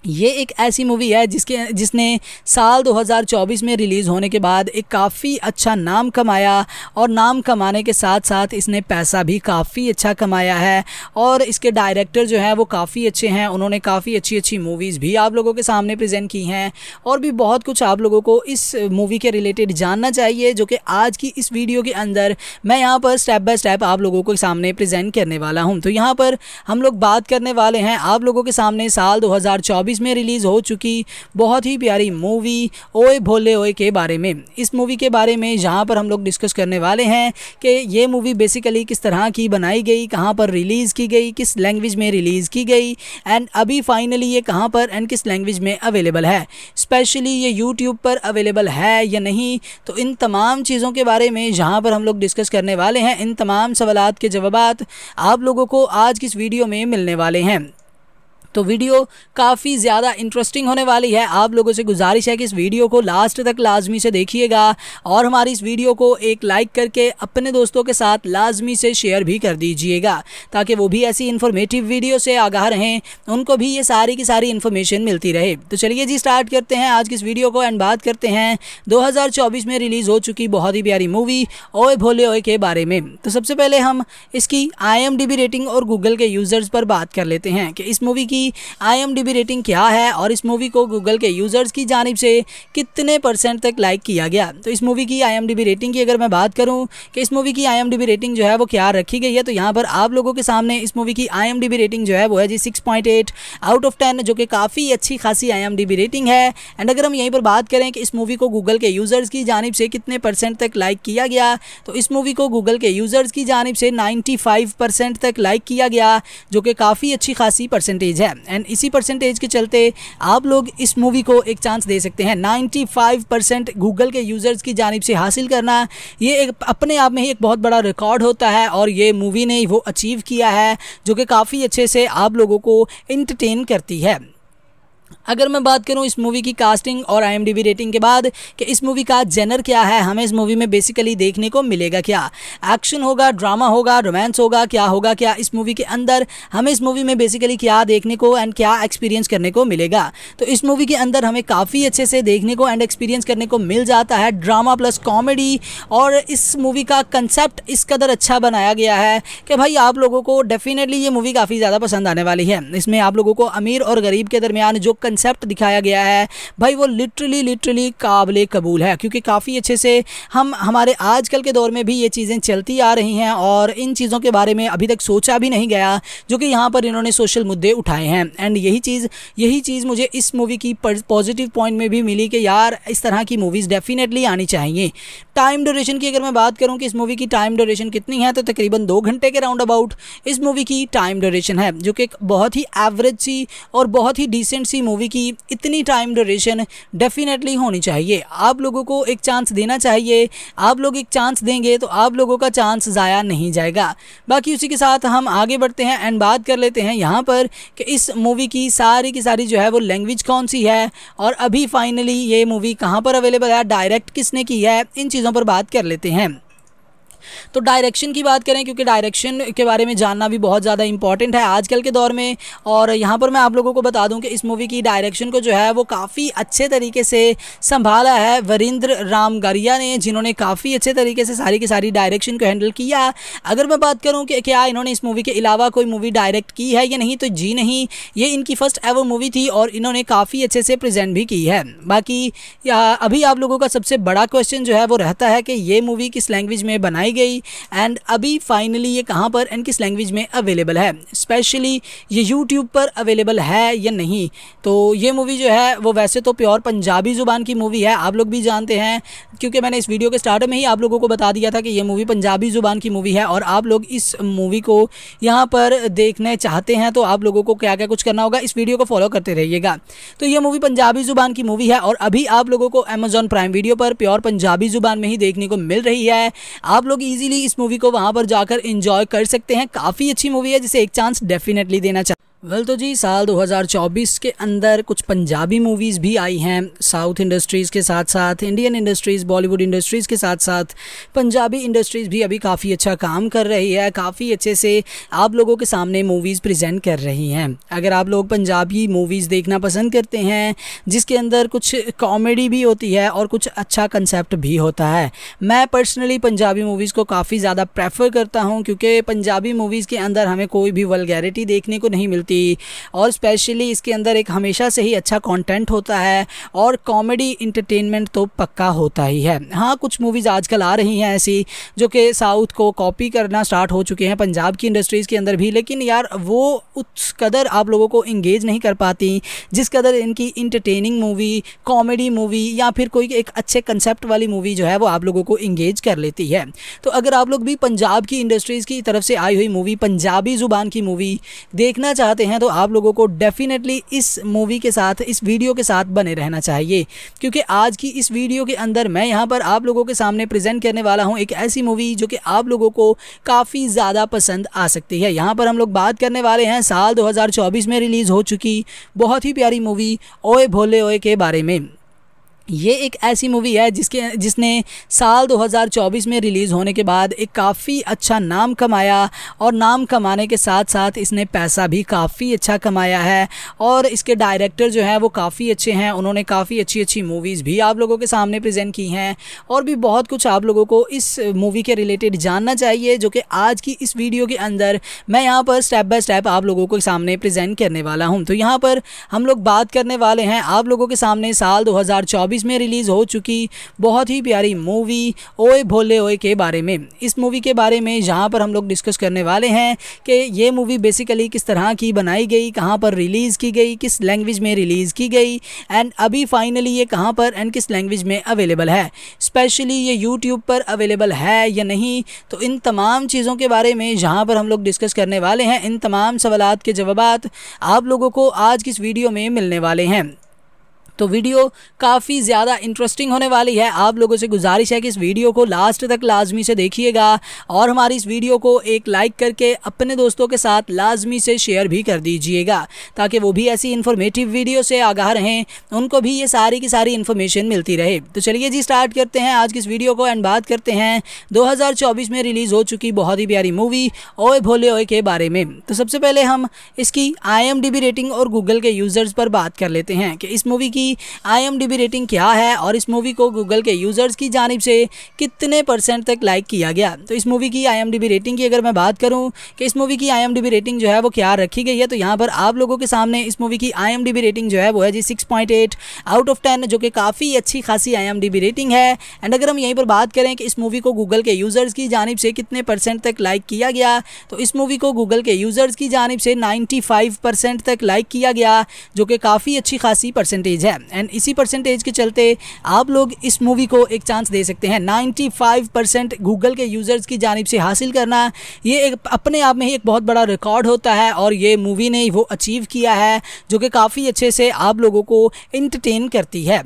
Speaker 1: ये एक ऐसी मूवी है जिसके जिसने साल 2024 में रिलीज़ होने के बाद एक काफ़ी अच्छा नाम कमाया और नाम कमाने के साथ साथ इसने पैसा भी काफ़ी अच्छा कमाया है और इसके डायरेक्टर जो हैं वो काफ़ी अच्छे हैं उन्होंने काफ़ी अच्छी अच्छी मूवीज़ भी आप लोगों के सामने प्रेजेंट की हैं और भी बहुत कुछ आप लोगों को इस मूवी के रिलेटेड जानना चाहिए जो कि आज की इस वीडियो के अंदर मैं यहाँ पर स्टेप बाय स्टेप आप लोगों के सामने प्रजेंट करने वाला हूँ तो यहाँ पर हम लोग बात करने वाले हैं आप लोगों के सामने साल दो में रिलीज़ हो चुकी बहुत ही प्यारी मूवी ओए भोले ओए के बारे में इस मूवी के बारे में जहाँ पर हम लोग डिस्कस करने वाले हैं कि ये मूवी बेसिकली किस तरह की बनाई गई कहाँ पर रिलीज़ की गई किस लैंग्वेज में रिलीज़ की गई एंड अभी फाइनली ये कहाँ पर एंड किस लैंग्वेज में अवेलेबल है स्पेशली ये यूट्यूब पर अवेलेबल है या नहीं तो इन तमाम चीज़ों के बारे में जहाँ पर हम लोग डिस्कस करने वाले हैं इन तमाम सवालत के जवाब आप लोगों को आज की इस वीडियो में मिलने वाले हैं तो वीडियो काफ़ी ज़्यादा इंटरेस्टिंग होने वाली है आप लोगों से गुजारिश है कि इस वीडियो को लास्ट तक लाजमी से देखिएगा और हमारी इस वीडियो को एक लाइक करके अपने दोस्तों के साथ लाजमी से शेयर भी कर दीजिएगा ताकि वो भी ऐसी इन्फॉर्मेटिव वीडियो से आगाह रहें उनको भी ये सारी की सारी इन्फॉर्मेशन मिलती रहे तो चलिए जी स्टार्ट करते हैं आज की इस वीडियो को एंड बात करते हैं दो में रिलीज़ हो चुकी बहुत ही प्यारी मूवी ओए भोले ओए के बारे में तो सबसे पहले हम इसकी आई रेटिंग और गूगल के यूज़र्स पर बात कर लेते हैं कि इस मूवी की की आई रेटिंग क्या है और इस मूवी को गूगल के यूज़र्स की जानब से कितने परसेंट तक लाइक किया गया तो इस मूवी की आई रेटिंग की अगर मैं बात करूँ कि इस मूवी की आई रेटिंग जो है वो क्या रखी गई है तो यहाँ पर आप लोगों के सामने इस मूवी की आई रेटिंग जो है वो है जी सिक्स आउट ऑफ टेन जो कि काफ़ी अच्छी खासी आईएमडीबी रेटिंग है एंड अगर हम यहीं पर बात करें कि इस मूवी को गूगल के यूज़र्स की जानब से कितने परसेंट तक लाइक किया गया तो इस मूवी को गूगल के यूज़र्स की जानब से परसेंट तक लाइक किया गया जो कि काफ़ी अच्छी खासी परसेंटेज है है एंड इसी परसेंटेज के चलते आप लोग इस मूवी को एक चांस दे सकते हैं 95 परसेंट गूगल के यूज़र्स की जानब से हासिल करना ये एक अपने आप में ही एक बहुत बड़ा रिकॉर्ड होता है और ये मूवी ने वो अचीव किया है जो कि काफ़ी अच्छे से आप लोगों को इंटरटेन करती है अगर मैं बात करूँ इस मूवी की कास्टिंग और आई रेटिंग के बाद कि इस मूवी का जेनर क्या है हमें इस मूवी में बेसिकली देखने को मिलेगा क्या एक्शन होगा ड्रामा होगा रोमांस होगा क्या होगा क्या इस मूवी के अंदर हमें इस मूवी में बेसिकली क्या देखने को एंड क्या एक्सपीरियंस करने को मिलेगा तो इस मूवी के अंदर हमें काफ़ी अच्छे से देखने को एंड एक्सपीरियंस करने को मिल जाता है ड्रामा प्लस कॉमेडी और इस मूवी का कंसेप्ट इस कदर अच्छा बनाया गया है कि भाई आप लोगों को डेफिनेटली ये मूवी काफ़ी ज़्यादा पसंद आने वाली है इसमें आप लोगों को अमीर और गरीब के दरमियान जो कंसेप्ट दिखाया गया है भाई वो लिटरली लिटरली काबिल कबूल है क्योंकि काफ़ी अच्छे से हम हमारे आजकल के दौर में भी ये चीज़ें चलती आ रही हैं और इन चीज़ों के बारे में अभी तक सोचा भी नहीं गया जो कि यहाँ पर इन्होंने सोशल मुद्दे उठाए हैं एंड यही चीज़ यही चीज़ मुझे इस मूवी की पॉजिटिव पॉइंट में भी मिली कि यार इस तरह की मूवीज़ डेफिनेटली आनी चाहिए टाइम ड्यूरेशन की अगर मैं बात करूँ कि इस मूवी की टाइम ड्यूरेशन कितनी है तो तकरीबन दो घंटे के राउंड अबाउट इस मूवी की टाइम ड्यूरेशन है जो कि बहुत ही एवरेज सी और बहुत ही डिसेंट सी मूवी मूवी की इतनी टाइम ड्यूरेशन डेफिनेटली होनी चाहिए आप लोगों को एक चांस देना चाहिए आप लोग एक चांस देंगे तो आप लोगों का चांस ज़ाया नहीं जाएगा बाकी उसी के साथ हम आगे बढ़ते हैं एंड बात कर लेते हैं यहाँ पर कि इस मूवी की सारी की सारी जो है वो लैंग्वेज कौन सी है और अभी फाइनली ये मूवी कहाँ पर अवेलेबल है डायरेक्ट किसने की है इन चीज़ों पर बात कर लेते हैं तो डायरेक्शन की बात करें क्योंकि डायरेक्शन के बारे में जानना भी बहुत ज़्यादा इंपॉर्टेंट है आजकल के दौर में और यहाँ पर मैं आप लोगों को बता दूँ कि इस मूवी की डायरेक्शन को जो है वो काफ़ी अच्छे तरीके से संभाला है वरिंद्र रामगरिया ने जिन्होंने काफ़ी अच्छे तरीके से सारी की सारी डायरेक्शन को हैंडल किया अगर मैं बात करूँ कि क्या इन्होंने इस मूवी के अलावा कोई मूवी डायरेक्ट की है या नहीं तो जी नहीं ये इनकी फ़र्स्ट एवर मूवी थी और इन्होंने काफ़ी अच्छे से प्रेजेंट भी की है बाकी अभी आप लोगों का सबसे बड़ा क्वेश्चन जो है वो रहता है कि ये मूवी किस लैंग्वेज में बनाई गई एंड अभी फाइनली ये कहाँ पर एंड किस लैंग्वेज में अवेलेबल है स्पेशली ये यूट्यूब पर अवेलेबल है या नहीं तो ये मूवी जो है वो वैसे तो प्योर पंजाबी ज़ुबान की मूवी है आप लोग भी जानते हैं क्योंकि मैंने इस वीडियो के स्टार्ट में ही आप लोगों को बता दिया था कि ये मूवी पंजाबी ज़ुबान की मूवी है और आप लोग इस मूवी को यहाँ पर देखने चाहते हैं तो आप लोगों को क्या क्या कुछ करना होगा इस वीडियो को फॉलो करते रहिएगा तो ये मूवी पंजाबी ज़ुबान की मूवी है और अभी आप लोगों को अमेजॉन प्राइम वीडियो पर प्योर पंजाबी ज़ुबान में ही देखने को मिल रही है आप लोग इजीली इस मूवी को वहां पर जाकर इंजॉय कर सकते हैं काफ़ी अच्छी मूवी है जिसे एक चांस डेफिनेटली देना चाहिए वेल तो जी साल 2024 के अंदर कुछ पंजाबी मूवीज़ भी आई हैं साउथ इंडस्ट्रीज़ के साथ साथ इंडियन इंडस्ट्रीज़ बॉलीवुड इंडस्ट्रीज़ के साथ साथ पंजाबी इंडस्ट्रीज़ भी अभी काफ़ी अच्छा काम कर रही है काफ़ी अच्छे से आप लोगों के सामने मूवीज़ प्रेजेंट कर रही हैं अगर आप लोग पंजाबी मूवीज़ देखना पसंद करते हैं जिसके अंदर कुछ कॉमेडी भी होती है और कुछ अच्छा कंसेप्ट भी होता है मैं पर्सनली पंजाबी मूवीज़ को काफ़ी ज़्यादा प्रेफर करता हूँ क्योंकि पंजाबी मूवीज़ के अंदर हमें कोई भी वलगैरिटी देखने को नहीं मिलती क्रिएटिविटी और स्पेशली इसके अंदर एक हमेशा से ही अच्छा कंटेंट होता है और कॉमेडी इंटरटेनमेंट तो पक्का होता ही है हाँ कुछ मूवीज़ आजकल आ रही हैं ऐसी जो कि साउथ को कॉपी करना स्टार्ट हो चुके हैं पंजाब की इंडस्ट्रीज़ के अंदर भी लेकिन यार वो उस कदर आप लोगों को इंगेज नहीं कर पाती जिस कदर इनकी इंटरटेनिंग मूवी कॉमेडी मूवी या फिर कोई एक अच्छे कंसेप्ट वाली मूवी जो है वो आप लोगों को इंगेज कर लेती है तो अगर आप लोग भी पंजाब की इंडस्ट्रीज़ की तरफ से आई हुई मूवी पंजाबी ज़ुबान की मूवी देखना चाहते चाहते हैं तो आप लोगों को डेफिनेटली इस मूवी के साथ इस वीडियो के साथ बने रहना चाहिए क्योंकि आज की इस वीडियो के अंदर मैं यहाँ पर आप लोगों के सामने प्रेजेंट करने वाला हूँ एक ऐसी मूवी जो कि आप लोगों को काफ़ी ज़्यादा पसंद आ सकती है यहाँ पर हम लोग बात करने वाले हैं साल दो में रिलीज़ हो चुकी बहुत ही प्यारी मूवी ओए भोले ओए के बारे में ये एक ऐसी मूवी है जिसके जिसने साल 2024 में रिलीज़ होने के बाद एक काफ़ी अच्छा नाम कमाया और नाम कमाने के साथ साथ इसने पैसा भी काफ़ी अच्छा कमाया है और इसके डायरेक्टर जो हैं वो काफ़ी अच्छे हैं उन्होंने काफ़ी अच्छी अच्छी मूवीज़ भी आप लोगों के सामने प्रेजेंट की हैं और भी बहुत कुछ आप लोगों को इस मूवी के रिलेटेड जानना चाहिए जो कि आज की इस वीडियो के अंदर मैं यहाँ पर स्टेप बाय स्टेप आप लोगों के सामने प्रजेंट करने वाला हूँ तो यहाँ पर हम लोग बात करने वाले हैं आप लोगों के सामने साल दो मूवीज़ में रिलीज़ हो चुकी बहुत ही प्यारी मूवी ओए भोले ओए के बारे में इस मूवी के बारे में जहाँ पर हम लोग डिस्कस करने वाले हैं कि ये मूवी बेसिकली किस तरह की बनाई गई कहाँ पर रिलीज़ की गई किस लैंग्वेज में रिलीज़ की गई एंड अभी फाइनली ये कहाँ पर एंड किस लैंग्वेज में अवेलेबल है स्पेशली ये यूट्यूब पर अवेलेबल है या नहीं तो इन तमाम चीज़ों के बारे में जहाँ पर हम लोग डिस्कस करने वाले हैं इन तमाम सवाल के जवाब आप लोगों को आज की इस वीडियो में मिलने वाले हैं तो वीडियो काफ़ी ज़्यादा इंटरेस्टिंग होने वाली है आप लोगों से गुजारिश है कि इस वीडियो को लास्ट तक लाजमी से देखिएगा और हमारी इस वीडियो को एक लाइक करके अपने दोस्तों के साथ लाजमी से शेयर भी कर दीजिएगा ताकि वो भी ऐसी इन्फॉर्मेटिव वीडियो से आगाह रहें उनको भी ये सारी की सारी इन्फॉर्मेशन मिलती रहे तो चलिए जी स्टार्ट करते हैं आज की इस वीडियो को एंड बात करते हैं दो में रिलीज़ हो चुकी बहुत ही प्यारी मूवी ओए भोले ओए के बारे में तो सबसे पहले हम इसकी आई रेटिंग और गूगल के यूज़र्स पर बात कर लेते हैं कि इस मूवी की की आई रेटिंग क्या है और इस मूवी को गूगल के यूज़र्स की जानब से कितने परसेंट तक लाइक किया गया तो इस मूवी की आई रेटिंग की अगर मैं बात करूँ कि इस मूवी की आई रेटिंग जो है वो क्या रखी गई है तो यहाँ पर आप लोगों के सामने इस मूवी की आई रेटिंग जो है वो है जी सिक्स आउट ऑफ टेन जो कि काफ़ी अच्छी खासी आई रेटिंग है एंड अगर हम यहीं पर बात करें कि इस मूवी को गूगल के यूज़र्स की जानब से कितने परसेंट तक लाइक किया गया तो इस मूवी को गूगल के यूज़र्स की जानब से 95 परसेंट तक लाइक किया गया जो कि काफ़ी अच्छी खासी परसेंटेज है है एंड इसी परसेंटेज के चलते आप लोग इस मूवी को एक चांस दे सकते हैं 95 परसेंट गूगल के यूज़र्स की जानब से हासिल करना ये एक अपने आप में ही एक बहुत बड़ा रिकॉर्ड होता है और ये मूवी ने वो अचीव किया है जो कि काफ़ी अच्छे से आप लोगों को इंटरटेन करती है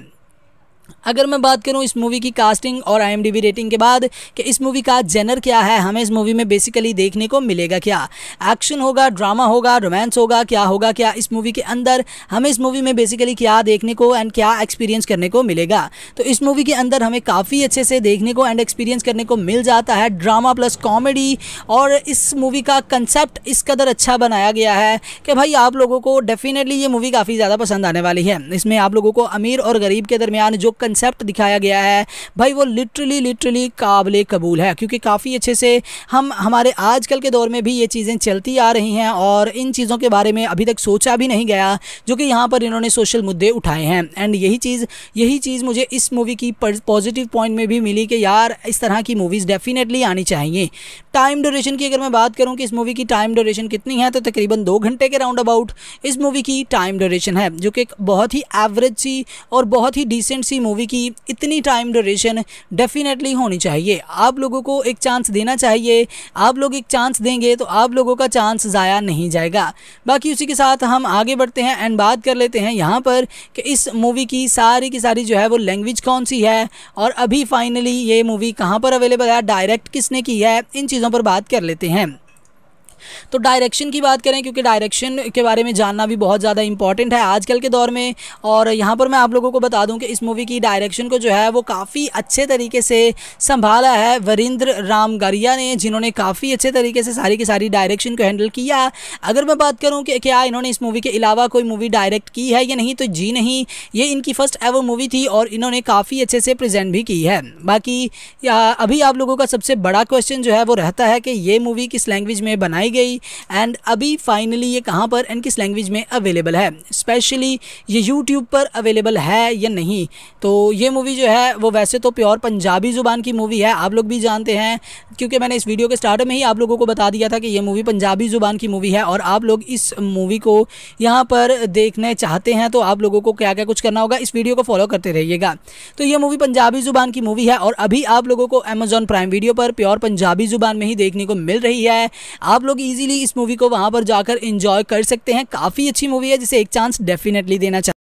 Speaker 1: अगर मैं बात करूँ इस मूवी की कास्टिंग और आई रेटिंग के बाद कि इस मूवी का जेनर क्या है हमें इस मूवी में बेसिकली देखने को मिलेगा क्या एक्शन होगा ड्रामा होगा रोमांस होगा क्या होगा क्या इस मूवी के अंदर हमें इस मूवी में बेसिकली क्या देखने को एंड क्या एक्सपीरियंस करने को मिलेगा तो इस मूवी के अंदर हमें काफ़ी अच्छे से देखने को एंड एक्सपीरियंस करने को मिल जाता है ड्रामा प्लस कॉमेडी और इस मूवी का कंसेप्ट इस कदर अच्छा बनाया गया है कि भाई आप लोगों को डेफिनेटली ये मूवी काफ़ी ज़्यादा पसंद आने वाली है इसमें आप लोगों को अमीर और गरीब के दरमियान जो कंसेप्ट दिखाया गया है भाई वो लिटरली लिटरली काबिल कबूल है क्योंकि काफ़ी अच्छे से हम हमारे आजकल के दौर में भी ये चीज़ें चलती आ रही हैं और इन चीज़ों के बारे में अभी तक सोचा भी नहीं गया जो कि यहाँ पर इन्होंने सोशल मुद्दे उठाए हैं एंड यही चीज़ यही चीज़ मुझे इस मूवी की पॉजिटिव पॉइंट में भी मिली कि यार इस तरह की मूवीज़ डेफिनेटली आनी चाहिए टाइम ड्यूरेशन की अगर मैं बात करूँ कि इस मूवी की टाइम ड्यूरेशन कितनी है तो तकरीबन दो घंटे के राउंड अबाउट इस मूवी की टाइम ड्यूरेशन है जो कि एक बहुत ही एवरेज सी और बहुत ही डिसेंट सी मूवी मूवी की इतनी टाइम ड्यूरेशन डेफिनेटली होनी चाहिए आप लोगों को एक चांस देना चाहिए आप लोग एक चांस देंगे तो आप लोगों का चांस ज़ाया नहीं जाएगा बाकी उसी के साथ हम आगे बढ़ते हैं एंड बात कर लेते हैं यहाँ पर कि इस मूवी की सारी की सारी जो है वो लैंग्वेज कौन सी है और अभी फाइनली ये मूवी कहाँ पर अवेलेबल है डायरेक्ट किसने की है इन चीज़ों पर बात कर लेते हैं तो डायरेक्शन की बात करें क्योंकि डायरेक्शन के बारे में जानना भी बहुत ज़्यादा इंपॉर्टेंट है आजकल के दौर में और यहाँ पर मैं आप लोगों को बता दूँ कि इस मूवी की डायरेक्शन को जो है वो काफ़ी अच्छे तरीके से संभाला है वरिंद्र राम गरिया ने जिन्होंने काफ़ी अच्छे तरीके से सारी की सारी डायरेक्शन को हैंडल किया अगर मैं बात करूँ कि क्या इन्होंने इस मूवी के अलावा कोई मूवी डायरेक्ट की है या नहीं तो जी नहीं ये इनकी फ़र्स्ट एवर मूवी थी और इन्होंने काफ़ी अच्छे से प्रेजेंट भी की है बाकी अभी आप लोगों का सबसे बड़ा क्वेश्चन जो है वो रहता है कि ये मूवी किस लैंग्वेज में बनाई गई एंड अभी फाइनली ये कहाँ पर एंड किस लैंग्वेज में अवेलेबल है स्पेशली ये यूट्यूब पर अवेलेबल है या नहीं तो ये मूवी जो है वो वैसे तो प्योर पंजाबी ज़ुबान की मूवी है आप लोग भी जानते हैं क्योंकि मैंने इस वीडियो के स्टार्ट में ही आप लोगों को बता दिया था कि ये मूवी पंजाबी ज़ुबान की मूवी है और आप लोग इस मूवी को यहाँ पर देखने चाहते हैं तो आप लोगों को क्या क्या कुछ करना होगा इस वीडियो को फॉलो करते रहिएगा तो ये मूवी पंजाबी ज़ुबान की मूवी है और अभी आप लोगों को अमेजॉन प्राइम वीडियो पर प्योर पंजाबी ज़ुबान में ही देखने को मिल रही है आप लोग इजीली इस मूवी को वहां पर जाकर एंजॉय कर सकते हैं काफ़ी अच्छी मूवी है जिसे एक चांस डेफिनेटली देना चाहिए